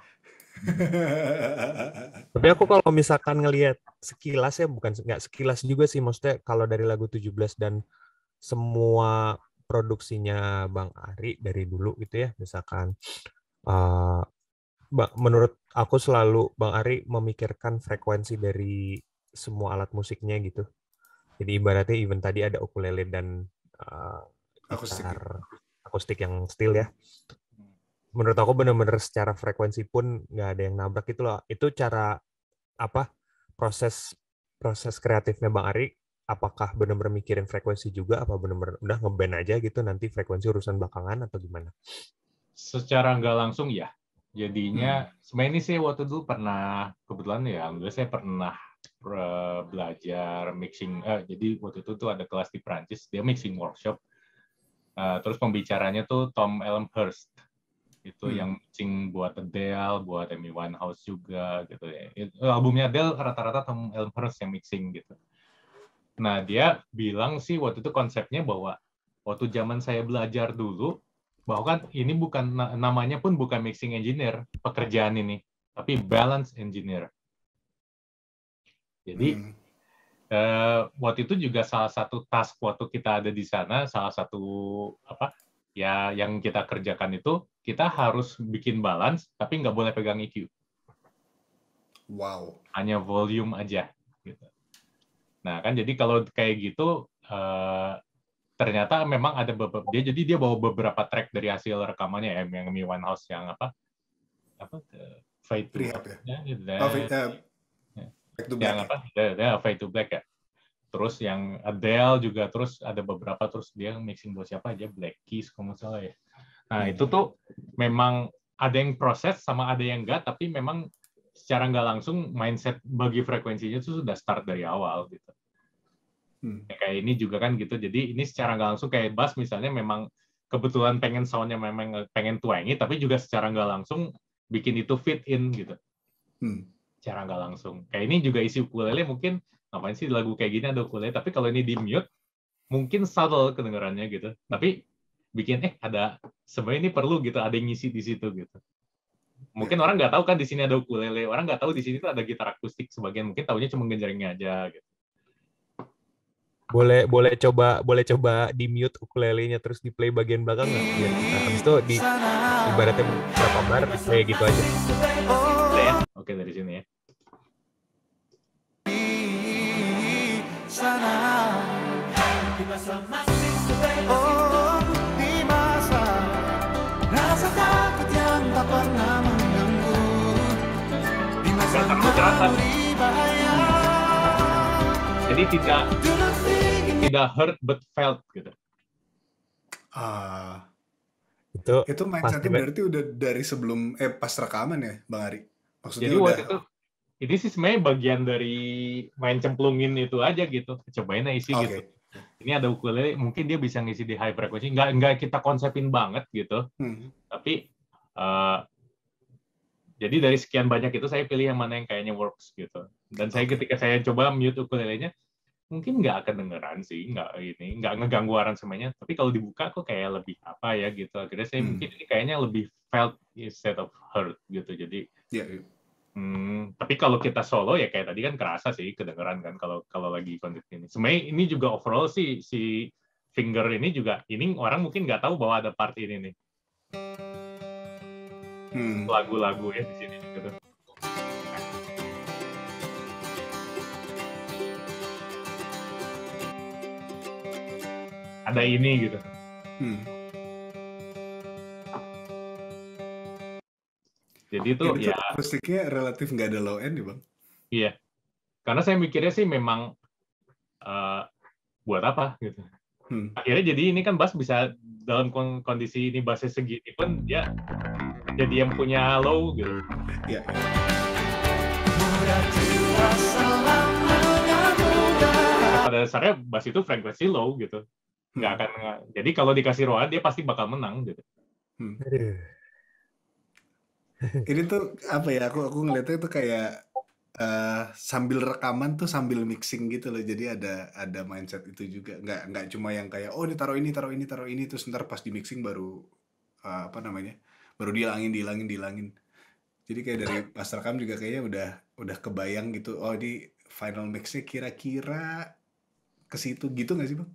Tapi aku kalau misalkan ngelihat sekilas ya bukan nggak sekilas juga sih maksudnya kalau dari lagu 17 dan semua produksinya Bang Ari dari dulu gitu ya misalkan uh, menurut aku selalu Bang Ari memikirkan frekuensi dari semua alat musiknya gitu. Jadi ibaratnya event tadi ada ukulele dan uh, akustik. Ya? akustik yang steel ya. Menurut aku benar-benar secara frekuensi pun nggak ada yang nabrak itu loh. Itu cara apa proses proses kreatifnya Bang Ari apakah benar-benar mikirin frekuensi juga apa benar-benar udah ngeband aja gitu nanti frekuensi urusan belakangan atau gimana? Secara nggak langsung ya. Jadinya hmm. sebenarnya ini saya waktu dulu pernah kebetulan ya, alhamdulillah saya pernah eh, belajar mixing. Eh, jadi waktu itu tuh ada kelas di Prancis, dia mixing workshop. Uh, terus pembicaranya tuh Tom Elmhurst itu hmm. yang mixing buat Adele, buat Amy Winehouse juga gitu ya. Eh, albumnya Adele rata-rata Tom Elmhurst yang mixing gitu. Nah dia bilang sih waktu itu konsepnya bahwa waktu zaman saya belajar dulu bahwa kan ini bukan namanya pun bukan mixing engineer pekerjaan ini, tapi balance engineer. Jadi hmm. eh, waktu itu juga salah satu task waktu kita ada di sana, salah satu apa ya yang kita kerjakan itu kita harus bikin balance, tapi nggak boleh pegang EQ. Wow. Hanya volume aja. Gitu. Nah kan jadi kalau kayak gitu eh, ternyata memang ada beberapa dia jadi dia bawa beberapa track dari hasil rekamannya ya, yang Mi One House yang apa apa uh, Fade to Rehab, ya. Yeah, oh, eh, that, black. Yang ya? apa? Ya, ya Fade to Black ya. Terus yang Adele juga terus ada beberapa terus dia mixing buat siapa aja Black Keys kalau nggak salah ya. Nah, hmm. itu tuh memang ada yang proses sama ada yang enggak tapi memang secara nggak langsung mindset bagi frekuensinya itu sudah start dari awal gitu hmm. kayak ini juga kan gitu jadi ini secara nggak langsung kayak bass misalnya memang kebetulan pengen soundnya memang pengen tuangi tapi juga secara nggak langsung bikin itu fit in gitu hmm. secara nggak langsung kayak ini juga isi ukulele mungkin ngapain sih lagu kayak gini ada ukulele tapi kalau ini di mute mungkin subtle kedengarannya gitu tapi bikin eh ada sebenarnya ini perlu gitu ada yang ngisi di situ gitu mungkin yeah. orang nggak tahu kan di sini ada ukulele orang nggak tahu di sini tuh ada gitar akustik sebagian mungkin tahunya cuma genjaringnya aja gitu boleh boleh coba boleh coba di mute ukulelenya terus di play bagian belakang nggak ya nah, habis itu di ibaratnya berapa bar kayak gitu aja ya? oke dari sini ya Oh, di masa rasa takut yang tak pernah mengganggu di masa jadi tidak tidak hurt but felt gitu. Ah. Uh, itu itu mindsetnya berarti udah dari sebelum eh pas rekaman ya, Bang Ari. Maksudnya Jadi udah... waktu itu ini sih sebenarnya bagian dari main cemplungin itu aja gitu. Cobain aja isi okay. gitu. Ini ada ukulele, mungkin dia bisa ngisi di high frequency. Nggak, nggak kita konsepin banget gitu. Hmm. Tapi uh, jadi dari sekian banyak itu saya pilih yang mana yang kayaknya works gitu. Dan saya ketika saya coba mute ukulelenya, mungkin nggak kedengeran sih, nggak ini, nggak ngeganggu semuanya. Tapi kalau dibuka kok kayak lebih apa ya gitu. Akhirnya saya hmm. mungkin ini kayaknya lebih felt instead of heard gitu. Jadi, yeah, yeah. Hmm, tapi kalau kita solo ya kayak tadi kan kerasa sih kedengeran kan kalau kalau lagi kondisi ini. semai ini juga overall si si finger ini juga ini orang mungkin nggak tahu bahwa ada part ini nih. Lagu-lagu hmm. ya di sini gitu. ada ini gitu hmm. jadi itu ya musiknya relatif nggak ada low end ya bang iya karena saya mikirnya sih memang uh, buat apa gitu hmm. akhirnya jadi ini kan bass bisa dalam kondisi ini bassnya segini pun ya jadi yang punya low gitu Iya. iya. pada dasarnya bass itu frekuensi low gitu nggak hmm. akan gak. jadi kalau dikasih Rohan dia pasti bakal menang gitu hmm. ini tuh apa ya aku aku ngeliatnya tuh kayak uh, sambil rekaman tuh sambil mixing gitu loh jadi ada ada mindset itu juga nggak nggak cuma yang kayak oh ditaruh ini taruh ini taruh ini terus ntar pas di mixing baru uh, apa namanya baru dihilangin dihilangin dihilangin jadi kayak dari pas rekam juga kayaknya udah udah kebayang gitu oh di final mixnya kira-kira ke situ gitu nggak sih bang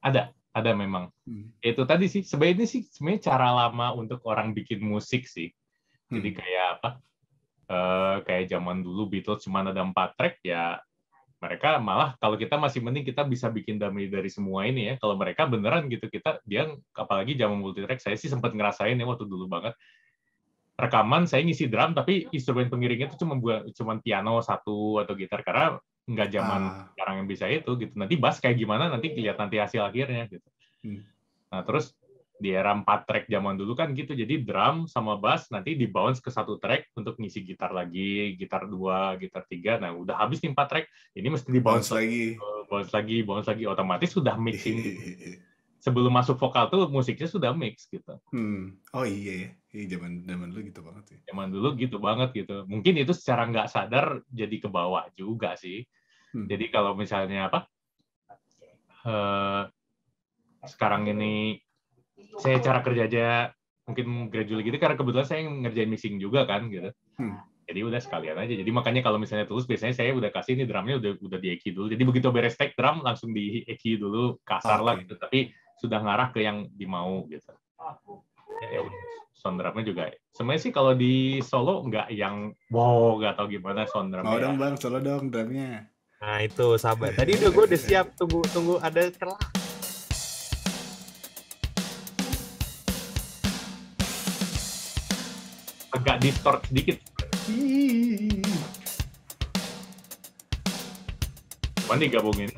ada ada memang. Hmm. Itu tadi sih sebaiknya sih sebenarnya cara lama untuk orang bikin musik sih. Jadi hmm. kayak apa? Uh, kayak zaman dulu Beatles cuma ada empat track ya mereka malah kalau kita masih mending kita bisa bikin dummy dari semua ini ya kalau mereka beneran gitu kita dia apalagi zaman multi track saya sih sempat ngerasain ya waktu dulu banget rekaman saya ngisi drum tapi instrumen pengiringnya itu cuma buat cuma piano satu atau gitar karena nggak zaman ah. sekarang yang bisa itu gitu nanti bas kayak gimana nanti lihat nanti hasil akhirnya gitu hmm. nah terus di era empat track zaman dulu kan gitu jadi drum sama bass nanti di bounce ke satu track untuk ngisi gitar lagi gitar dua gitar tiga nah udah habis nih empat track ini mesti di bounce, lagi eh, bounce lagi bounce lagi otomatis sudah mixing sebelum masuk vokal tuh musiknya sudah mix gitu hmm. oh iya ya iya zaman zaman dulu gitu banget sih zaman dulu gitu banget gitu mungkin itu secara nggak sadar jadi ke bawah juga sih Hmm. Jadi kalau misalnya apa uh, sekarang ini saya cara kerja aja mungkin gradually gitu karena kebetulan saya ngerjain mixing juga kan gitu. Hmm. Jadi udah sekalian aja. Jadi makanya kalau misalnya tulus biasanya saya udah kasih ini drumnya udah udah di EQ dulu. Jadi begitu beres take drum langsung di EQ dulu kasar lah gitu. Tapi sudah ngarah ke yang dimau gitu. Ya, ya sound drumnya juga. Sebenarnya sih kalau di solo nggak yang wow nggak tahu gimana sound drumnya. Mau ya. dong bang solo dong drumnya. Nah itu sahabat. Tadi udah gue udah siap tunggu tunggu ada celah. Agak distort sedikit. mana digabungin.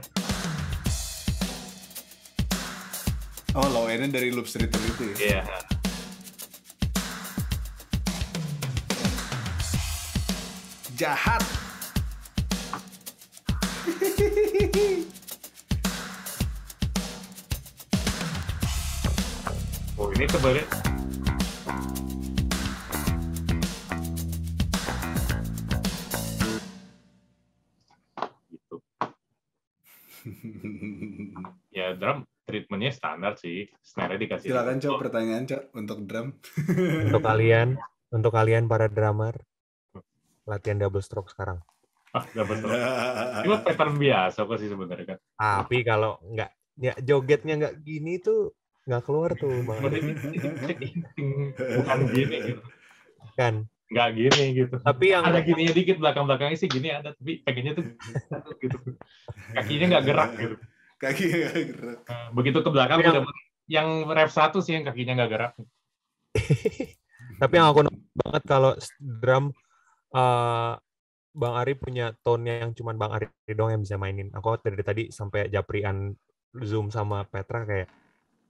Oh, low end dari loop street itu ya? Iya. Yeah. Jahat. oh ini tebal ya gitu. ya drum treatmentnya standar sih snare dikasih silakan cok pertanyaan cok untuk drum untuk kalian untuk kalian para drummer hmm. latihan double stroke sekarang Ah, dapat. Cuma pattern biasa kok sih sebenarnya kan. Tapi kalau nggak ya jogetnya nggak gini tuh nggak keluar tuh bang. Bukan gini gitu. Kan. Nggak gini gitu. Tapi yang ada gininya dikit belakang belakangnya sih gini ada tapi pengennya tuh gitu. Kakinya nggak gerak gitu. kaki nggak gerak. Nah, begitu ke belakang yang, udah yang ref satu sih yang kakinya nggak gerak. tapi yang aku banget kalau drum uh, Bang Ari punya tone yang cuman Bang Ari doang yang bisa mainin. Aku dari tadi sampai Japrian Zoom sama Petra kayak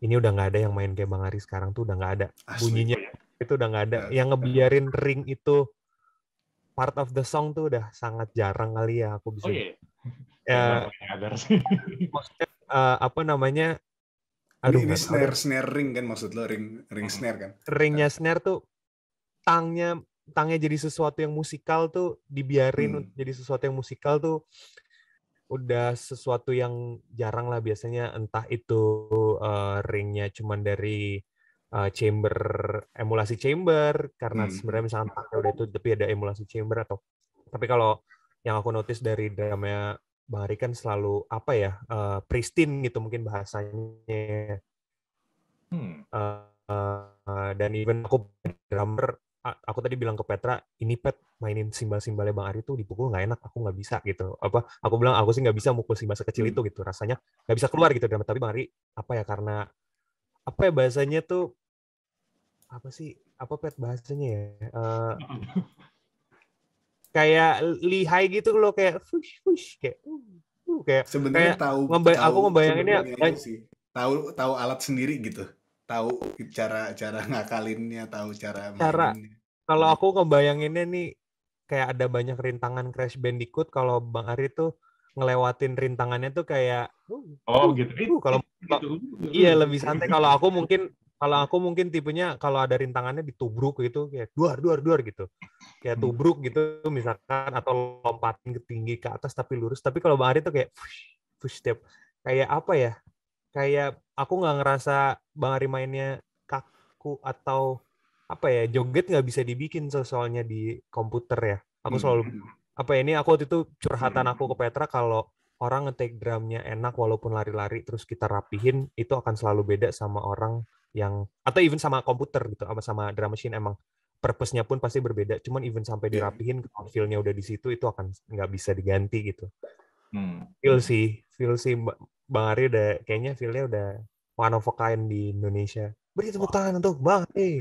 ini udah nggak ada yang main kayak Bang Ari sekarang tuh udah nggak ada. Asli. Bunyinya ya. itu udah nggak ada. Yang ngebiarin ring itu part of the song tuh udah sangat jarang kali ya aku bisa. Oh iya. Ya, maksudnya uh, apa namanya? Aduh, ini, ini snare, snare ring kan maksud lo ring ring hmm. snare kan? Ringnya snare tuh tangnya tentangnya jadi sesuatu yang musikal tuh dibiarin hmm. jadi sesuatu yang musikal tuh udah sesuatu yang jarang lah biasanya entah itu uh, ringnya cuman dari uh, chamber emulasi chamber karena hmm. sebenarnya misalnya udah itu tapi ada emulasi chamber atau tapi kalau yang aku notice dari drama Bang Ari kan selalu apa ya uh, pristine gitu mungkin bahasanya hmm. uh, uh, dan even aku drummer aku tadi bilang ke Petra ini Pet mainin simbal-simbalnya Bang Ari tuh dipukul nggak enak aku nggak bisa gitu apa aku bilang aku sih nggak bisa mukul simbal sekecil hmm. itu gitu rasanya nggak bisa keluar gitu Dan tapi Bang Ari apa ya karena apa ya bahasanya tuh apa sih apa Pet bahasanya ya uh, kayak lihai gitu loh kayak fush fush kayak uh, uh kayak sebenarnya tahu, tahu aku membayanginnya eh tahu tahu alat sendiri gitu tahu cara cara ngakalinnya, tahu cara Cara. Kalau hmm. aku ngebayanginnya nih kayak ada banyak rintangan Crash Bandicoot kalau Bang Ari tuh ngelewatin rintangannya tuh kayak uh, oh, oh gitu. Uh, kalau gitu, gitu, gitu, gitu. iya lebih santai kalau aku mungkin kalau aku mungkin tipenya kalau ada rintangannya ditubruk gitu kayak duar duar duar gitu. Kayak hmm. tubruk gitu misalkan atau lompatin ke tinggi ke atas tapi lurus. Tapi kalau Bang Ari tuh kayak push, push step kayak apa ya? Kayak aku nggak ngerasa Bang Ari mainnya kaku atau apa ya joget nggak bisa dibikin so soalnya di komputer ya aku hmm, selalu hmm. hmm. apa ya, ini aku waktu itu curhatan hmm. aku ke Petra kalau orang ngetek drumnya enak walaupun lari-lari terus kita rapihin itu akan selalu beda sama orang yang atau even sama komputer gitu sama sama drum machine emang purpose-nya pun pasti berbeda cuman even sampai iya. dirapihin kalau feel-nya udah di situ itu akan nggak bisa diganti gitu hmm. feel sih feel sih Bang Ari udah kayaknya feel-nya udah one of a kind di Indonesia. Beri tepuk tangan untuk Bang. Hey.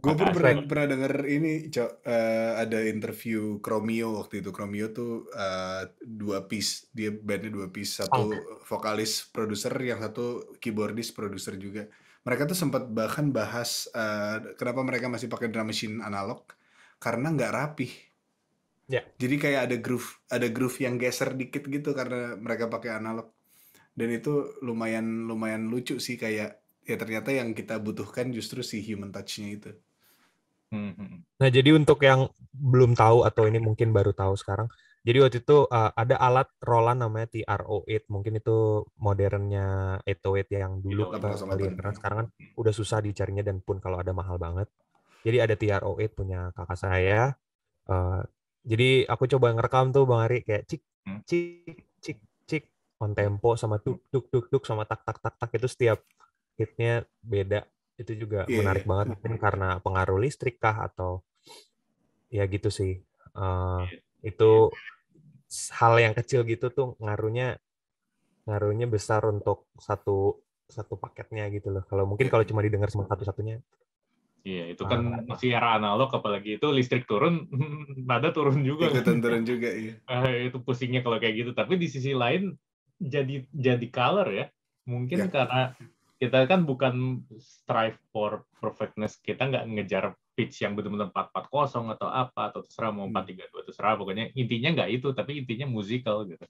Gue pun pernah, pernah denger ini, Cok. Uh, ada interview Chromio waktu itu. Chromio tuh uh, dua piece. Dia bandnya dua piece. Satu oh, vokalis produser, yang satu keyboardis produser juga. Mereka tuh sempat bahkan bahas uh, kenapa mereka masih pakai drum machine analog. Karena nggak rapih. Yeah. Jadi kayak ada groove, ada groove yang geser dikit gitu karena mereka pakai analog dan itu lumayan lumayan lucu sih kayak ya ternyata yang kita butuhkan justru si human touch-nya itu. Hmm, hmm, hmm. Nah jadi untuk yang belum tahu atau ini mungkin baru tahu sekarang, jadi waktu itu uh, ada alat Roland namanya TRO8, mungkin itu modernnya 808 yang dulu iya, kita beli karena sekarang kan udah susah dicarinya dan pun kalau ada mahal banget. Jadi ada TRO8 punya kakak saya. Uh, jadi aku coba ngerekam tuh Bang Ari kayak cik cik on tempo sama tuk tuk tuk tuk sama tak tak tak tak itu setiap hitnya beda itu juga yeah. menarik iya. banget mungkin hmm. karena pengaruh listrik kah atau ya gitu sih uh, itu hal yang kecil gitu tuh ngaruhnya ngaruhnya besar untuk satu satu paketnya gitu loh kalau mungkin kalau cuma didengar sama satu satunya Iya, itu ah. kan uh, masih era analog, apalagi itu listrik turun, nada turun juga. Ikutan turun juga, iya. Uh, itu pusingnya kalau kayak gitu. Tapi di sisi lain, jadi jadi color ya mungkin yeah. karena kita kan bukan strive for perfectness kita nggak ngejar pitch yang benar-benar 440 atau apa atau terserah mau 432 hmm. terserah pokoknya intinya nggak itu tapi intinya musical gitu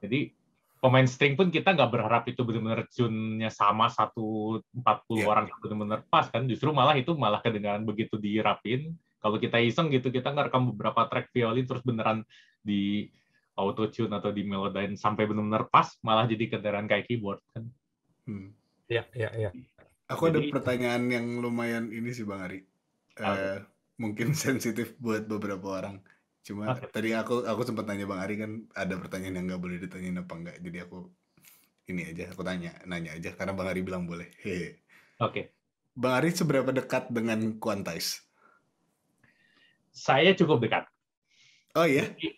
jadi pemain string pun kita nggak berharap itu benar-benar tune-nya sama satu 40 yeah. orang benar-benar pas kan justru malah itu malah kedengaran begitu dirapin kalau kita iseng gitu kita ngerekam beberapa track violin terus beneran di auto tune atau di melodain sampai benar-benar pas malah jadi kendaraan kayak keyboard kan. Hmm. Ya, ya, ya. Aku jadi, ada pertanyaan yang lumayan ini sih Bang Ari. Uh, mungkin sensitif buat beberapa orang. Cuma okay. tadi aku aku sempat tanya Bang Ari kan ada pertanyaan yang nggak boleh ditanyain apa enggak. Jadi aku ini aja aku tanya, nanya aja karena Bang Ari bilang boleh. Oke. Okay. Bang Ari seberapa dekat dengan Quantize? Saya cukup dekat. Oh iya. Jadi,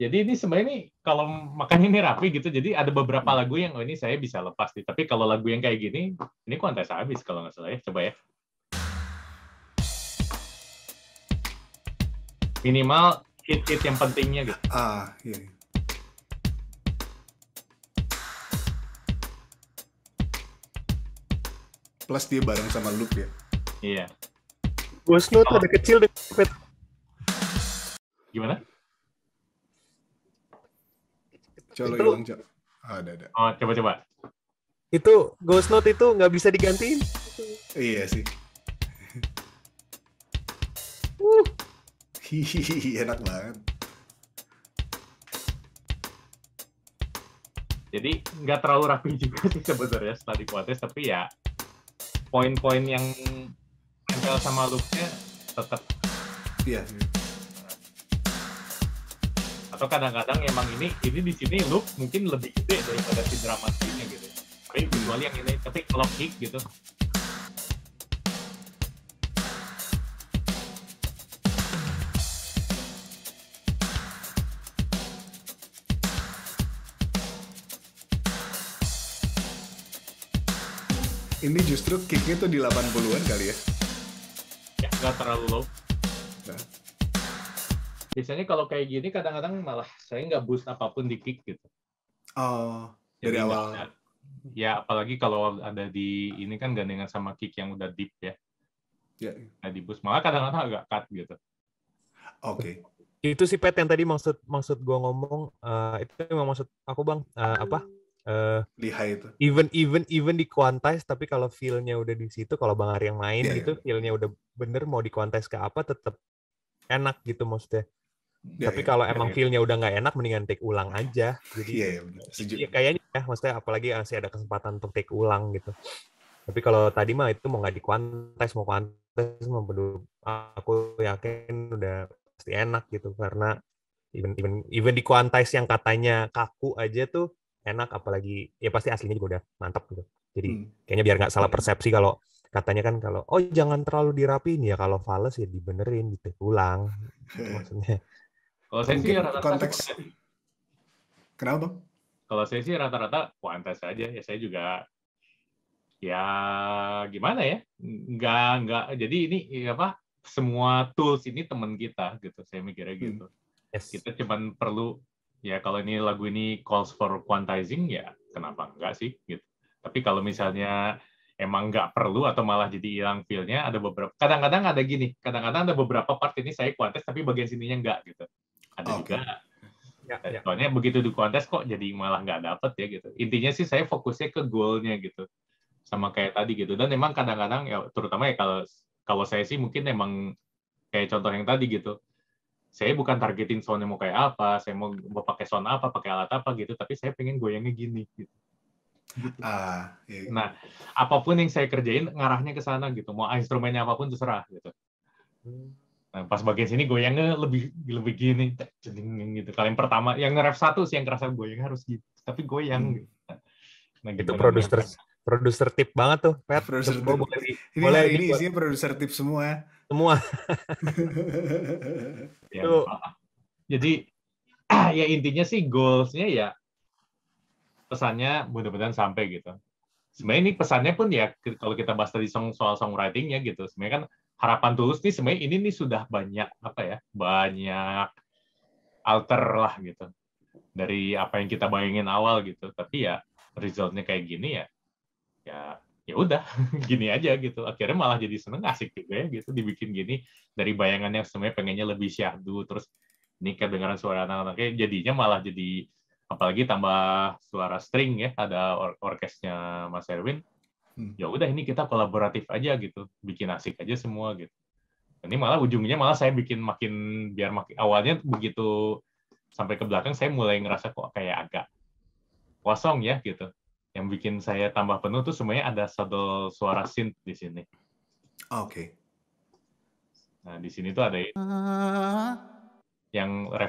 jadi ini sebenarnya ini kalau makanya ini rapi gitu jadi ada beberapa lagu yang oh ini saya bisa lepas nih tapi kalau lagu yang kayak gini ini kontes habis kalau nggak salah ya coba ya minimal hit hit yang pentingnya gitu ah iya, iya. plus dia bareng sama Luke ya iya snow oh. tuh ada kecil deh gimana Colo hilang, Cok. Ah, ada, ada. Oh, coba-coba. Itu Ghost Note itu nggak bisa digantiin. Iya sih. uh. enak banget. Jadi nggak terlalu rapi juga sih sebenarnya setelah quotes, tapi ya poin-poin yang nempel sama looknya tetap. Iya. Yeah atau kadang-kadang emang ini ini di sini loop mungkin lebih gede daripada si drama sini gitu tapi kecuali yang ini tapi kalau kick gitu ini justru kicknya tuh di 80-an kali ya? Ya, nggak terlalu low biasanya kalau kayak gini kadang-kadang malah saya nggak boost apapun di kick gitu oh Jadi dari awal ada, ya apalagi kalau ada di ini kan gandengan sama kick yang udah deep ya ya di boost malah kadang-kadang agak cut gitu oke okay. itu si pet yang tadi maksud maksud gua ngomong uh, itu memang maksud aku bang uh, apa uh, lihai itu. Even even even di quantize tapi kalau feelnya udah di situ kalau Bang Ari yang main yeah, gitu yeah. feel udah bener mau di quantize ke apa tetap enak gitu maksudnya. Ya, Tapi ya, kalau ya, emang ya. feel-nya udah nggak enak, mendingan take ulang aja. Jadi ya, ya, ya kayaknya ya, maksudnya apalagi masih ada kesempatan untuk take ulang gitu. Tapi kalau tadi mah itu mau nggak dikuantes, mau kuantes, mau bedu, aku yakin udah pasti enak gitu karena even even even dikuantes yang katanya kaku aja tuh enak apalagi ya pasti aslinya juga udah mantap gitu. Jadi hmm. kayaknya biar nggak salah iya. persepsi kalau katanya kan kalau oh jangan terlalu dirapiin ya kalau fals ya dibenerin gitu ulang maksudnya kalau saya sih rata-rata konteks. Kenapa? Kalau saya sih rata-rata kuantas aja. Ya saya juga ya gimana ya? Nggak nggak. Jadi ini ya apa? Semua tools ini teman kita gitu. Saya mikirnya hmm. gitu. Hmm. Yes. Kita cuman perlu ya kalau ini lagu ini calls for quantizing ya kenapa enggak sih gitu. Tapi kalau misalnya emang nggak perlu atau malah jadi hilang feel-nya ada beberapa kadang-kadang ada gini kadang-kadang ada beberapa part ini saya kuantes tapi bagian sininya enggak gitu ada okay. juga ya, ya, soalnya begitu di kontes kok jadi malah nggak dapet ya gitu intinya sih saya fokusnya ke goalnya gitu sama kayak tadi gitu dan memang kadang-kadang ya terutama ya kalau kalau saya sih mungkin memang kayak contoh yang tadi gitu saya bukan targetin soundnya mau kayak apa saya mau mau pakai sound apa pakai alat apa gitu tapi saya pengen goyangnya gini gitu Uh, iya. nah apapun yang saya kerjain ngarahnya ke sana gitu mau instrumennya apapun terserah gitu hmm. Nah, pas bagian sini goyangnya lebih lebih gini, jeding gitu. Kalian pertama, yang ref satu sih yang kerasa goyang harus gitu, tapi goyang. Hmm. Gitu. Nah, nah itu produser produser tip banget tuh, Pat. Produser tip. Boleh, ini boleh ini isinya produser tip semua. Semua. ya, tuh. Jadi ya intinya sih goalsnya ya pesannya mudah-mudahan sampai gitu. Sebenarnya ini pesannya pun ya kalau kita bahas tadi song, soal songwritingnya gitu, sebenarnya kan harapan tulus nih sebenarnya ini nih sudah banyak apa ya banyak alter lah gitu dari apa yang kita bayangin awal gitu tapi ya resultnya kayak gini ya ya ya udah gini aja gitu akhirnya malah jadi seneng asik juga ya gitu dibikin gini dari bayangannya sebenarnya pengennya lebih syahdu terus ini kedengaran suara anak-anaknya jadinya malah jadi apalagi tambah suara string ya ada or orkesnya Mas Erwin Hmm. ya udah ini kita kolaboratif aja gitu bikin asik aja semua gitu ini malah ujungnya malah saya bikin makin biar makin awalnya begitu sampai ke belakang saya mulai ngerasa kok kayak agak kosong ya gitu yang bikin saya tambah penuh tuh semuanya ada satu suara synth di sini ah, oke okay. nah di sini tuh ada ah. yang ah.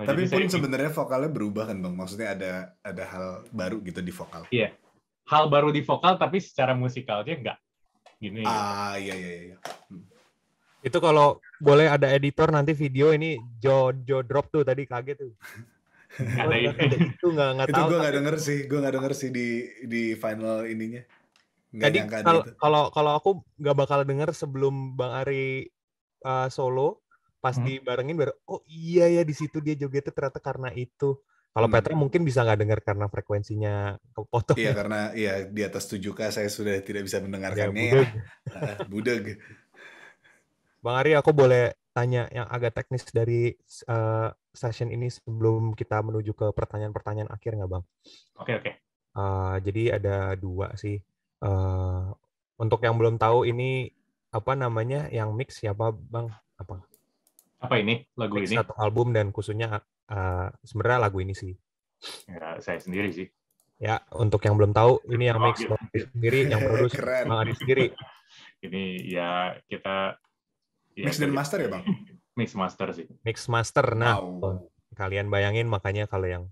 Nah, tapi pun sebenarnya vokalnya berubah kan bang, maksudnya ada ada hal baru gitu di vokal. Iya, hal baru di vokal tapi secara musikalnya enggak gini. Ah ya. iya iya iya. Hmm. Itu kalau boleh ada editor nanti video ini Jo Jo drop tuh tadi kaget tuh. ada oh, itu nggak nggak tahu. Itu gue nggak denger sih, gue nggak denger sih di di final ininya. Gak Jadi kalau kalau aku nggak bakal denger sebelum Bang Ari uh, solo, pas hmm. dibarengin baru oh iya ya di situ dia jogetnya ternyata karena itu kalau hmm. Petra mungkin bisa nggak dengar karena frekuensinya kepotong. Iya ya? karena iya di atas 7K saya sudah tidak bisa ya, mendengarkannya. Ya, budeg. Ya. budeg. Bang Ari aku boleh tanya yang agak teknis dari uh, session ini sebelum kita menuju ke pertanyaan-pertanyaan akhir nggak Bang? Oke okay, oke. Okay. Uh, eh, jadi ada dua sih. Uh, untuk yang belum tahu ini apa namanya yang mix siapa Bang? Apa? Apa ini lagu ini? Satu album dan khususnya uh, sebenarnya lagu ini sih. Ya, saya sendiri sih. Ya, untuk yang belum tahu, ini yang oh, mix gitu. sendiri, yang produksi Bang Adi sendiri. Ini ya kita ya, mix dan ya. master ya, Bang? mix master sih. Mix master. Nah, wow. kalian bayangin makanya kalau yang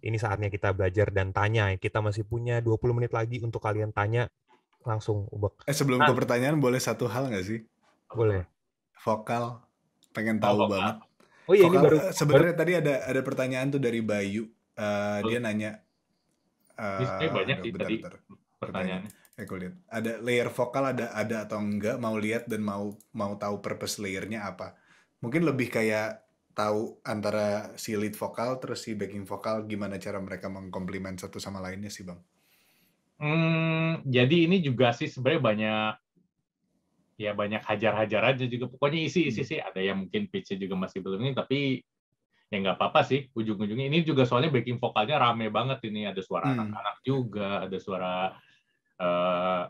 ini saatnya kita belajar dan tanya. Kita masih punya 20 menit lagi untuk kalian tanya langsung ubek. Eh sebelum ah. ke pertanyaan boleh satu hal nggak sih? Boleh. Vokal pengen oh, tahu oh, banget. Oh iya ini baru sebenarnya tadi ada ada pertanyaan tuh dari Bayu. Uh, oh. Dia nanya uh, Ini banyak aduh, eh, sih bentar, tadi bentar. pertanyaannya. Eh lihat. Ada layer vokal ada ada atau enggak mau lihat dan mau mau tahu purpose layernya apa. Mungkin lebih kayak tahu antara si lead vokal terus si backing vokal gimana cara mereka mengkomplimen satu sama lainnya sih bang. Hmm, jadi ini juga sih sebenarnya banyak ya banyak hajar-hajar aja juga pokoknya isi isi hmm. sih ada yang mungkin pitchnya juga masih belum ini tapi ya nggak apa-apa sih ujung-ujungnya ini juga soalnya backing vokalnya rame banget ini ada suara hmm. anak-anak hmm. juga ada suara uh,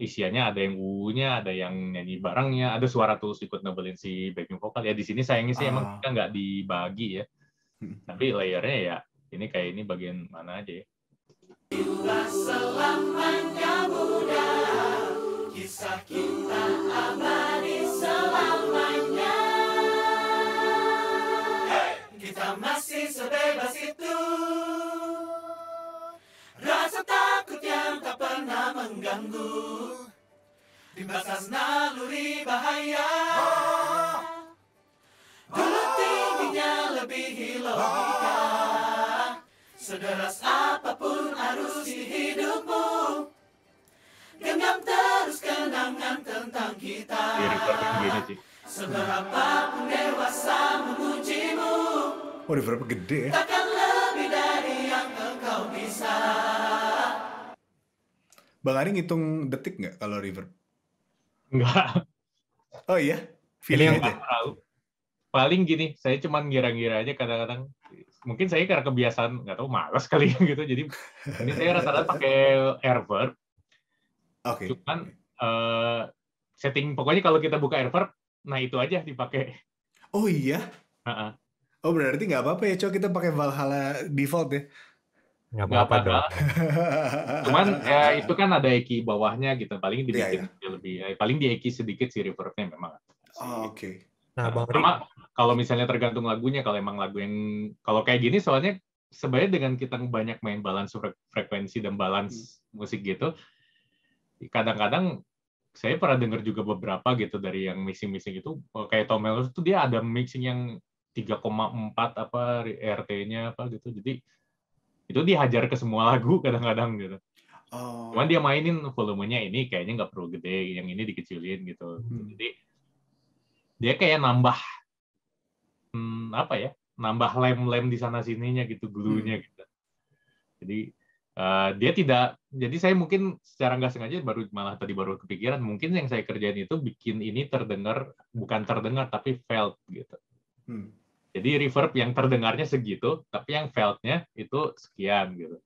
isiannya ada yang uunya ada yang nyanyi barangnya ada suara tulus ikut nebelin si backing vokal ya di sini sayangnya sih uh. emang ah. kita nggak dibagi ya hmm. tapi layernya ya ini kayak ini bagian mana aja ya. selamanya mudah. Kisah kita abadi selamanya hey! Kita masih sebebas itu Rasa takut yang tak pernah mengganggu di Dibatas naluri bahaya Dulu tingginya lebih logika Sederas apapun arus di hidupmu Genggam terus kenangan tentang kita iya, Seberapa pun dewasa memujimu Oh, berapa gede ya? Takkan lebih dari yang engkau bisa Bang Ari ngitung detik nggak kalau river? Enggak. Oh iya? Feeling yang aja. Tahu. Paling gini, saya cuma ngira-ngira aja kadang-kadang. Mungkin saya karena kebiasaan, nggak tahu, malas kali gitu. Jadi ini saya rata-rata pakai Airverb. Okay. Cuman uh, setting pokoknya kalau kita buka reverb nah itu aja dipakai. Oh iya. Uh -uh. Oh berarti nggak apa-apa ya, cok kita pakai Valhalla default ya. Nggak apa-apa dong. Cuman ya, itu kan ada eki bawahnya gitu, paling dibikin iya, yeah, yeah. lebih, eh, paling di eki sedikit si reverbnya memang. Oh, Oke. Okay. Nah, Bang Sama, kalau misalnya tergantung lagunya, kalau emang lagu yang kalau kayak gini soalnya sebenarnya dengan kita banyak main balance frekuensi dan balance hmm. musik gitu, kadang-kadang saya pernah dengar juga beberapa gitu dari yang mixing-mixing itu eh, kayak Tom Ellis itu dia ada mixing yang 3,4 apa RT-nya apa gitu. Jadi itu dihajar ke semua lagu kadang-kadang gitu. Oh. Cuman dia mainin volumenya ini kayaknya nggak perlu gede, yang ini dikecilin gitu. Hmm. Jadi dia kayak nambah hmm, apa ya? Nambah lem-lem di sana sininya gitu, glue-nya hmm. gitu. Jadi Eh, dia tidak jadi saya mungkin secara nggak sengaja baru malah tadi baru kepikiran mungkin yang saya kerjain itu bikin ini terdengar bukan terdengar tapi felt gitu hmm. jadi reverb yang terdengarnya segitu tapi yang feltnya itu sekian gitu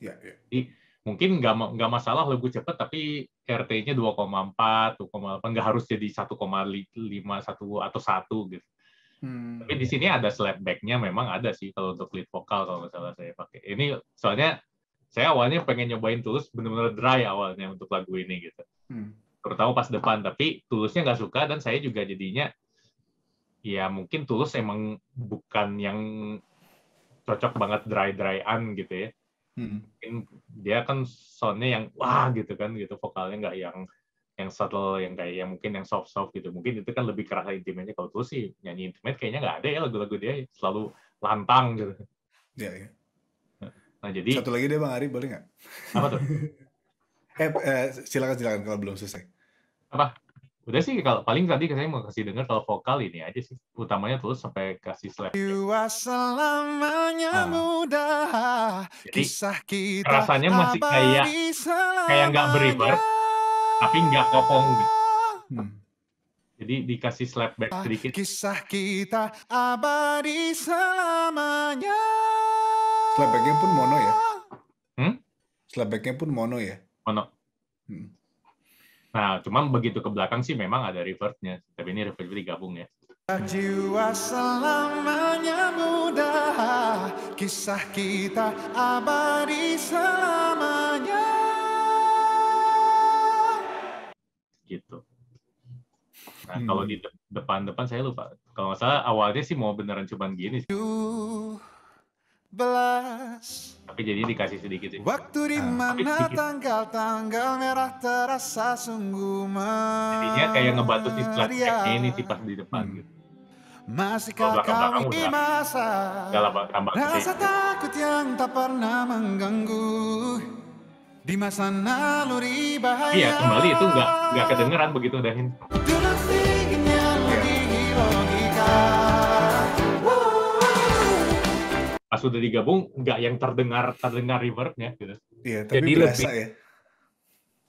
ya, yeah, jadi mungkin nggak nggak masalah lagu cepet tapi RT-nya 2,4, 2,8 nggak harus jadi 1,5, satu atau satu gitu. Hmm. Tapi di sini ada slapback-nya memang ada sih kalau untuk lead vokal kalau misalnya saya pakai. Ini soalnya saya awalnya pengen nyobain Tulus bener-bener dry awalnya untuk lagu ini gitu. Hmm. Terutama pas depan, tapi Tulusnya nggak suka dan saya juga jadinya ya mungkin Tulus emang bukan yang cocok banget dry-dryan gitu ya. Hmm. Mungkin dia kan soundnya yang wah gitu kan gitu vokalnya nggak yang yang subtle yang kayak yang mungkin yang soft soft gitu mungkin itu kan lebih kerasa intimate kalau tulus sih nyanyi intimate kayaknya nggak ada ya lagu-lagu dia selalu lantang gitu. Iya yeah, Yeah. Nah, jadi satu lagi deh Bang Ari, boleh nggak? Apa tuh? eh, eh, silakan silakan kalau belum selesai. Apa? Udah sih kalau paling tadi kan saya mau kasih dengar kalau vokal ini aja sih. Utamanya terus sampai kasih slap. Jiwa selamanya nah. muda. kisah kita rasanya masih kayak kayak nggak beriber tapi nggak kopong Hmm. Jadi dikasih slap back ah, sedikit. Kisah kita abadi selamanya. Slapbacknya pun mono ya? Hmm? Slapbacknya pun mono ya? Mono. Hmm. Nah, cuman begitu ke belakang sih memang ada nya, Tapi ini reverse-nya digabung ya. Jiwa selamanya muda, kisah kita abadi selamanya. Gitu. Nah, hmm. kalau di depan-depan saya lupa. Kalau nggak salah awalnya sih mau beneran cuman gini. Duh belas. Tapi jadi dikasih sedikit sih. Waktu di ah. mana uh, tanggal-tanggal merah terasa sungguh Jadinya kayak ngebatu di slide ini sih pas di depan hmm. gitu. Masih kau di masa Rasa takut yang tak pernah mengganggu Di masa naluri bahaya Iya kembali itu nggak nggak kedengeran begitu dahin. pas sudah digabung nggak yang terdengar terdengar reverbnya gitu. Iya, tapi Jadi lebih, ya.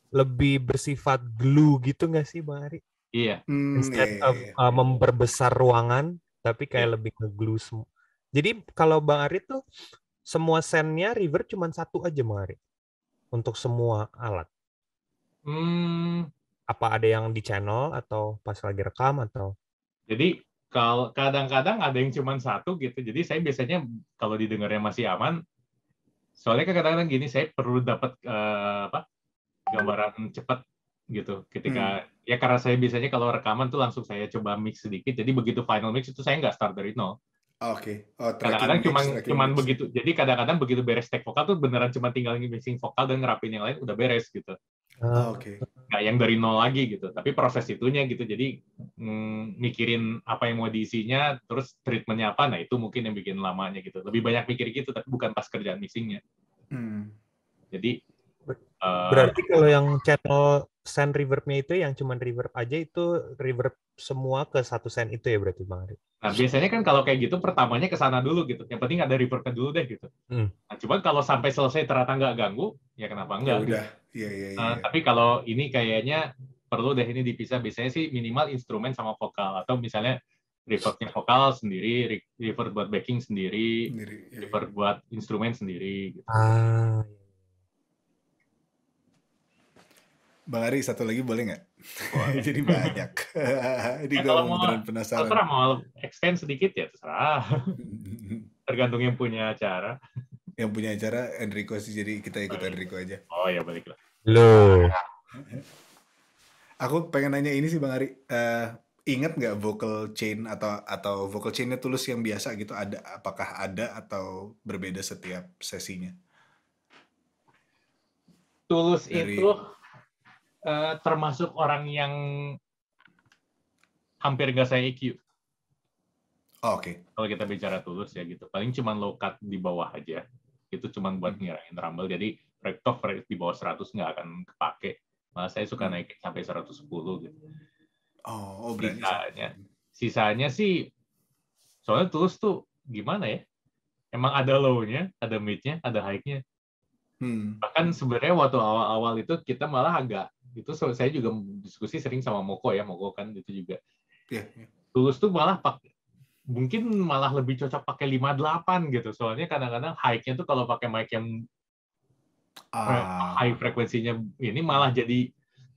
Lebih bersifat glue gitu nggak sih Bang Ari? Iya. Hmm, Instead iya, iya. of uh, iya. memperbesar ruangan, tapi kayak iya. lebih ngeglue semua. Jadi kalau Bang Ari tuh semua sendnya river cuma satu aja Bang Ari untuk semua alat. Hmm. Apa ada yang di channel atau pas lagi rekam atau? Jadi kalau kadang-kadang ada yang cuma satu gitu jadi saya biasanya kalau didengarnya masih aman soalnya kadang-kadang gini saya perlu dapat uh, apa gambaran cepat gitu ketika hmm. ya karena saya biasanya kalau rekaman tuh langsung saya coba mix sedikit jadi begitu final mix itu saya nggak start dari nol Oke. Okay. Oh, kadang-kadang cuma cuma begitu. Jadi kadang-kadang begitu beres take vokal tuh beneran cuma tinggal mixing vokal dan ngerapin yang lain udah beres gitu. Oh, Oke. Okay. Nggak yang dari nol lagi gitu, tapi proses itunya gitu. Jadi mm, mikirin apa yang mau diisinya, terus treatmentnya apa, nah itu mungkin yang bikin lamanya gitu. Lebih banyak mikir gitu, tapi bukan pas kerjaan mixingnya. Hmm. Jadi Uh, Berarti kalau yang channel send reverb-nya itu yang cuma reverb aja itu reverb semua ke satu send itu ya berarti Bang Ari? Nah biasanya kan kalau kayak gitu pertamanya ke sana dulu gitu. Yang penting ada reverbnya dulu deh gitu. Hmm. Nah cuman kalau sampai selesai ternyata nggak ganggu, ya kenapa enggak? Ya udah, iya Ya, ya. tapi kalau ini kayaknya perlu deh ini dipisah. Biasanya sih minimal instrumen sama vokal atau misalnya reverbnya vokal sendiri, reverb buat backing sendiri, sendiri ya, ya. reverb buat instrumen sendiri. Gitu. Ah iya, Bang Ari satu lagi boleh nggak? Jadi banyak. Ini ya, eh, gue mau penasaran. Terserah mau extend sedikit ya terserah. Tergantung yang punya acara. Yang punya acara Enrico sih jadi kita ikut oh, Enrico aja. Oh ya baliklah. Lo. Aku pengen nanya ini sih Bang Ari. Uh, ingat nggak vocal chain atau atau vocal chainnya tulus yang biasa gitu ada apakah ada atau berbeda setiap sesinya? Tulus Dari... itu Eh, termasuk orang yang hampir nggak saya EQ. Oh, Oke. Okay. Kalau kita bicara tulus ya gitu, paling cuma low cut di bawah aja. Itu cuma buat hmm. ngirangin rumble. Jadi rate di bawah 100 nggak akan kepake. Malah saya suka hmm. naik sampai 110 gitu. Oh, oh Sisanya, sisanya sih, soalnya tulus tuh gimana ya? Emang ada low-nya, ada mid-nya, ada high-nya. Hmm. Bahkan sebenarnya waktu awal-awal itu kita malah agak itu saya juga diskusi sering sama Moko ya Moko kan itu juga yeah, iya. Tulus tuh malah pak mungkin malah lebih cocok pakai 58 gitu soalnya kadang-kadang high-nya tuh kalau pakai mic yang ah. high frekuensinya ini malah jadi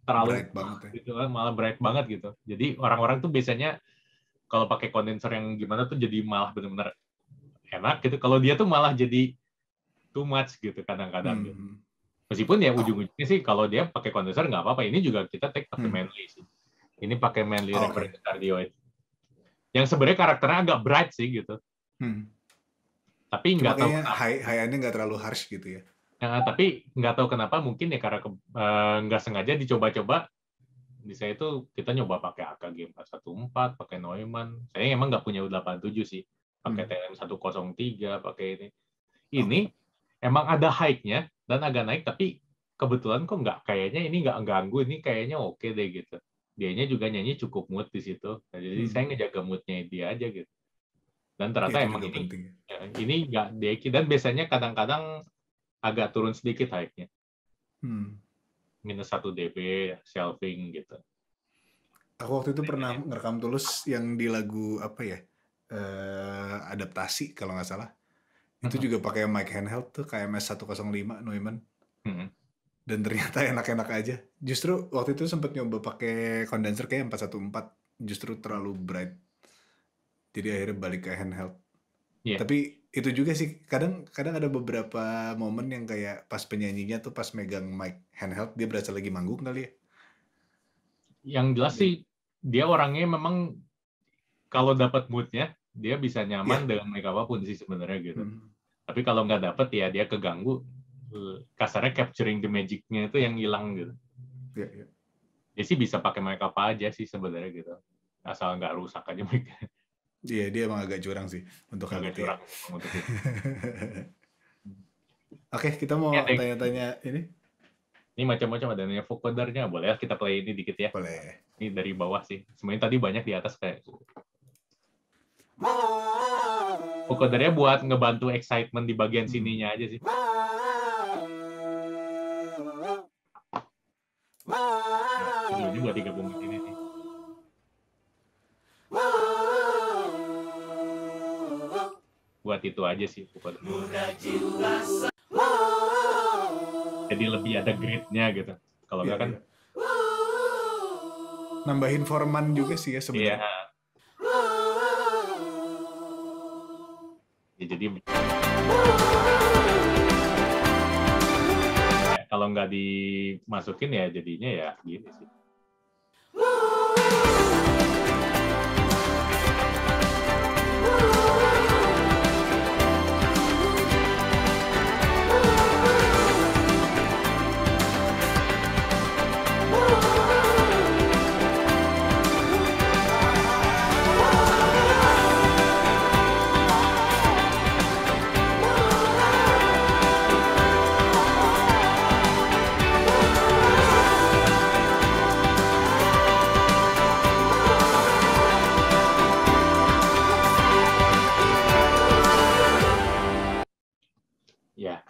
terlalu bright banget ya. gitu kan malah bright banget gitu jadi orang-orang tuh biasanya kalau pakai kondensor yang gimana tuh jadi malah benar-benar enak gitu kalau dia tuh malah jadi too much gitu kadang-kadang gitu. hmm. gitu Meskipun ya oh. ujung-ujungnya sih kalau dia pakai kondensor nggak apa-apa. Ini juga kita take pakai hmm. manly sih. Ini pakai manly okay. Oh, reference cardioid. Yang sebenarnya karakternya agak bright sih gitu. Hmm. Tapi nggak tahu. High, high nggak terlalu harsh gitu ya. Nah, tapi nggak tahu kenapa mungkin ya karena uh, nggak sengaja dicoba-coba di saya itu kita nyoba pakai AKG 414, pakai Neumann. Saya emang nggak punya 87 sih, pakai hmm. TLM 103, pakai ini. Oh. Ini emang ada hike-nya dan agak naik tapi kebetulan kok nggak kayaknya ini nggak ganggu ini kayaknya oke okay deh gitu dianya juga nyanyi cukup mood di situ nah, jadi hmm. saya ngejaga moodnya dia aja gitu dan ternyata ya, emang ini penting. Ya, ini nggak deki dan biasanya kadang-kadang agak turun sedikit hike-nya hmm. minus satu db shelving gitu aku waktu itu pernah iya. ngerekam tulus yang di lagu apa ya uh, adaptasi kalau nggak salah itu juga pakai mic handheld tuh kms MS105 Neumann. Hmm. Dan ternyata enak-enak aja. Justru waktu itu sempat nyoba pakai kondenser kayak 414 justru terlalu bright. Jadi akhirnya balik ke handheld. Yeah. Tapi itu juga sih kadang kadang ada beberapa momen yang kayak pas penyanyinya tuh pas megang mic handheld dia berasa lagi manggung kali ya. Yang jelas sih dia orangnya memang kalau dapat moodnya dia bisa nyaman yeah. dengan mereka apapun sih sebenarnya gitu. Hmm tapi kalau nggak dapet ya dia keganggu eh, kasarnya capturing the magicnya itu yang hilang gitu iya, iya. ya, ya. dia sih bisa pakai mereka apa aja sih sebenarnya gitu asal nggak rusak aja mereka iya dia emang agak curang sih untuk agak hati. Ya. curang oke kita mau ya, tanya-tanya ini ini macam-macam ada nanya vocodernya boleh ya kita play ini dikit ya boleh ini dari bawah sih semuanya tadi banyak di atas kayak vocodernya buat ngebantu excitement di bagian hmm. sininya aja sih. ini iya buat digabung di sini sih. Buat itu aja sih vocoder. Jadi lebih ada gridnya gitu. Kalau yeah, kan iya, iya. nambahin forman juga sih ya sebenarnya. Yeah Iya, ya, jadi kalau nggak dimasukin ya jadinya ya gini sih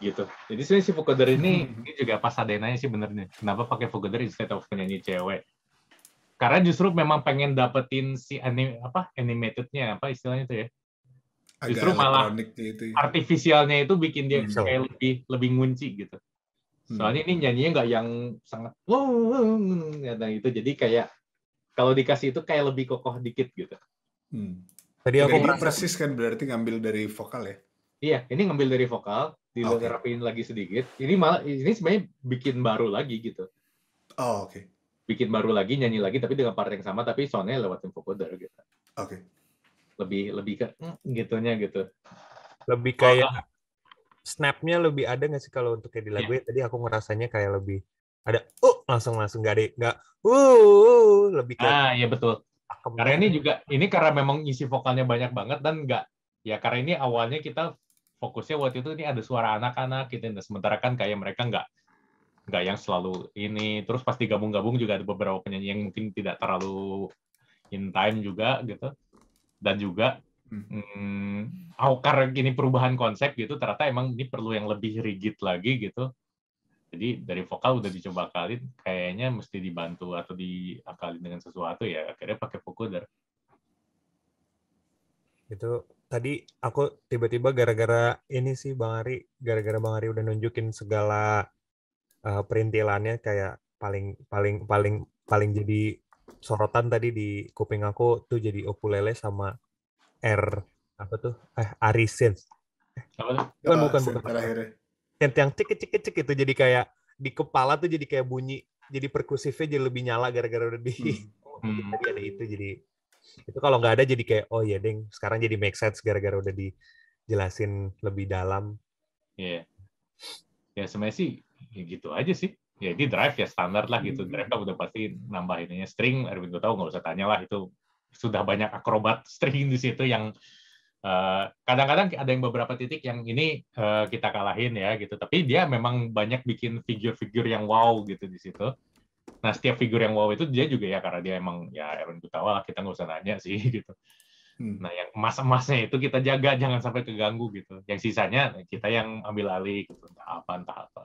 gitu. Jadi sebenarnya si vocoder ini hmm. ini juga pas ada nanya sih benernya. Kenapa pakai vocoder instead of penyanyi cewek? Karena justru memang pengen dapetin si anim apa animatednya apa istilahnya itu ya. Justru malah itu, ya. itu bikin dia hmm. kayak lebih lebih ngunci gitu. Soalnya hmm. ini nyanyinya nggak yang sangat nah itu jadi kayak kalau dikasih itu kayak lebih kokoh dikit gitu. Hmm. Tadi aku merasa... persis kan berarti ngambil dari vokal ya? Iya, ini ngambil dari vokal dilengkapiin okay. lagi sedikit. Ini malah ini sebenarnya bikin baru lagi gitu. Oh, oke. Okay. Bikin baru lagi, nyanyi lagi tapi dengan part yang sama tapi soalnya lewat vocoder gitu. Oke. Okay. Lebih lebih ke mm, gitunya gitu. Lebih kayak oh, snapnya lebih ada nggak sih kalau untuk kayak di lagu yeah. Ya? tadi aku ngerasanya kayak lebih ada oh langsung langsung nggak ada nggak uh, lebih kayak ah ya betul ah, karena ini juga ini karena memang isi vokalnya banyak banget dan nggak ya karena ini awalnya kita fokusnya waktu itu ini ada suara anak-anak gitu. Nah, sementara kan kayak mereka nggak nggak yang selalu ini terus pasti gabung-gabung juga ada beberapa penyanyi yang mungkin tidak terlalu in time juga gitu dan juga hmm, aukar hmm, oh, gini perubahan konsep gitu ternyata emang ini perlu yang lebih rigid lagi gitu jadi dari vokal udah dicoba kali kayaknya mesti dibantu atau diakalin dengan sesuatu ya akhirnya pakai vocoder itu tadi aku tiba-tiba gara-gara ini sih Bang Ari, gara-gara Bang Ari udah nunjukin segala uh, perintilannya kayak paling paling paling paling jadi sorotan tadi di kuping aku tuh jadi ukulele sama R apa tuh eh arisin apa tuh? Eh, bukan bukan bukan ya. yang cek cek cek itu jadi kayak di kepala tuh jadi kayak bunyi jadi perkusifnya jadi lebih nyala gara-gara udah di hmm. hmm. ada itu jadi itu kalau nggak ada jadi kayak oh ya ding sekarang jadi make sense gara-gara udah dijelasin lebih dalam ya Yeah. Ya sebenarnya sih ya gitu aja sih. Ya ini drive ya standar lah gitu. Hmm. Drive kan udah pasti nambah ininya string. Erwin gue tahu nggak usah tanya lah itu sudah banyak akrobat string di situ yang eh, kadang-kadang uh, ada yang beberapa titik yang ini uh, kita kalahin ya gitu. Tapi dia memang banyak bikin figur-figur yang wow gitu di situ. Nah setiap figur yang wow itu dia juga ya karena dia emang ya Aaron Gutawa lah kita nggak usah nanya sih gitu. Hmm. Nah yang emas-emasnya itu kita jaga jangan sampai keganggu gitu. Yang sisanya nah, kita yang ambil alih gitu. entah apa entah apa.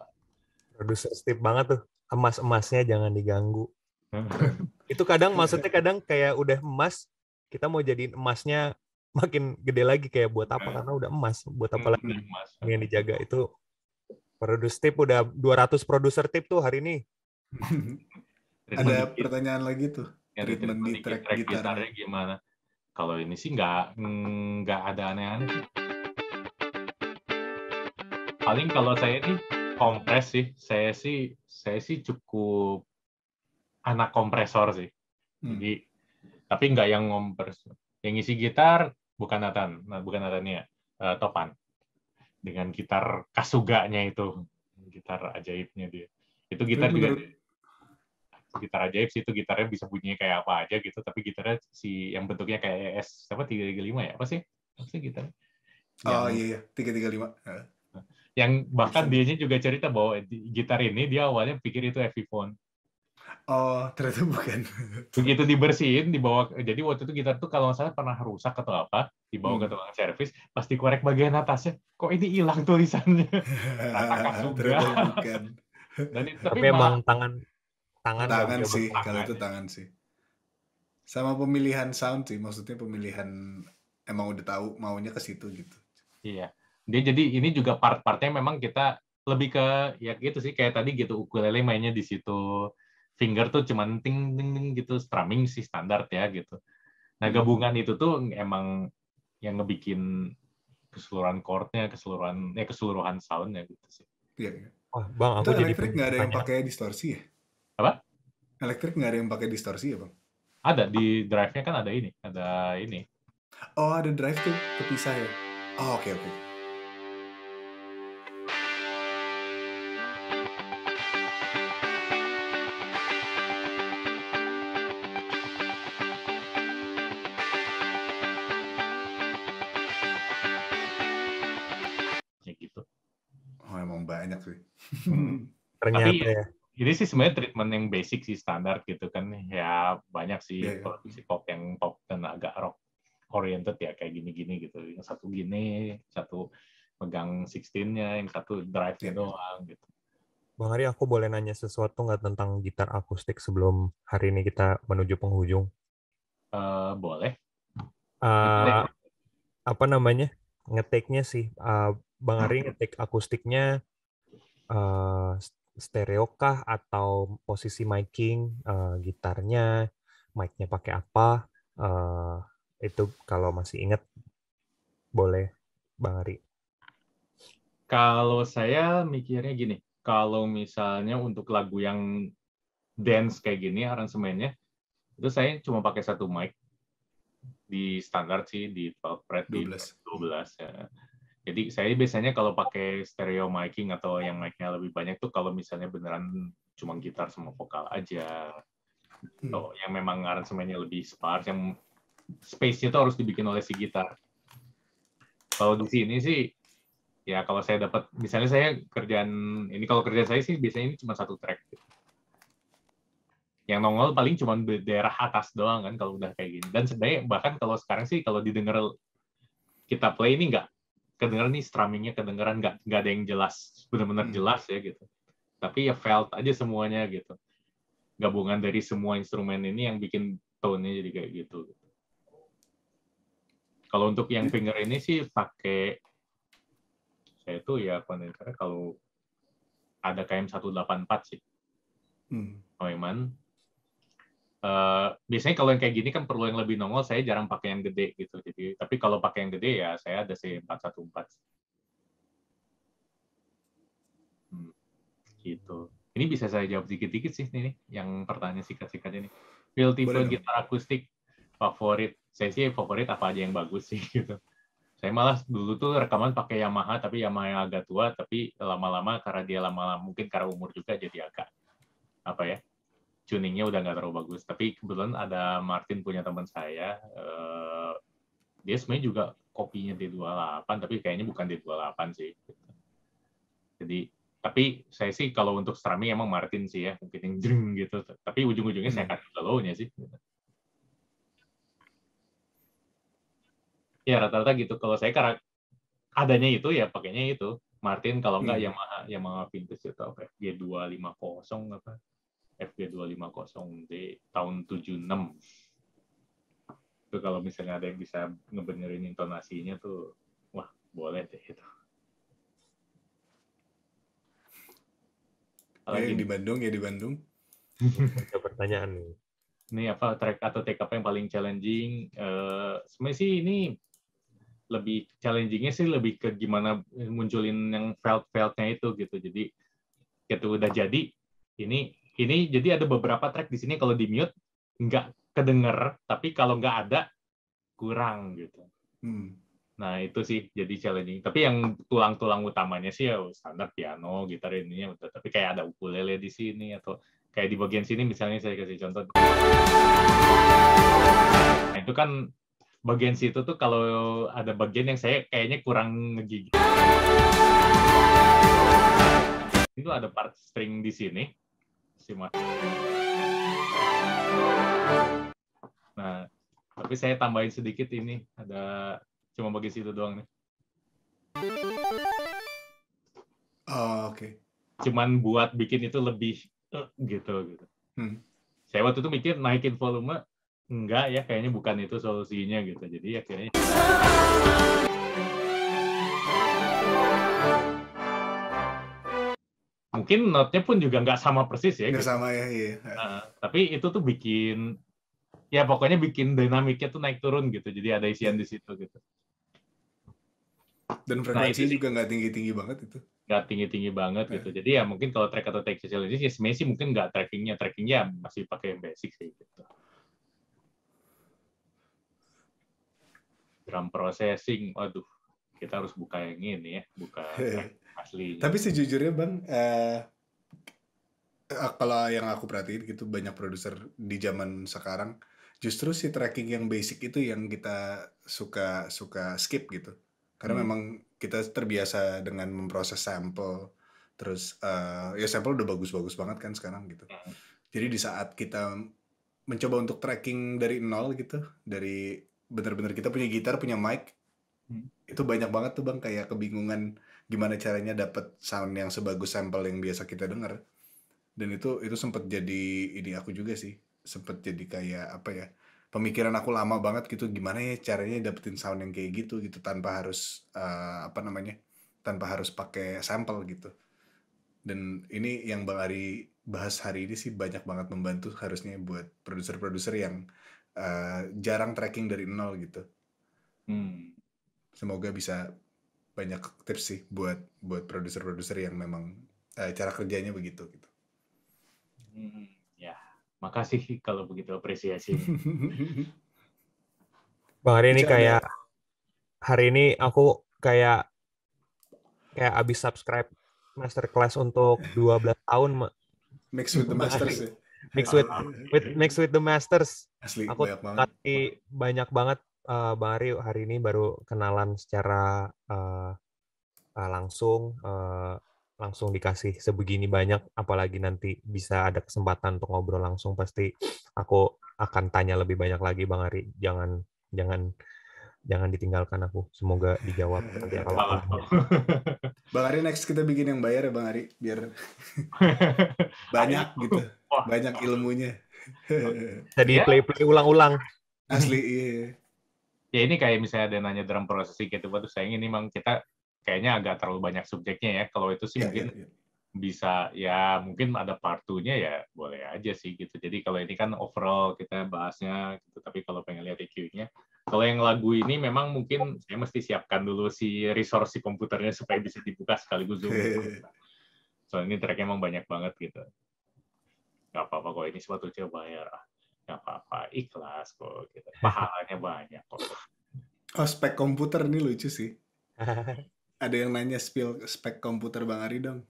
Produser Steve banget tuh emas-emasnya jangan diganggu. Hmm. itu kadang iya. maksudnya kadang kayak udah emas kita mau jadiin emasnya makin gede lagi kayak buat apa hmm. karena udah emas buat apa lagi emas. yang dijaga itu produser tip udah 200 produser tip tuh hari ini ada pertanyaan lagi tuh ya, treatment, di track, track gitar. gitarnya gimana kalau ini sih nggak nggak ada aneh-aneh paling kalau saya ini kompres sih saya sih saya sih cukup anak kompresor sih hmm. jadi tapi nggak yang ngompres yang ngisi gitar bukan Nathan nah, bukan Nathan ya uh, Topan dengan gitar kasuganya itu gitar ajaibnya dia itu gitar tapi juga gitar ajaib sih itu gitarnya bisa bunyinya kayak apa aja gitu tapi gitarnya si yang bentuknya kayak ES apa 335 ya apa sih apa sih gitar oh yang, iya iya 335 yang bahkan dianya juga cerita bahwa gitar ini dia awalnya pikir itu Epiphone Oh, ternyata bukan. Begitu dibersihin, dibawa. Jadi waktu itu gitar tuh kalau misalnya pernah rusak atau apa, dibawa hmm. ke tukang servis, pasti korek bagian atasnya. Kok ini hilang tulisannya? Nah, juga. bukan. Dan itu, tapi, tapi emang tangan tangan tangan sih kalau itu tangan sih sama pemilihan sound sih maksudnya pemilihan emang udah tahu maunya ke situ gitu iya dia jadi ini juga part-partnya memang kita lebih ke ya gitu sih kayak tadi gitu ukulele mainnya di situ finger tuh cuman ting ting ting gitu strumming sih standar ya gitu nah hmm. gabungan itu tuh emang yang ngebikin keseluruhan chordnya keseluruhan ya keseluruhan soundnya gitu sih iya, iya. Oh, bang, aku itu jadi elektrik nggak ada yang pakai distorsi ya? Apa? Elektrik nggak ada yang pakai distorsi ya bang? Ada di drive-nya kan ada ini, ada ini. Oh ada drive tuh kepisah ya? Oh oke okay, oke. Ya gitu. Okay. Oh, banyak sih. Hmm. Ternyata Tapi, ya ini sih sebenarnya treatment yang basic sih standar gitu kan ya banyak sih yeah, produksi iya. yeah. pop yang pop dan agak rock oriented ya kayak gini-gini gitu yang satu gini satu pegang 16-nya yang satu drive-nya yeah. Iya. doang gitu Bang Ari, aku boleh nanya sesuatu nggak tentang gitar akustik sebelum hari ini kita menuju penghujung? Uh, boleh. Uh, apa namanya? Ngeteknya sih. Uh, Bang Ari ngetek akustiknya uh, stereo kah atau posisi miking uh, gitarnya mic-nya pakai apa uh, itu kalau masih ingat boleh Bang Ari kalau saya mikirnya gini kalau misalnya untuk lagu yang dance kayak gini aransemennya itu saya cuma pakai satu mic di standar sih di 12 fret 12. di 12 ya jadi saya biasanya kalau pakai stereo miking atau yang mic-nya lebih banyak tuh kalau misalnya beneran cuma gitar sama vokal aja. Hmm. Oh, yang memang aransemennya lebih sparse, yang space-nya tuh harus dibikin oleh si gitar. Kalau di sini sih ya kalau saya dapat misalnya saya kerjaan ini kalau kerjaan saya sih biasanya ini cuma satu track yang nongol paling cuma di daerah atas doang kan kalau udah kayak gini dan sebenarnya bahkan kalau sekarang sih kalau didengar kita play ini nggak kedengeran nih strummingnya kedengeran nggak nggak ada yang jelas benar-benar hmm. jelas ya gitu tapi ya felt aja semuanya gitu gabungan dari semua instrumen ini yang bikin tone-nya jadi kayak gitu, gitu. kalau untuk yang hmm. finger ini sih pakai saya itu ya kondensernya kalau ada KM 184 sih hmm. Neumann Eh, biasanya kalau yang kayak gini kan perlu yang lebih nongol, saya jarang pakai yang gede gitu. Jadi, tapi kalau pakai yang gede ya saya ada C414. Hmm, gitu. Ini bisa saya jawab dikit-dikit sih ini yang pertanyaan singkat-singkat ini. Feel tipe gitar akustik favorit. Saya sih favorit apa aja yang bagus sih gitu. Saya malas dulu tuh rekaman pakai Yamaha, tapi Yamaha yang agak tua, tapi lama-lama karena dia lama-lama mungkin karena umur juga jadi agak apa ya tuningnya udah nggak terlalu bagus. Tapi kebetulan ada Martin punya teman saya, uh, dia sebenarnya juga kopinya D28, tapi kayaknya bukan D28 sih. Gitu. Jadi, tapi saya sih kalau untuk strumming emang Martin sih ya, mungkin yang jeng gitu. Tapi ujung-ujungnya hmm. saya cut low-nya sih. Ya rata-rata gitu. Kalau saya karena adanya itu ya pakainya itu. Martin kalau enggak hmm. Yamaha Yamaha vintage itu apa ya? G250 apa fg 250 d tahun 76. Itu kalau misalnya ada yang bisa ngebenerin intonasinya tuh, wah boleh deh itu. Ya, Apalagi yang di Bandung ya di Bandung. Ada pertanyaan nih. Ini apa track atau TKP yang paling challenging? Uh, sebenarnya sih ini lebih challengingnya sih lebih ke gimana munculin yang felt feltnya itu gitu. Jadi ketika udah jadi ini ini jadi ada beberapa track di sini kalau di mute nggak kedenger, tapi kalau nggak ada kurang gitu. Hmm. Nah itu sih jadi challenging. Tapi yang tulang-tulang utamanya sih ya standar piano, gitar ininya Tapi kayak ada ukulele di sini atau kayak di bagian sini misalnya saya kasih contoh. Nah itu kan bagian situ tuh kalau ada bagian yang saya kayaknya kurang ngegigit. Itu ada part string di sini sih Nah, tapi saya tambahin sedikit ini ada cuma bagi situ doang nih. Oh, Oke. Okay. Cuman buat bikin itu lebih uh, gitu gitu. Hmm. Saya waktu itu mikir naikin volume enggak ya kayaknya bukan itu solusinya gitu. Jadi akhirnya mungkin notnya pun juga nggak sama persis ya. Nggak gitu. sama ya, iya. Uh, tapi itu tuh bikin, ya pokoknya bikin dinamiknya tuh naik turun gitu. Jadi ada isian di situ gitu. Dan nah, frekuensinya nah, juga nggak tinggi-tinggi banget itu. Nggak tinggi-tinggi banget nah. gitu. Iya. Jadi ya mungkin kalau track atau track social ya sebenarnya sih mungkin nggak trackingnya. Trackingnya ya masih pakai yang basic sih gitu. Drum processing, waduh kita harus buka yang ini ya, buka asli tapi sejujurnya bang uh, kalau yang aku perhatiin gitu banyak produser di zaman sekarang justru si tracking yang basic itu yang kita suka suka skip gitu karena hmm. memang kita terbiasa dengan memproses sampel terus uh, ya sampel udah bagus-bagus banget kan sekarang gitu hmm. jadi di saat kita mencoba untuk tracking dari nol gitu dari benar-benar kita punya gitar punya mic hmm. itu banyak banget tuh bang kayak kebingungan gimana caranya dapat sound yang sebagus sampel yang biasa kita dengar dan itu itu sempat jadi ini aku juga sih sempat jadi kayak apa ya pemikiran aku lama banget gitu gimana ya caranya dapetin sound yang kayak gitu gitu tanpa harus uh, apa namanya tanpa harus pakai sampel gitu dan ini yang bang Ari bahas hari ini sih banyak banget membantu harusnya buat produser-produser yang uh, jarang tracking dari nol gitu hmm. semoga bisa banyak tips sih buat buat produser-produser yang memang uh, cara kerjanya begitu gitu. Hmm, ya, makasih kalau begitu apresiasi. Bang hari ini kayak hari ini aku kayak kayak abis subscribe masterclass untuk 12 tahun. Mix with the masters. Ya. Mix with, ah, ah. with mix with the masters. Asli, aku banyak banget. banyak banget uh, Bang Ari hari ini baru kenalan secara uh, uh, langsung, uh, langsung dikasih sebegini banyak, apalagi nanti bisa ada kesempatan untuk ngobrol langsung pasti aku akan tanya lebih banyak lagi Bang Ari. Jangan jangan jangan ditinggalkan aku. Semoga dijawab nanti kalau iya, iya. iya. Bang Ari next kita bikin yang bayar ya Bang Ari biar banyak gitu. Banyak ilmunya. Jadi play-play ulang-ulang. Asli iya ya ini kayak misalnya ada nanya dalam processing gitu waduh sayang ini memang kita kayaknya agak terlalu banyak subjeknya ya kalau itu sih ya, mungkin ya, ya. bisa ya mungkin ada partunya ya boleh aja sih gitu jadi kalau ini kan overall kita bahasnya gitu tapi kalau pengen lihat EQ-nya kalau yang lagu ini memang mungkin saya mesti siapkan dulu si resource si komputernya supaya bisa dibuka sekaligus zoom. Soalnya ini tracknya emang banyak banget gitu. Gak apa-apa kok ini sepatu coba ya nggak apa-apa ikhlas kok gitu. pahalanya banyak kok oh spek komputer ini lucu sih ada yang nanya spill spek komputer bang Ari dong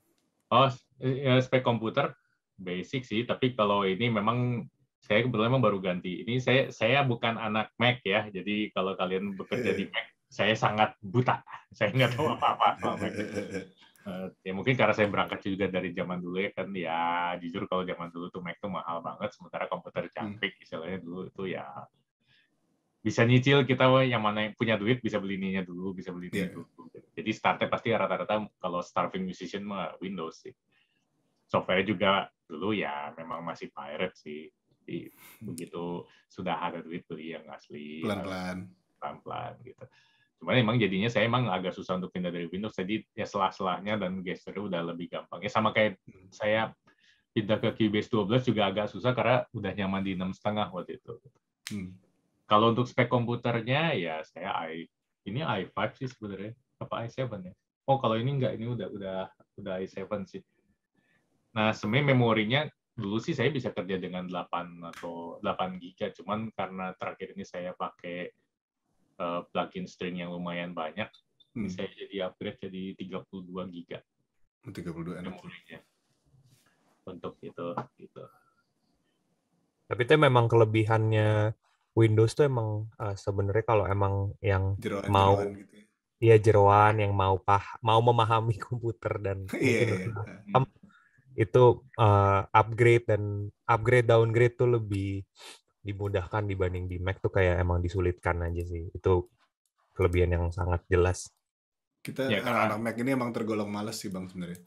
oh ya, spek komputer basic sih tapi kalau ini memang saya kebetulan memang baru ganti ini saya saya bukan anak Mac ya jadi kalau kalian bekerja di Mac saya sangat buta saya nggak tahu apa-apa Eh, ya mungkin karena saya berangkat juga dari zaman dulu ya kan ya jujur kalau zaman dulu tuh Mac tuh mahal banget sementara komputer hmm. cantik hmm. istilahnya dulu itu ya bisa nyicil kita yang mana yang punya duit bisa beli ininya dulu bisa beli yeah. dulu jadi startnya pasti rata-rata kalau starving musician mah Windows sih software juga dulu ya memang masih pirate sih jadi hmm. begitu sudah ada duit beli yang asli pelan-pelan pelan-pelan gitu Cuman emang jadinya saya emang agak susah untuk pindah dari Windows, jadi ya selah-selahnya dan gesture udah lebih gampang. Ya sama kayak hmm. saya pindah ke Cubase 12 juga agak susah karena udah nyaman di enam setengah waktu itu. Hmm. Kalau untuk spek komputernya ya saya i ini i5 sih sebenarnya apa i7 ya. Oh kalau ini enggak ini udah udah udah i7 sih. Nah sebenarnya memorinya dulu sih saya bisa kerja dengan 8 atau 8 giga cuman karena terakhir ini saya pakai uh, plugin string yang lumayan banyak hmm. bisa jadi upgrade jadi 32 giga 32 memorinya untuk itu gitu tapi itu memang kelebihannya Windows tuh emang uh, sebenarnya kalau emang yang jeroan, mau jeroan gitu ya. Iya jeroan yang mau pah mau memahami komputer dan yeah, yeah. Iya. itu uh, upgrade dan upgrade downgrade tuh lebih dimudahkan dibanding di Mac tuh kayak emang disulitkan aja sih. Itu kelebihan yang sangat jelas. Kita ya, anak-anak Mac ini emang tergolong males sih Bang sebenarnya.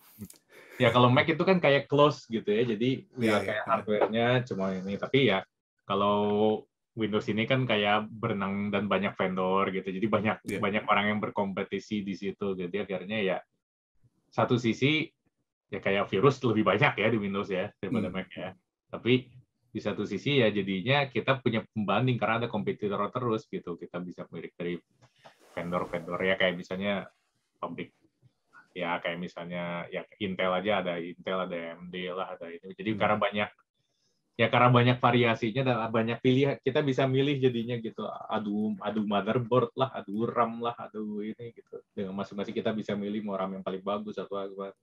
Ya kalau Mac itu kan kayak close gitu ya. Jadi iya, ya, ya kayak ya. hardware-nya cuma ini tapi ya kalau Windows ini kan kayak berenang dan banyak vendor gitu. Jadi banyak ya. banyak orang yang berkompetisi di situ. Jadi gitu. akhirnya ya satu sisi ya kayak virus lebih banyak ya di Windows ya daripada hmm. Mac ya. Tapi di satu sisi ya jadinya kita punya pembanding karena ada kompetitor terus gitu kita bisa melirik dari vendor-vendor ya kayak misalnya pabrik ya kayak misalnya ya Intel aja ada Intel ada AMD lah ada ini jadi hmm. karena banyak ya karena banyak variasinya dan banyak pilihan kita bisa milih jadinya gitu adu adu motherboard lah adu RAM lah adu ini gitu dengan masing-masing kita bisa milih mau RAM yang paling bagus atau apa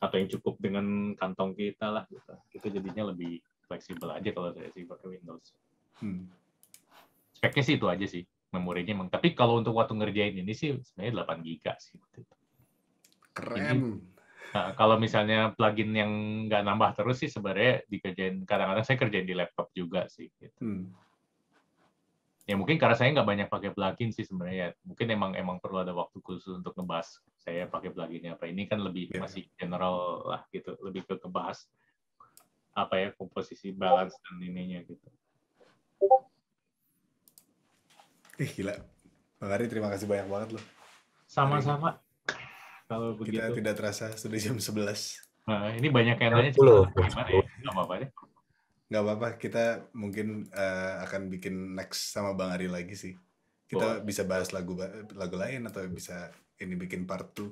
atau yang cukup dengan kantong kita lah gitu. Itu jadinya lebih fleksibel aja kalau saya sih pakai Windows. Hmm. Speknya sih itu aja sih memorinya emang. Tapi kalau untuk waktu ngerjain ini sih sebenarnya 8 gb sih. Keren. Jadi, nah, kalau misalnya plugin yang nggak nambah terus sih sebenarnya dikerjain. Kadang-kadang saya kerjain di laptop juga sih. Gitu. Hmm ya mungkin karena saya nggak banyak pakai plugin sih sebenarnya ya. mungkin emang emang perlu ada waktu khusus untuk ngebahas saya pakai pluginnya apa ini kan lebih yeah. masih general lah gitu lebih ke ngebahas apa ya komposisi balance dan ininya gitu Ih, gila Bang Ari terima kasih banyak banget loh sama-sama kalau begitu kita tidak terasa sudah jam 11 nah ini banyak yang nah, nanya gimana ya nggak apa-apa deh nggak apa-apa kita mungkin uh, akan bikin next sama Bang Ari lagi sih kita boleh. bisa bahas lagu lagu lain atau bisa ini bikin part 2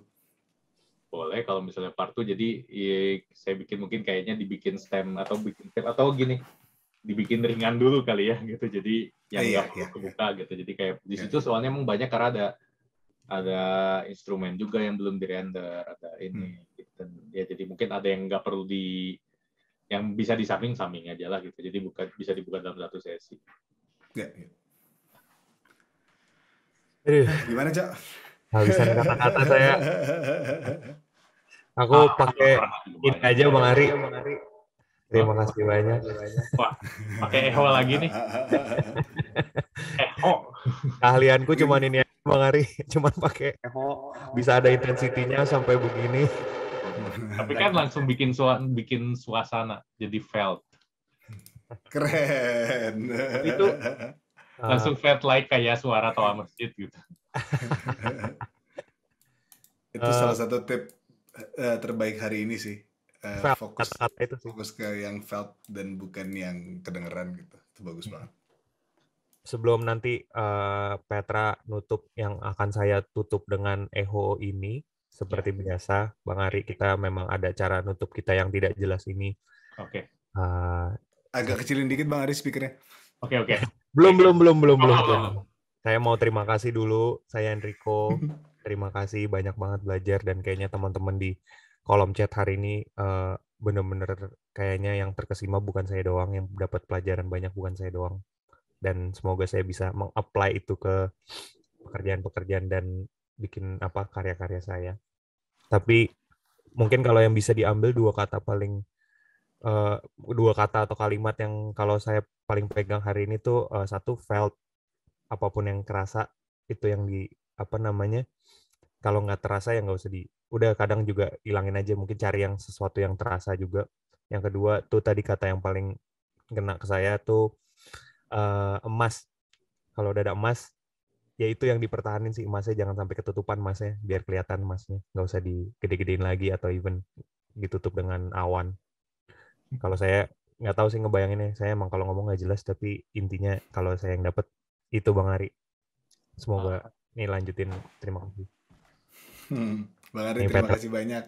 boleh kalau misalnya part 2 jadi ya, saya bikin mungkin kayaknya dibikin stem atau bikin stem atau gini dibikin ringan dulu kali ya gitu jadi yang iya, nggak iya, perlu kebuka iya. gitu jadi kayak di iya. situ soalnya emang banyak karena ada ada instrumen juga yang belum dirender ada ini hmm. gitu. ya jadi mungkin ada yang nggak perlu di yang bisa disamping samping aja lah gitu. Jadi bukan bisa dibuka dalam satu sesi. Ya. ya. Aduh. Gimana cak? bisa kata-kata saya. Aku ah, pakai ah, ah, ini aja Bang Ari. Terima kasih banyak. Wah, pakai eho lagi nih. eho. Keahlianku cuma ini Bang Ari, cuman pakai eho. Bisa ada intensitinya sampai begini. Tapi kan langsung bikin sua bikin suasana jadi felt. Keren. Itu langsung felt like kayak suara toa masjid gitu. itu uh, salah satu tip uh, terbaik hari ini sih. Uh, felt, fokus kata -kata itu sih. fokus ke yang felt dan bukan yang kedengeran gitu. Itu bagus banget sebelum nanti uh, Petra nutup yang akan saya tutup dengan eho ini, seperti ya. biasa, Bang Ari, kita memang ada cara nutup kita yang tidak jelas ini. Oke. Okay. Uh, Agak kecilin dikit Bang Ari speakernya. Oke, okay, oke. Okay. belum, belum, belum, belum, belum, belum. Saya mau terima kasih dulu, saya Enrico. terima kasih banyak banget belajar dan kayaknya teman-teman di kolom chat hari ini uh, eh, benar bener kayaknya yang terkesima bukan saya doang, yang dapat pelajaran banyak bukan saya doang. Dan semoga saya bisa mengapply itu ke pekerjaan-pekerjaan dan bikin apa karya-karya saya. Tapi mungkin kalau yang bisa diambil dua kata paling uh, dua kata atau kalimat yang kalau saya paling pegang hari ini tuh uh, satu felt apapun yang kerasa itu yang di apa namanya kalau nggak terasa ya nggak usah di udah kadang juga hilangin aja mungkin cari yang sesuatu yang terasa juga yang kedua tuh tadi kata yang paling kena ke saya tuh uh, emas kalau udah ada emas ya itu yang dipertahanin sih emasnya jangan sampai ketutupan emasnya biar kelihatan emasnya nggak usah digede-gedein lagi atau even ditutup dengan awan kalau saya nggak tahu sih ngebayanginnya saya emang kalau ngomong nggak jelas tapi intinya kalau saya yang dapat itu bang Ari semoga oh. Ah. nih lanjutin terima kasih hmm, bang Ari nih, terima Peter. kasih banyak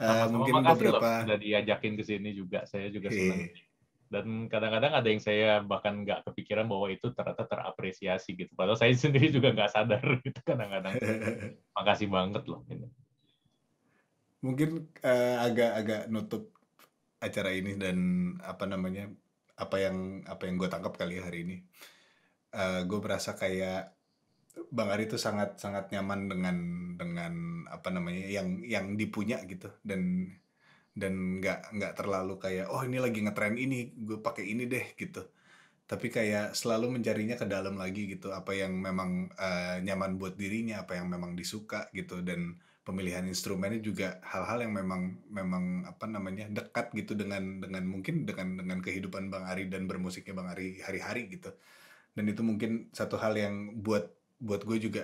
uh, mungkin beberapa sudah diajakin ke sini juga saya juga iya. senang dan kadang-kadang ada yang saya bahkan nggak kepikiran bahwa itu ternyata terapresiasi gitu padahal saya sendiri juga nggak sadar gitu kadang-kadang makasih banget loh ini mungkin agak-agak eh, uh, nutup acara ini dan apa namanya apa yang apa yang gue tangkap kali ya hari ini uh, eh, gue merasa kayak Bang Ari itu sangat sangat nyaman dengan dengan apa namanya yang yang dipunya gitu dan dan nggak nggak terlalu kayak oh ini lagi ngetren ini gue pakai ini deh gitu tapi kayak selalu mencarinya ke dalam lagi gitu apa yang memang uh, nyaman buat dirinya apa yang memang disuka gitu dan pemilihan instrumennya juga hal-hal yang memang memang apa namanya dekat gitu dengan dengan mungkin dengan dengan kehidupan Bang Ari dan bermusiknya Bang Ari hari-hari gitu dan itu mungkin satu hal yang buat buat gue juga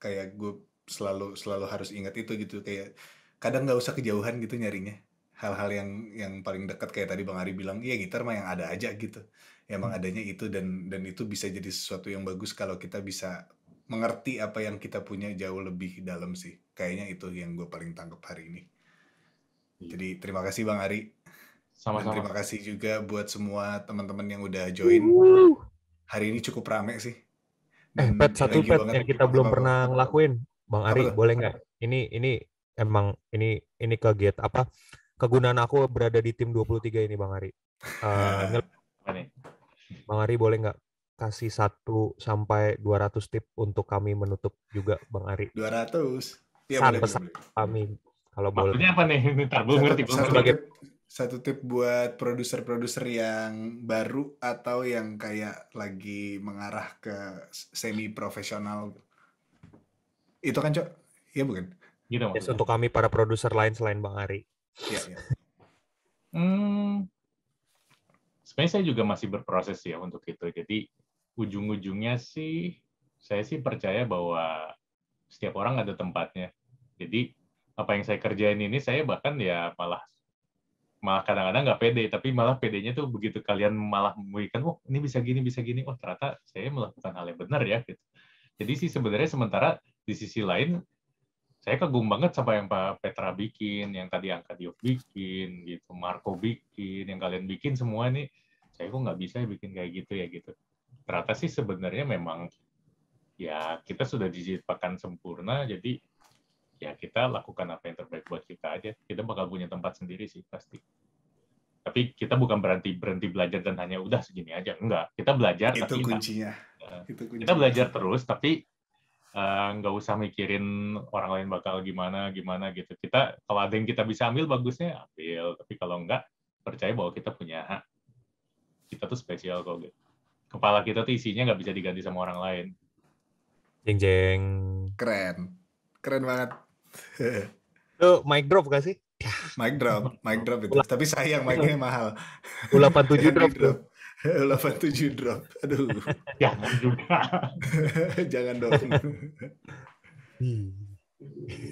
kayak gue selalu selalu harus ingat itu gitu kayak kadang nggak usah kejauhan gitu nyarinya hal-hal yang yang paling dekat kayak tadi Bang Ari bilang, iya gitar mah yang ada aja gitu. emang hmm. adanya itu dan dan itu bisa jadi sesuatu yang bagus kalau kita bisa mengerti apa yang kita punya jauh lebih dalam sih. Kayaknya itu yang gue paling tangkap hari ini. Iya. Jadi terima kasih Bang Ari. Sama-sama. Dan terima kasih juga buat semua teman-teman yang udah join. Uh. Hari ini cukup rame sih. Eh, dan eh, pet satu pet yang kita belum apa pernah ngelakuin, Bang Ari, boleh nggak? Ini ini emang ini ini kaget apa kegunaan aku berada di tim 23 ini Bang Ari. Uh, Bang Ari boleh nggak kasih 1 sampai 200 tip untuk kami menutup juga Bang Ari? 200. Ya, Saat boleh, pesan boleh. kami kalau boleh. Maksudnya apa nih? Bentar, belum ngerti. Satu, sebagai... tip, satu tip buat produser-produser yang baru atau yang kayak lagi mengarah ke semi profesional. Itu kan, Cok? Iya bukan? Gitu, yes, untuk kami para produser lain selain Bang Ari. Iya, iya. hmm, sebenarnya saya juga masih berproses ya untuk itu. Jadi ujung-ujungnya sih saya sih percaya bahwa setiap orang ada tempatnya. Jadi apa yang saya kerjain ini saya bahkan ya malah malah kadang-kadang nggak pede, tapi malah pedenya tuh begitu kalian malah memberikan oh ini bisa gini, bisa gini, oh ternyata saya melakukan hal yang benar ya. Gitu. Jadi sih sebenarnya sementara di sisi lain saya kagum banget sama yang Pak Petra bikin, yang tadi Angka Diop bikin, gitu, Marco bikin, yang kalian bikin semua nih, saya kok nggak bisa ya bikin kayak gitu ya gitu. Ternyata sih sebenarnya memang ya kita sudah pakan sempurna, jadi ya kita lakukan apa yang terbaik buat kita aja. Kita bakal punya tempat sendiri sih pasti. Tapi kita bukan berhenti berhenti belajar dan hanya udah segini aja, enggak. Kita belajar itu tapi kuncinya. Nah, kita, itu kuncinya. kita belajar terus, tapi nggak uh, usah mikirin orang lain bakal gimana gimana gitu kita kalau ada yang kita bisa ambil bagusnya ambil tapi kalau enggak percaya bahwa kita punya hak kita tuh spesial kok gitu kepala kita tuh isinya nggak bisa diganti sama orang lain jeng jeng keren keren banget itu mic drop gak sih mic drop mic drop itu Ula. tapi sayang mic-nya mahal U87 drop, drop. 87 drop. Aduh. Jangan juga. Jangan dong.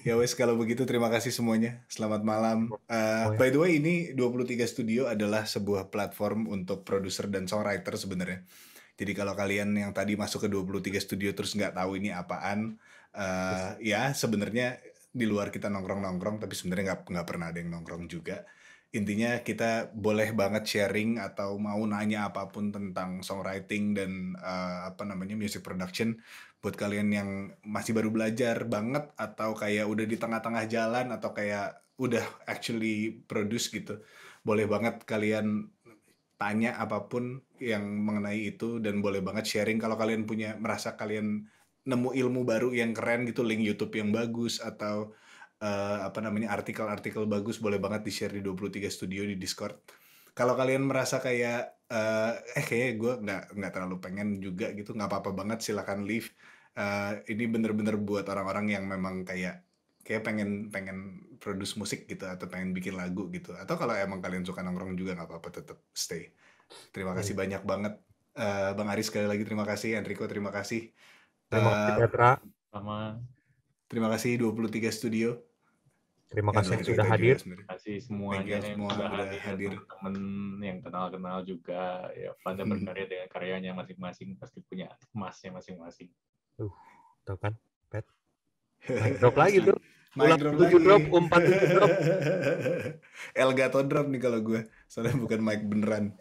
Ya wes kalau begitu terima kasih semuanya. Selamat malam. Uh, by the way ini 23 Studio adalah sebuah platform untuk produser dan songwriter sebenarnya. Jadi kalau kalian yang tadi masuk ke 23 Studio terus nggak tahu ini apaan, uh, ya sebenarnya di luar kita nongkrong-nongkrong tapi sebenarnya nggak nggak pernah ada yang nongkrong juga intinya kita boleh banget sharing atau mau nanya apapun tentang songwriting dan uh, apa namanya music production buat kalian yang masih baru belajar banget atau kayak udah di tengah-tengah jalan atau kayak udah actually produce gitu boleh banget kalian tanya apapun yang mengenai itu dan boleh banget sharing kalau kalian punya merasa kalian nemu ilmu baru yang keren gitu link YouTube yang bagus atau uh, apa namanya artikel-artikel bagus boleh banget di-share di 23 Studio di Discord. Kalau kalian merasa kayak uh, eh, eh kayak gue nggak nggak terlalu pengen juga gitu nggak apa-apa banget silahkan leave. Uh, ini bener-bener buat orang-orang yang memang kayak kayak pengen pengen produce musik gitu atau pengen bikin lagu gitu atau kalau emang kalian suka nongkrong juga nggak apa-apa tetap stay terima kasih hmm. banyak banget uh, bang Aris sekali lagi terima kasih Enrico terima kasih terima kasih Petra sama terima kasih 23 Studio Terima ya, kasih yang, sudah hadir. Terima kasih semuanya yang sudah hadir, teman yang kenal-kenal juga ya pada hmm. berkarya dengan karyanya masing-masing pasti punya emasnya masing-masing. Uh, tuh kan, Pet. Main drop lagi tuh. Main drop lagi. drop, umpan drop. Elgato drop nih kalau gue. Soalnya bukan mic beneran.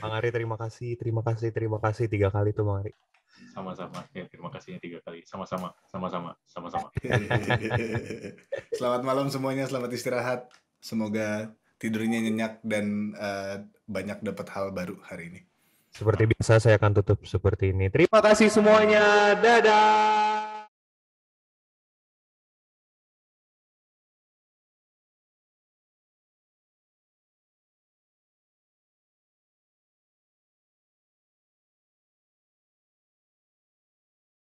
Bang Ari terima kasih, terima kasih, terima kasih tiga kali tuh Bang Ari. Sama-sama, ya terima kasihnya tiga kali. Sama-sama, sama-sama, sama-sama. selamat malam semuanya, selamat istirahat. Semoga tidurnya nyenyak dan uh, banyak dapat hal baru hari ini. Seperti biasa saya akan tutup seperti ini. Terima kasih semuanya. Dadah.